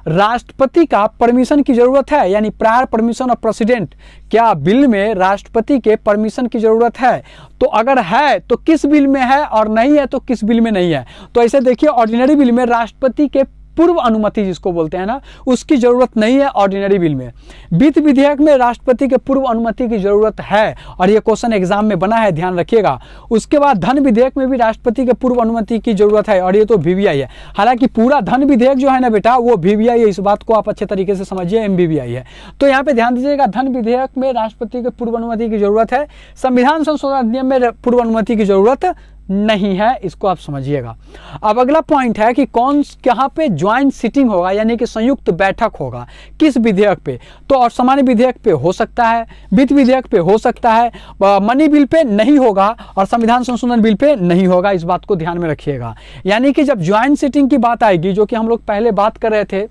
राष्ट्रपति का परमिशन की ज़रूरत है यानी प्रायर परमिशन ऑफ प्रेसिडेंट क्या बिल में राष्ट्रपति के परमिशन की ज़रूरत है तो अगर है तो किस बिल में है और नहीं है तो किस बिल में नहीं है तो ऐसे देखिए ऑर्डिनरी बिल में राष्ट्रपति के पूर्व अनुमति जिसको बोलते हैं ना उसकी जरूरत नहीं है ऑर्डिनरी बिल में वित्त विधेयक में राष्ट्रपति के पूर्व अनुमति की जरूरत है और यह क्वेश्चन एग्जाम में बना है ध्यान रखिएगा उसके बाद धन विधेयक में भी राष्ट्रपति के पूर्व अनुमति की जरूरत है और ये तो वीवीआई है हालांकि पूरा धन विधेयक जो है ना बेटा वो वीवीआई है इस बात को आप अच्छे तरीके से समझिए एम है तो यहाँ पे ध्यान दीजिएगा धन विधेयक में राष्ट्रपति के पूर्व अनुमति की जरूरत है संविधान संशोधन अधिनियम में पूर्व अनुमति की जरूरत नहीं है इसको आप समझिएगा अब अगला पॉइंट है कि कौन कहाँ पे ज्वाइंट सिटिंग होगा यानी कि संयुक्त बैठक होगा किस विधेयक पे तो और सामान्य विधेयक पे हो सकता है वित्त विधेयक पे हो सकता है मनी बिल पे नहीं होगा और संविधान संशोधन बिल पे नहीं होगा इस बात को ध्यान में रखिएगा यानी कि जब ज्वाइंट सिटिंग की बात आएगी जो कि हम लोग पहले बात कर रहे थे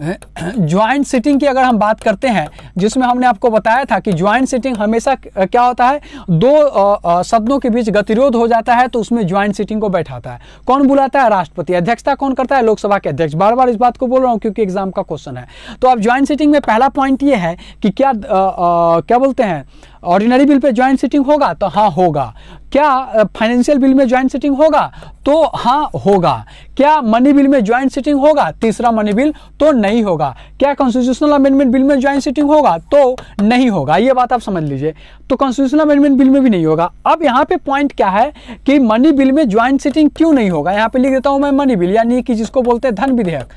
ज्वाइंट सिटिंग की अगर हम बात करते हैं जिसमें हमने आपको बताया था कि ज्वाइंट सिटिंग हमेशा क्या होता है दो सदनों के बीच गतिरोध हो जाता है तो उसमें ज्वाइंट सिटिंग को बैठाता है कौन बुलाता है राष्ट्रपति अध्यक्षता कौन करता है लोकसभा के अध्यक्ष बार बार इस बात को बोल रहा हूँ क्योंकि एग्जाम का क्वेश्चन है तो अब ज्वाइंट सिटिंग में पहला पॉइंट ये है कि क्या आ, आ, क्या बोलते हैं ऑर्डिनरी बिल पे ज्वाइंट सिटिंग होगा तो हाँ होगा क्या फाइनेंशियल बिल में ज्वाइंट सिटिंग होगा तो हाँ होगा क्या मनी बिल में ज्वाइंट सिटिंग होगा तीसरा मनी बिल तो नहीं होगा क्या कॉन्स्टिट्यूशनल अमेंडमेंट बिल में ज्वाइंट सिटिंग होगा तो नहीं होगा ये बात आप समझ लीजिए तो कॉन्स्टिट्यूशनल अमेंडमेंट बिल में भी नहीं होगा अब यहाँ पे पॉइंट क्या है कि मनी बिल में ज्वाइंट सिटिंग क्यों नहीं होगा यहाँ पे लिख देता हूँ मैं मनी बिल यानी कि जिसको बोलते हैं धन विधेयक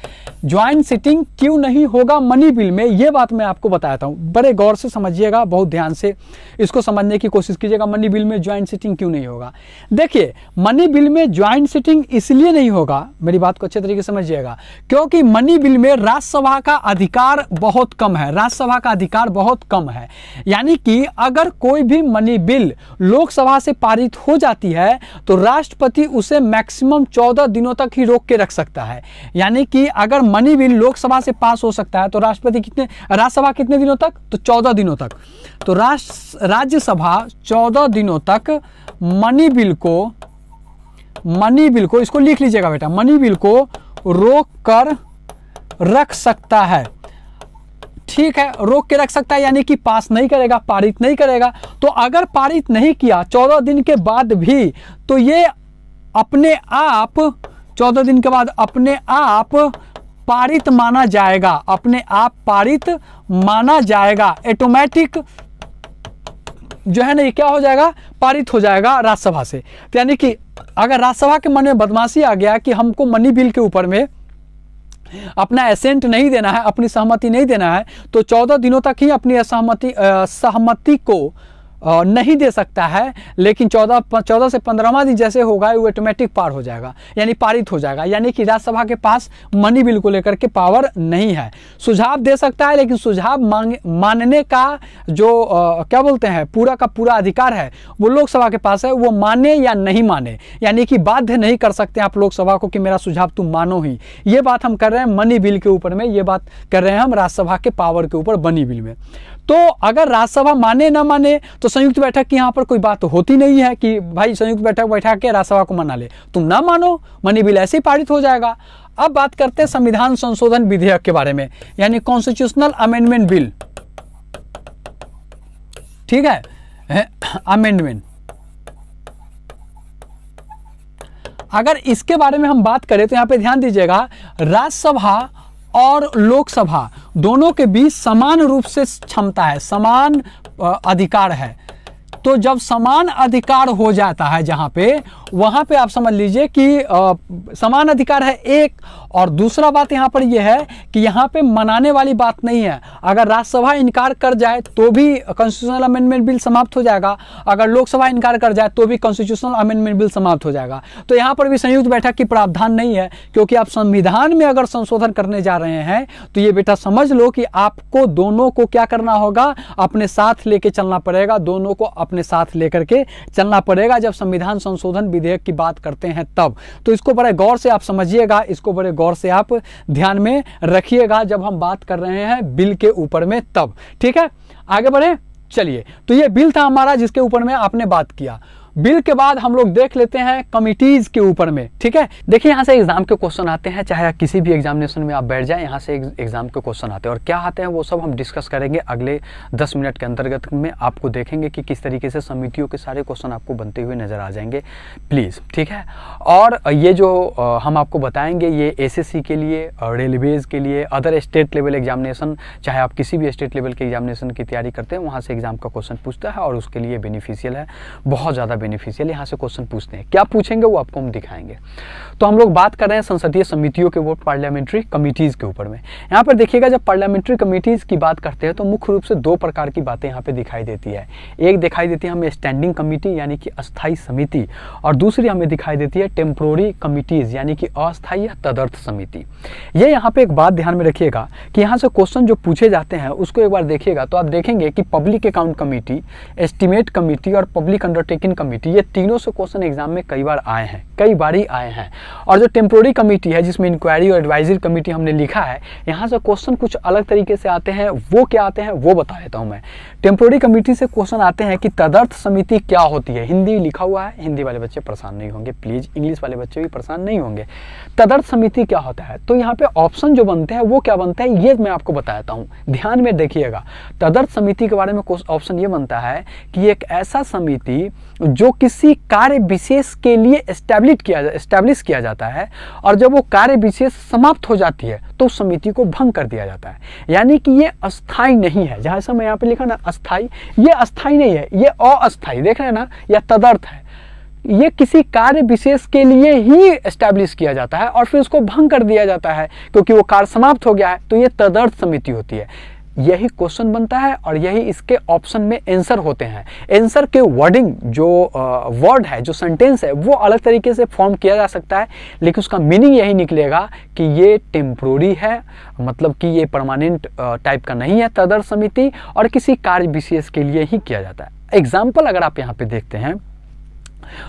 ज्वाइंट सिटिंग क्यों नहीं होगा मनी बिल में ये बात मैं आपको बताता हूँ बड़े गौर से समझिएगा बहुत ध्यान से इसको समझने की कोशिश कीजिएगा मनी बिल में ज्वाइंट सिटिंग क्यों नहीं होगा देखिए मनी बिल में ज्वाइंट सिटिंग इसलिए नहीं होगा मेरी बात को अच्छे तरीके से समझिएगा क्योंकि मनी बिल में राज्यसभा का अधिकार बहुत कम है राज्यसभा का अधिकार बहुत कम है यानी कि अगर कोई भी मनी बिल लोकसभा से पारित हो जाती है तो राष्ट्रपति उसे मैक्सिमम चौदह दिनों तक ही रोक के रख सकता है यानी कि अगर मनी बिल लोकसभा से पास हो सकता है तो राष्ट्रपति कितने राज्यसभा कितने दिनों तक तो चौदह दिनों तक तो राष्ट्र राज्यसभा चौदह दिनों तक मनी बिल को मनी बिल को इसको लिख लीजिएगा बेटा मनी बिल को रोक कर रख सकता है ठीक है रोक के रख सकता है यानी कि पास नहीं करेगा पारित नहीं करेगा तो अगर पारित नहीं किया चौदह दिन के बाद भी तो ये अपने आप चौदह दिन के बाद अपने आप पारित माना जाएगा अपने आप पारित माना जाएगा ऑटोमेटिक जो है ना ये क्या हो जाएगा पारित हो जाएगा राज्यसभा से तो यानी कि अगर राज्यसभा के मन में बदमाशी आ गया कि हमको मनी बिल के ऊपर में अपना एसेंट नहीं देना है अपनी सहमति नहीं देना है तो चौदह दिनों तक ही अपनी सहमति सहमति को नहीं दे सकता है लेकिन चौदह चौदह से पंद्रहवा दिन जैसे होगा वो ऑटोमेटिक पार हो जाएगा यानी पारित हो जाएगा यानी कि राज्यसभा के पास मनी बिल को लेकर के पावर नहीं है सुझाव दे सकता है लेकिन सुझाव मांग मानने का जो आ, क्या बोलते हैं पूरा का पूरा अधिकार है वो लोकसभा के पास है वो माने या नहीं माने यानी कि बाध्य नहीं कर सकते आप लोकसभा को कि मेरा सुझाव तुम मानो ही ये बात हम कर रहे हैं मनी बिल के ऊपर में ये बात कर रहे हैं हम राज्यसभा के पावर के ऊपर मनी बिल में तो अगर राज्यसभा माने ना माने तो संयुक्त बैठक की यहां पर कोई बात होती नहीं है कि भाई संयुक्त बैठक बैठा के राज्यसभा को मना ले तुम ना मानो मनी बिल ऐसे ही पारित हो जाएगा अब बात करते हैं संविधान संशोधन विधेयक के बारे में यानी कॉन्स्टिट्यूशनल अमेंडमेंट बिल ठीक है अमेंडमेंट अगर इसके बारे में हम बात करें तो यहां पे ध्यान दीजिएगा राज्यसभा और लोकसभा दोनों के बीच समान रूप से क्षमता है समान अधिकार है तो जब समान अधिकार हो जाता है जहां पे वहां पे आप समझ लीजिए कि आ, समान अधिकार है एक और दूसरा बात यहाँ पर यह है कि यहां पे मनाने वाली बात नहीं है अगर राज्यसभा इनकार कर जाए तो भी कॉन्स्टिट्यूशनल अमेंडमेंट बिल समाप्त हो जाएगा अगर लोकसभा इनकार कर जाए तो भी कॉन्स्टिट्यूशनल अमेंडमेंट बिल समाप्त हो जाएगा तो यहां पर भी संयुक्त बैठक की प्रावधान नहीं है क्योंकि आप संविधान में अगर संशोधन करने जा रहे हैं तो ये बेटा समझ लो कि आपको दोनों को क्या करना होगा अपने साथ लेके चलना पड़ेगा दोनों को अपने साथ लेकर के चलना पड़ेगा जब संविधान संशोधन विधि विधेयक की बात करते हैं तब तो इसको बड़े गौर से आप समझिएगा इसको बड़े गौर से आप ध्यान में रखिएगा जब हम बात कर रहे हैं बिल के ऊपर में तब ठीक है आगे बढ़े चलिए तो ये बिल था हमारा जिसके ऊपर में आपने बात किया बिल के बाद हम लोग देख लेते हैं कमिटीज के ऊपर में ठीक है देखिए यहाँ से एग्जाम के क्वेश्चन आते हैं चाहे किसी भी एग्जामिनेशन में आप बैठ जाए यहाँ से एग्जाम के क्वेश्चन आते हैं और क्या आते हैं वो सब हम डिस्कस करेंगे अगले दस मिनट के अंतर्गत में आपको देखेंगे कि किस तरीके से समितियों के सारे क्वेश्चन आपको बनते हुए नजर आ जाएंगे प्लीज़ ठीक है और ये जो हम आपको बताएंगे ये एसएससी के लिए रेलवेज के लिए अदर स्टेट लेवल एग्जामिनेशन चाहे आप किसी भी स्टेट लेवल के एग्जामिनेशन की तैयारी करते हैं वहाँ से एग्जाम का क्वेश्चन पूछता है और उसके लिए बेनिफिशियल है बहुत ज़्यादा बेनिफिशियल यहाँ से क्वेश्चन पूछते हैं क्या पूछेंगे वो आपको हम दिखाएंगे तो हम लोग बात कर रहे हैं संसदीय समितियों के वो पार्लियामेंट्री कमिटीज़ के ऊपर में यहाँ पर देखिएगा जब पार्लियामेंट्री कमिटीज़ की बात करते हैं तो मुख्य रूप से दो प्रकार की बातें यहाँ पे दिखाई देती है एक दिखाई देती है हमें स्टैंडिंग कमिटी यानी कि अस्थायी समिति और दूसरी हमें दिखाई देती है टेम्प्रोरी कमिटीज़ यानी कि अस्थायी तदर्थ समिति ये यहाँ पे एक बात ध्यान में रखिएगा कि यहाँ से क्वेश्चन जो पूछे जाते हैं उसको एक बार देखिएगा तो आप देखेंगे कि public account committee estimate committee और पब्लिक अंडरटेकिंग कमेटी ये तीनों से क्वेश्चन एग्जाम में कई बार आए हैं कई बार ही आए हैं और जो टेम्प्रोरी कमेटी है जिसमें इंक्वायरी और एडवाइजरी कमेटी हमने लिखा है यहाँ से क्वेश्चन कुछ अलग तरीके से आते हैं वो क्या आते हैं वो बता देता हूँ मैं टेम्प्रोरी कमेटी से क्वेश्चन आते हैं कि तदर्थ समिति क्या होती है हिंदी लिखा हुआ है हिंदी वाले बच्चे परेशान नहीं होंगे प्लीज़ इंग्लिश वाले बच्चे भी परेशान नहीं होंगे तदर्थ समिति क्या होता है तो यहाँ पे ऑप्शन जो बनते हैं वो क्या बनता है ये मैं आपको बता देता हूँ ध्यान में देखिएगा तदर्थ समिति के बारे में ऑप्शन ये बनता है कि एक ऐसा समिति जो किसी कार्य विशेष के लिए एस्टेब्लिश किया जा एस्टैब्लिश किया जाता है और जब वो कार्य विशेष समाप्त हो जाती है तो समिति को भंग कर दिया जाता है यानी कि ये अस्थाई नहीं है जहाँ से मैं यहाँ पे लिखा ना अस्थाई ये अस्थाई नहीं है ये अस्थाई देख रहे हैं ना यह तदर्थ है ये किसी कार्य विशेष के लिए ही एस्टैब्लिश किया जाता है और फिर उसको भंग कर दिया जाता है क्योंकि वो कार्य समाप्त हो गया है तो ये तदर्थ समिति होती है यही क्वेश्चन बनता है और यही इसके ऑप्शन में आंसर होते हैं आंसर के वर्डिंग जो वर्ड है जो सेंटेंस है वो अलग तरीके से फॉर्म किया जा सकता है लेकिन उसका मीनिंग यही निकलेगा कि ये टेम्प्रोरी है मतलब कि ये परमानेंट टाइप का नहीं है तदर समिति और किसी कार्य विशेष के लिए ही किया जाता है एग्जाम्पल अगर आप यहाँ पे देखते हैं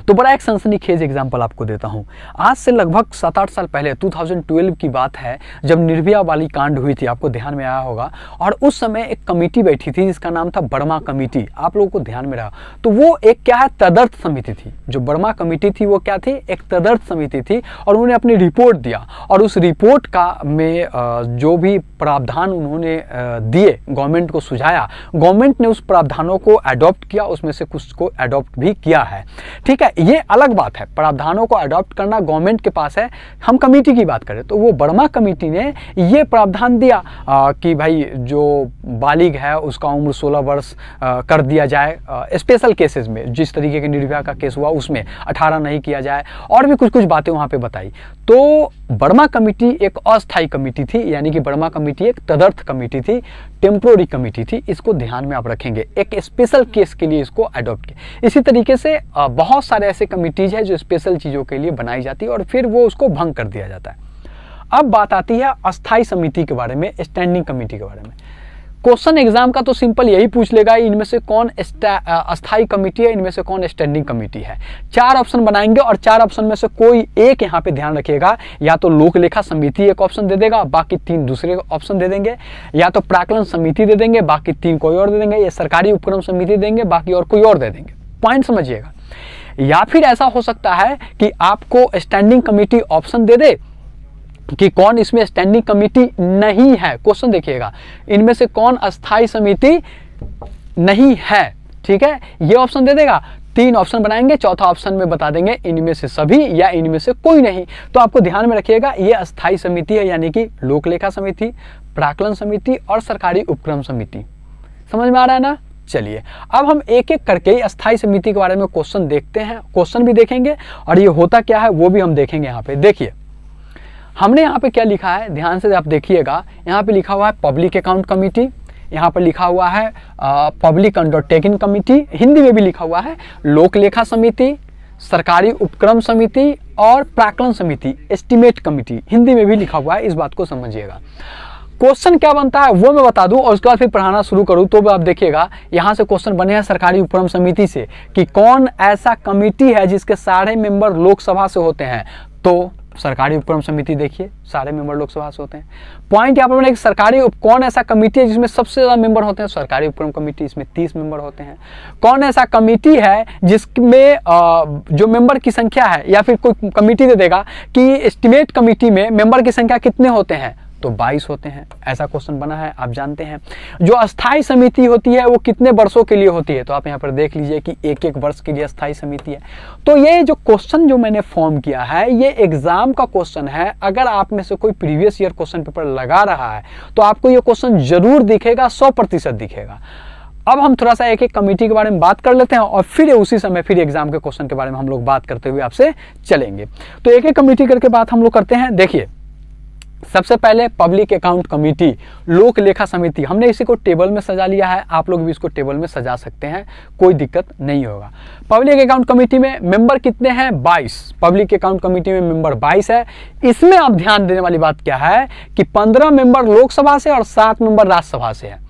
तो बड़ा एक सनसनीखेज एग्जाम्पल आपको देता हूं आज से लगभग सात आठ साल पहले 2012 की बात है जब निर्भया वाली कांड हुई थी आपको ध्यान में आया होगा और उस समय एक कमेटी बैठी थी जिसका नाम था बर्मा कमेटी आप लोगों को ध्यान में रहा तो वो एक क्या है तदर्थ समिति थी जो बर्मा कमेटी थी वो क्या थी एक तदर्थ समिति थी और उन्होंने अपनी रिपोर्ट दिया और उस रिपोर्ट का में जो भी प्रावधान उन्होंने दिए गवर्नमेंट को सुझाया गवर्नमेंट ने उस प्रावधानों को एडॉप्ट किया उसमें से कुछ को एडॉप्ट भी किया है ठीक है ये अलग बात है प्रावधानों को अडॉप्ट करना गवर्नमेंट के पास है हम कमेटी की बात करें तो वो बर्मा कमेटी ने ये प्रावधान दिया आ, कि भाई जो बालिग है उसका उम्र 16 वर्ष कर दिया जाए स्पेशल केसेस में जिस तरीके के निर्भया का केस हुआ उसमें अठारह नहीं किया जाए और भी कुछ कुछ बातें वहाँ पर बताई तो बर्मा कमेटी एक अस्थायी कमेटी थी यानी कि बर्मा कमेटी एक तदर्थ कमेटी थी टेम्प्रोरी कमेटी थी इसको ध्यान में आप रखेंगे एक स्पेशल केस के लिए इसको अडॉप्ट किया इसी तरीके से बहुत सारे ऐसे कमिटीज है जो स्पेशल चीज़ों के लिए बनाई जाती है और फिर वो उसको भंग कर दिया जाता है अब बात आती है अस्थाई समिति के बारे में स्टैंडिंग कमेटी के बारे में क्वेश्चन एग्जाम का तो सिंपल यही पूछ लेगा इनमें से कौन अस्थाई कमेटी है इनमें से कौन स्टैंडिंग कमिटी है चार ऑप्शन बनाएंगे और चार ऑप्शन में से कोई एक यहाँ पे ध्यान रखिएगा या तो लोक लेखा समिति एक ऑप्शन दे देगा बाकी तीन दूसरे ऑप्शन दे देंगे या तो प्राकलन समिति दे देंगे बाकी तीन कोई और दे देंगे या सरकारी उपक्रम समिति देंगे बाकी और कोई और दे देंगे पॉइंट समझिएगा या फिर ऐसा हो सकता है कि आपको स्टैंडिंग कमेटी ऑप्शन दे दे कि कौन इसमें स्टैंडिंग कमिटी नहीं है क्वेश्चन देखिएगा इनमें से कौन अस्थाई समिति नहीं है ठीक है ये ऑप्शन दे देगा तीन ऑप्शन बनाएंगे चौथा ऑप्शन में बता देंगे इनमें से सभी या इनमें से कोई नहीं तो आपको ध्यान में रखिएगा ये अस्थाई समिति है यानी कि लोकलेखा समिति प्राकलन समिति और सरकारी उपक्रम समिति समझ में आ रहा है ना चलिए अब हम एक एक करके अस्थाई समिति के बारे में क्वेश्चन देखते हैं क्वेश्चन भी देखेंगे और ये होता क्या है वो भी हम देखेंगे यहाँ पे देखिए हमने यहाँ पे क्या लिखा है ध्यान से आप देखिएगा यहाँ पे लिखा हुआ है पब्लिक अकाउंट कमिटी यहाँ पर लिखा हुआ है पब्लिक अंडरटेकिंग कमिटी हिंदी में भी लिखा हुआ है लोक लेखा समिति सरकारी उपक्रम समिति और प्राकलन समिति एस्टिमेट कमेटी हिंदी में भी लिखा हुआ है इस बात को समझिएगा क्वेश्चन क्या बनता है वो मैं बता दूं और उसके बाद फिर पढ़ाना शुरू करूं तो भी आप देखिएगा यहाँ से क्वेश्चन बने हैं सरकारी उपक्रम समिति से कि कौन ऐसा कमेटी है जिसके सारे मेंबर लोकसभा से होते हैं तो सरकारी उपक्रम समिति देखिए सारे मेंबर लोकसभा से होते हैं पॉइंट यहाँ पर बने सरकारी उप कौन ऐसा कमेटी है जिसमें सबसे ज़्यादा मेंबर होते हैं सरकारी उपक्रम कमेटी इसमें तीस मेंबर होते हैं कौन ऐसा कमेटी है जिसमें जो मेंबर की संख्या है या फिर कोई कमेटी दे देगा कि एस्टिमेट कमेटी में मेंबर की संख्या कितने होते हैं तो 22 होते हैं ऐसा क्वेश्चन बना है आप जानते हैं जो अस्थाई समिति होती है वो कितने वर्षों के लिए होती है तो आप यहाँ पर देख लीजिए कि एक एक वर्ष के लिए अस्थाई समिति है तो ये जो क्वेश्चन जो मैंने फॉर्म किया है ये एग्जाम का क्वेश्चन है अगर आप में से कोई प्रीवियस ईयर क्वेश्चन पेपर लगा रहा है तो आपको ये क्वेश्चन जरूर दिखेगा सौ दिखेगा अब हम थोड़ा सा एक एक कमेटी के बारे में बात कर लेते हैं और फिर उसी समय फिर एग्जाम के क्वेश्चन के बारे में हम लोग बात करते हुए आपसे चलेंगे तो एक एक कमेटी करके बात हम लोग करते हैं देखिए सबसे पहले पब्लिक अकाउंट कमेटी लोक लेखा समिति हमने इसी को टेबल में सजा लिया है आप लोग भी इसको टेबल में सजा सकते हैं कोई दिक्कत नहीं होगा पब्लिक अकाउंट कमेटी में मेंबर कितने हैं 22 पब्लिक अकाउंट कमेटी में मेंबर 22 है इसमें आप ध्यान देने वाली बात क्या है कि 15 मेंबर लोकसभा से और सात मेंबर राज्यसभा से है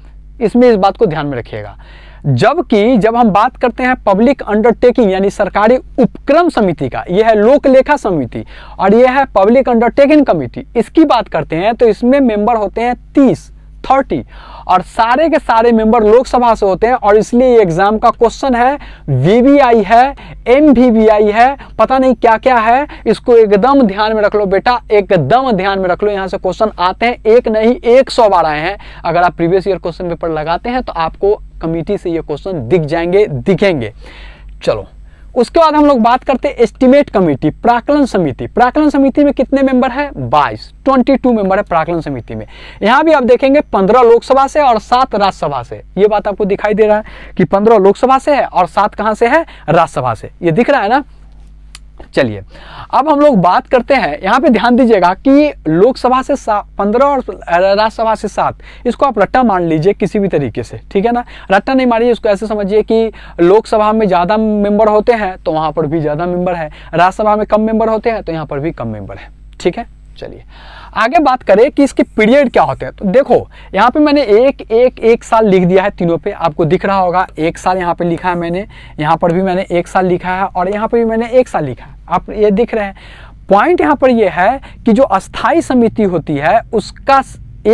इसमें इस बात को ध्यान में रखिएगा जबकि जब हम बात करते हैं पब्लिक अंडरटेकिंग यानी सरकारी उपक्रम समिति का यह है लोक लेखा समिति और यह है पब्लिक अंडरटेकिंग कमिटी इसकी बात करते हैं तो इसमें मेंबर होते हैं तीस थर्टी और सारे के सारे मेंबर लोकसभा से होते हैं और इसलिए एग्जाम का क्वेश्चन है वीवीआई है एम है पता नहीं क्या क्या है इसको एकदम ध्यान में रख लो बेटा एकदम ध्यान में रख लो यहाँ से क्वेश्चन आते हैं एक नहीं एक सौ बार आए हैं अगर आप प्रीवियस ईयर क्वेश्चन पेपर लगाते हैं तो आपको कमिटी से ये क्वेश्चन दिख जाएंगे दिखेंगे चलो उसके बाद हम लोग बात करते हैं एस्टिमेट कमिटी प्राकलन समिति प्राकलन समिति में कितने मेंबर है 22 22 मेंबर है प्राकलन समिति में यहां भी आप देखेंगे 15 लोकसभा से और सात राज्यसभा से ये बात आपको दिखाई दे रहा है कि 15 लोकसभा से है और सात कहां से है राज्यसभा से ये दिख रहा है ना चलिए अब हम लोग बात करते हैं यहाँ पे ध्यान दीजिएगा कि लोकसभा से पंद्रह और राज्यसभा से सात इसको आप रट्टा मान लीजिए किसी भी तरीके से ठीक है ना रट्टा नहीं मारिए इसको ऐसे समझिए कि लोकसभा में ज़्यादा मेंबर होते हैं तो वहां पर भी ज़्यादा मेंबर है राज्यसभा में कम मेंबर होते हैं तो यहाँ पर भी कम मेंबर है ठीक है चलिए आगे बात करें कि इसके पीरियड क्या होते हैं तो देखो यहाँ पे मैंने एक एक एक साल लिख दिया है तीनों पे आपको दिख रहा होगा एक साल यहाँ पे लिखा है मैंने यहाँ पर भी मैंने एक साल लिखा है और यहाँ पर भी मैंने एक साल लिखा है आप ये दिख रहे हैं पॉइंट यहाँ पर यह है कि जो अस्थायी समिति होती है उसका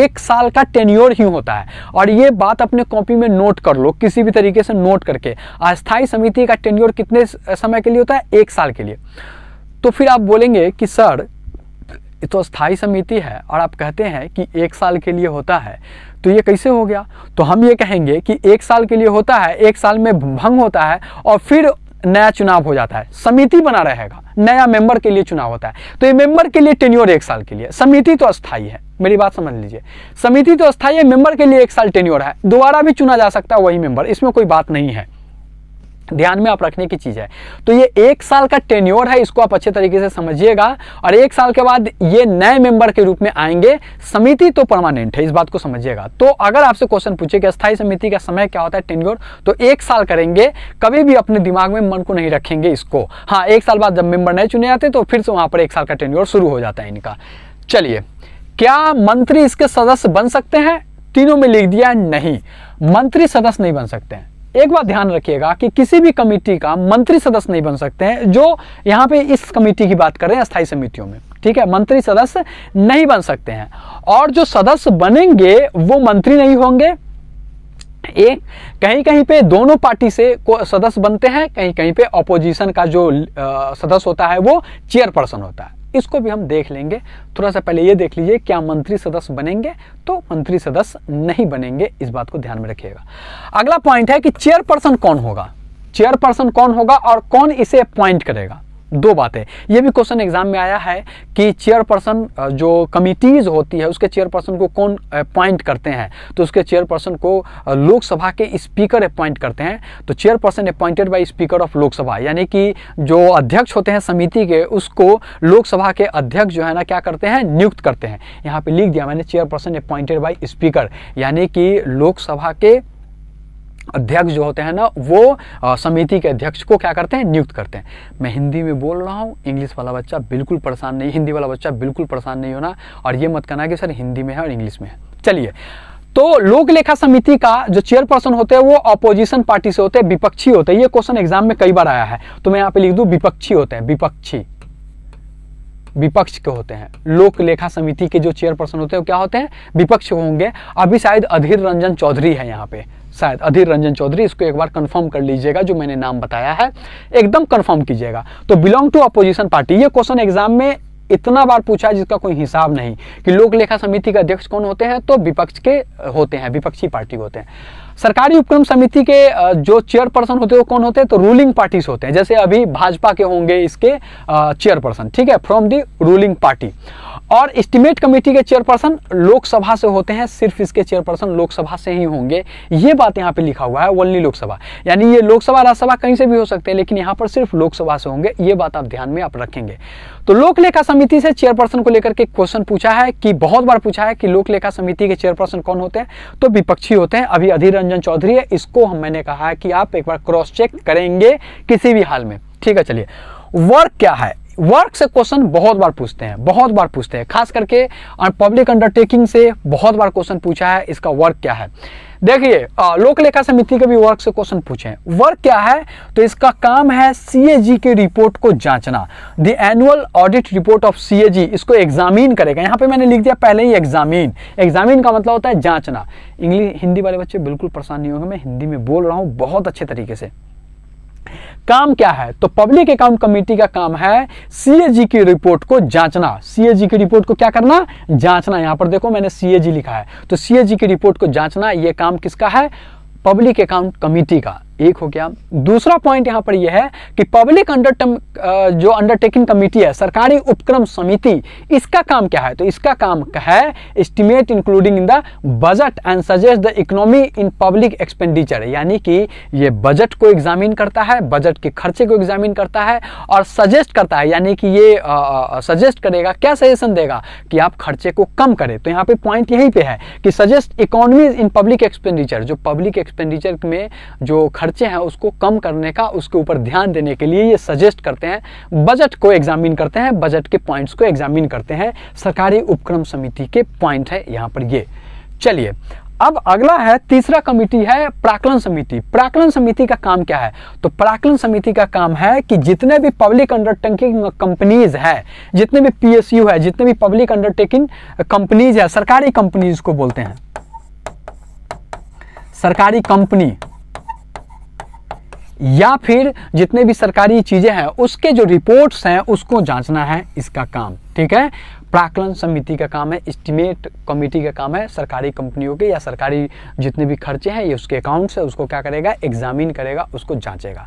एक साल का टेन्योर ही होता है और ये बात अपने कॉपी में नोट कर लो किसी भी तरीके से नोट करके अस्थायी समिति का टेन्योर कितने समय के लिए होता है एक साल के लिए तो फिर आप बोलेंगे कि सर तो स्थायी समिति है और आप कहते हैं कि एक साल के लिए होता है तो ये कैसे हो गया तो हम ये कहेंगे कि एक साल के लिए होता है एक साल में भंग होता है और फिर नया चुनाव हो जाता है समिति बना रहेगा नया मेंबर के लिए चुनाव होता है तो ये मेंबर के लिए टेन्योर एक साल के लिए समिति तो अस्थाई है मेरी बात समझ लीजिए समिति तो अस्थाई है मेंबर के लिए एक साल टेन्योर है दोबारा भी चुना जा सकता है वही मेंबर इसमें कोई बात नहीं है ध्यान में आप रखने की चीज़ है तो ये एक साल का टेन्योर है इसको आप अच्छे तरीके से समझिएगा और एक साल के बाद ये नए मेंबर के रूप में आएंगे समिति तो परमानेंट है इस बात को समझिएगा तो अगर आपसे क्वेश्चन पूछे कि स्थायी समिति का समय क्या होता है टेन्योर तो एक साल करेंगे कभी भी अपने दिमाग में मन को नहीं रखेंगे इसको हाँ एक साल बाद जब मेंबर नए चुने जाते तो फिर से वहां पर एक साल का टेन्योर शुरू हो जाता है इनका चलिए क्या मंत्री इसके सदस्य बन सकते हैं तीनों में लिख दिया नहीं मंत्री सदस्य नहीं बन सकते हैं एक बात ध्यान रखिएगा कि किसी भी कमेटी का मंत्री सदस्य नहीं बन सकते हैं जो यहाँ पे इस कमेटी की बात कर रहे हैं स्थायी समितियों में ठीक है मंत्री सदस्य नहीं बन सकते हैं और जो सदस्य बनेंगे वो मंत्री नहीं होंगे एक कहीं कहीं पे दोनों पार्टी से को सदस्य बनते हैं कहीं कहीं पे ऑपोजिशन का जो सदस्य होता है वो चेयरपर्सन होता है इसको भी हम देख लेंगे थोड़ा सा पहले ये देख लीजिए क्या मंत्री सदस्य बनेंगे तो मंत्री सदस्य नहीं बनेंगे इस बात को ध्यान में रखिएगा अगला पॉइंट है कि चेयरपर्सन कौन होगा चेयरपर्सन कौन होगा और कौन इसे अपॉइंट करेगा दो बातें यह भी क्वेश्चन एग्जाम में आया है कि चेयरपर्सन जो कमिटीज़ होती है उसके चेयरपर्सन को कौन अपॉइंट करते हैं तो उसके चेयरपर्सन को लोकसभा के स्पीकर अपॉइंट करते हैं तो chairperson appointed by speaker of Lok Sabha यानी कि जो अध्यक्ष होते हैं समिति के उसको लोकसभा के अध्यक्ष जो है ना क्या करते हैं नियुक्त करते हैं यहाँ पर लिख दिया मैंने चेयरपर्सन अपॉइंटेड बाई स्पीकर यानी कि लोकसभा के अध्यक्ष जो होते हैं ना वो समिति के अध्यक्ष को क्या करते हैं नियुक्त करते हैं मैं हिंदी में बोल रहा हूँ इंग्लिश वाला बच्चा बिल्कुल परेशान नहीं हिंदी वाला बच्चा बिल्कुल परेशान नहीं होना और ये मत करना कि सर हिंदी में है और इंग्लिश में है चलिए तो लोक लेखा समिति का जो चेयरपर्सन होते हैं वो अपोजिशन पार्टी से होते हैं विपक्षी होते हैं ये क्वेश्चन एग्जाम में कई बार आया है तो मैं यहाँ पे लिख दू विपक्षी होते हैं विपक्षी विपक्ष के होते हैं लोक लेखा समिति के जो चेयरपर्सन होते हैं वो क्या होते हैं विपक्ष होंगे अभी शायद अधीर रंजन चौधरी है यहाँ पे शायद अधीर रंजन चौधरी इसको एक बार कंफर्म कर लीजिएगा जो मैंने नाम बताया है एकदम कंफर्म कीजिएगा तो बिलोंग टू अपोजिशन पार्टी ये क्वेश्चन एग्जाम में इतना बार पूछा है जिसका कोई हिसाब नहीं कि लोक लेखा समिति का अध्यक्ष कौन होते हैं तो विपक्ष के होते हैं विपक्षी पार्टी होते हैं सरकारी उपक्रम समिति के जो चेयरपर्सन होते हैं वो कौन होते हैं तो रूलिंग पार्टीज होते हैं जैसे अभी भाजपा के होंगे इसके चेयरपर्सन ठीक है फ्रॉम दी रूलिंग पार्टी और इस्टीमेट कमेटी के चेयरपर्सन लोकसभा से होते हैं सिर्फ इसके चेयरपर्सन लोकसभा से ही होंगे ये बात यहाँ पे लिखा हुआ है वल्ली लोकसभा यानी ये लोकसभा राज्यसभा कहीं से भी हो सकते हैं लेकिन यहाँ पर सिर्फ लोकसभा से होंगे ये बात आप ध्यान में आप रखेंगे तो लोक लेखा समिति से चेयरपर्सन को लेकर के क्वेश्चन पूछा है कि बहुत बार पूछा है कि लोक लेखा समिति के चेयरपर्सन कौन होते हैं तो विपक्षी होते हैं अभी अधीर रंजन चौधरी है इसको हम मैंने कहा है कि आप एक बार क्रॉस चेक करेंगे किसी भी हाल में ठीक है चलिए वर्क क्या है वर्क से क्वेश्चन बहुत बार पूछते हैं बहुत बार पूछते हैं खास करके पब्लिक अंडरटेकिंग से बहुत बार क्वेश्चन पूछा है इसका वर्क क्या है देखिए लोक लेखा समिति के भी वर्क से क्वेश्चन पूछे हैं वर्क क्या है तो इसका काम है सीएजी की रिपोर्ट को जांचना the annual audit report of CAG इसको एग्जामिन करेगा यहाँ पे मैंने लिख दिया पहले ही एग्जामिन एग्जामिन का मतलब होता है जांचना इंग्लिश हिंदी वाले बच्चे बिल्कुल परेशान नहीं होंगे मैं हिंदी में बोल रहा हूँ बहुत अच्छे तरीके से काम क्या है तो पब्लिक अकाउंट कमेटी का काम है सीएजी की रिपोर्ट को जांचना सीएजी की रिपोर्ट को क्या करना जांचना यहां पर देखो मैंने सीएजी लिखा है तो सीएजी की रिपोर्ट को जांचना यह काम किसका है पब्लिक अकाउंट कमेटी का एक हो गया दूसरा पॉइंट यहां पर यह है कि पब्लिक अंडर जो अंडरटेकिंग कमिटी है सरकारी उपक्रम समिति इसका काम क्या है तो इसका काम क्या है estimate including in the budget and suggest the economy in public expenditure यानी कि यह बजट को एग्जामिन करता है बजट के खर्चे को एग्जामिन करता है और सजेस्ट करता है यानी कि यह सजेस्ट करेगा क्या सजेशन देगा कि आप खर्चे को कम करें तो यहां पर पॉइंट यहीं पे है कि suggest economy in public expenditure जो पब्लिक एक्सपेंडिचर में जो खर्चे हैं उसको कम करने का उसके ऊपर ध्यान देने के लिए ये सजेस्ट करते हैं बजट को एग्जामिन करते हैं बजट के पॉइंट्स को एग्जामिन करते हैं सरकारी उपक्रम समिति के पॉइंट है यहाँ पर ये चलिए अब अगला है तीसरा कमिटी है प्राकलन समिति प्राकलन समिति का काम क्या है तो प्राकलन समिति का काम है कि जितने भी पब्लिक अंडरटेकिंग कंपनीज है जितने भी पीएसयू है जितने भी पब्लिक अंडरटेकिंग कंपनीज है सरकारी कंपनीज को बोलते हैं सरकारी कंपनी या फिर जितने भी सरकारी चीज़ें हैं उसके जो रिपोर्ट्स हैं उसको जांचना है इसका काम ठीक है प्राकलन समिति का काम है इस्टीमेट कमेटी का काम है सरकारी कंपनियों के या सरकारी जितने भी खर्चे हैं ये उसके अकाउंट्स है उसको क्या करेगा एग्जामिन करेगा उसको जांचेगा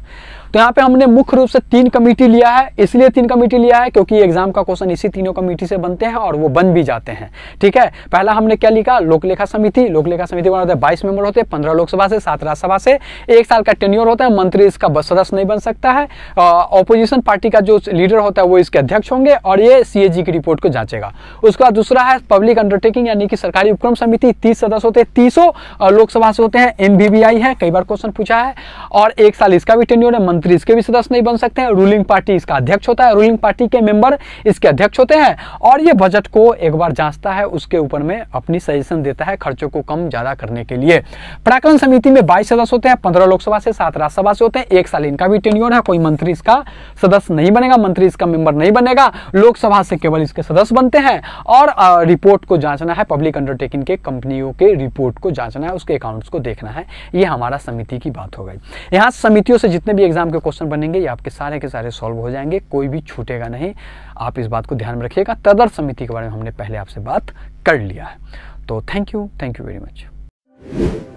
तो यहाँ पे हमने मुख्य रूप से तीन कमेटी लिया है इसलिए तीन कमेटी लिया है क्योंकि एग्जाम का क्वेश्चन इसी तीनों कमेटी से बनते हैं और वो बन भी जाते हैं ठीक है पहला हमने क्या लिखा लोकलेखा समिति लोकलेखा समिति बना होता है बाईस मेंबर होते हैं पंद्रह लोकसभा से सात राज्यसभा से एक साल का टेन्योर होता है मंत्री इसका सदस्य नहीं बन सकता है ऑपोजिशन पार्टी का जो लीडर होता है वो इसके अध्यक्ष होंगे और ये सी की रिपोर्ट को जांचे बचेगा उसके बाद दूसरा है पब्लिक अंडरटेकिंग यानी कि सरकारी उपक्रम समिति तीस सदस्य होते हैं तीसों लोकसभा से होते हैं एम है कई बार क्वेश्चन पूछा है और एक साल इसका भी टेन्यूर है मंत्री इसके भी सदस्य नहीं बन सकते हैं रूलिंग पार्टी इसका अध्यक्ष होता है रूलिंग पार्टी के मेंबर इसके अध्यक्ष होते हैं और ये बजट को एक बार जांचता है उसके ऊपर में अपनी सजेशन देता है खर्चों को कम ज्यादा करने के लिए प्राकलन समिति में बाईस सदस्य होते हैं पंद्रह लोकसभा से सात राज्यसभा से होते हैं एक साल इनका भी टेन्यूर है कोई मंत्री इसका सदस्य नहीं बनेगा मंत्री इसका मेंबर नहीं बनेगा लोकसभा से केवल इसके सदस्य बन जानते हैं और रिपोर्ट को जांचना है पब्लिक अंडरटेकिंग के कंपनियों के रिपोर्ट को जांचना है उसके अकाउंट्स को देखना है ये हमारा समिति की बात हो गई यहाँ समितियों से जितने भी एग्जाम के क्वेश्चन बनेंगे ये आपके सारे के सारे सॉल्व हो जाएंगे कोई भी छूटेगा नहीं आप इस बात को ध्यान में रखिएगा तदर समिति के बारे में हमने पहले आपसे बात कर लिया है तो thank you thank you very much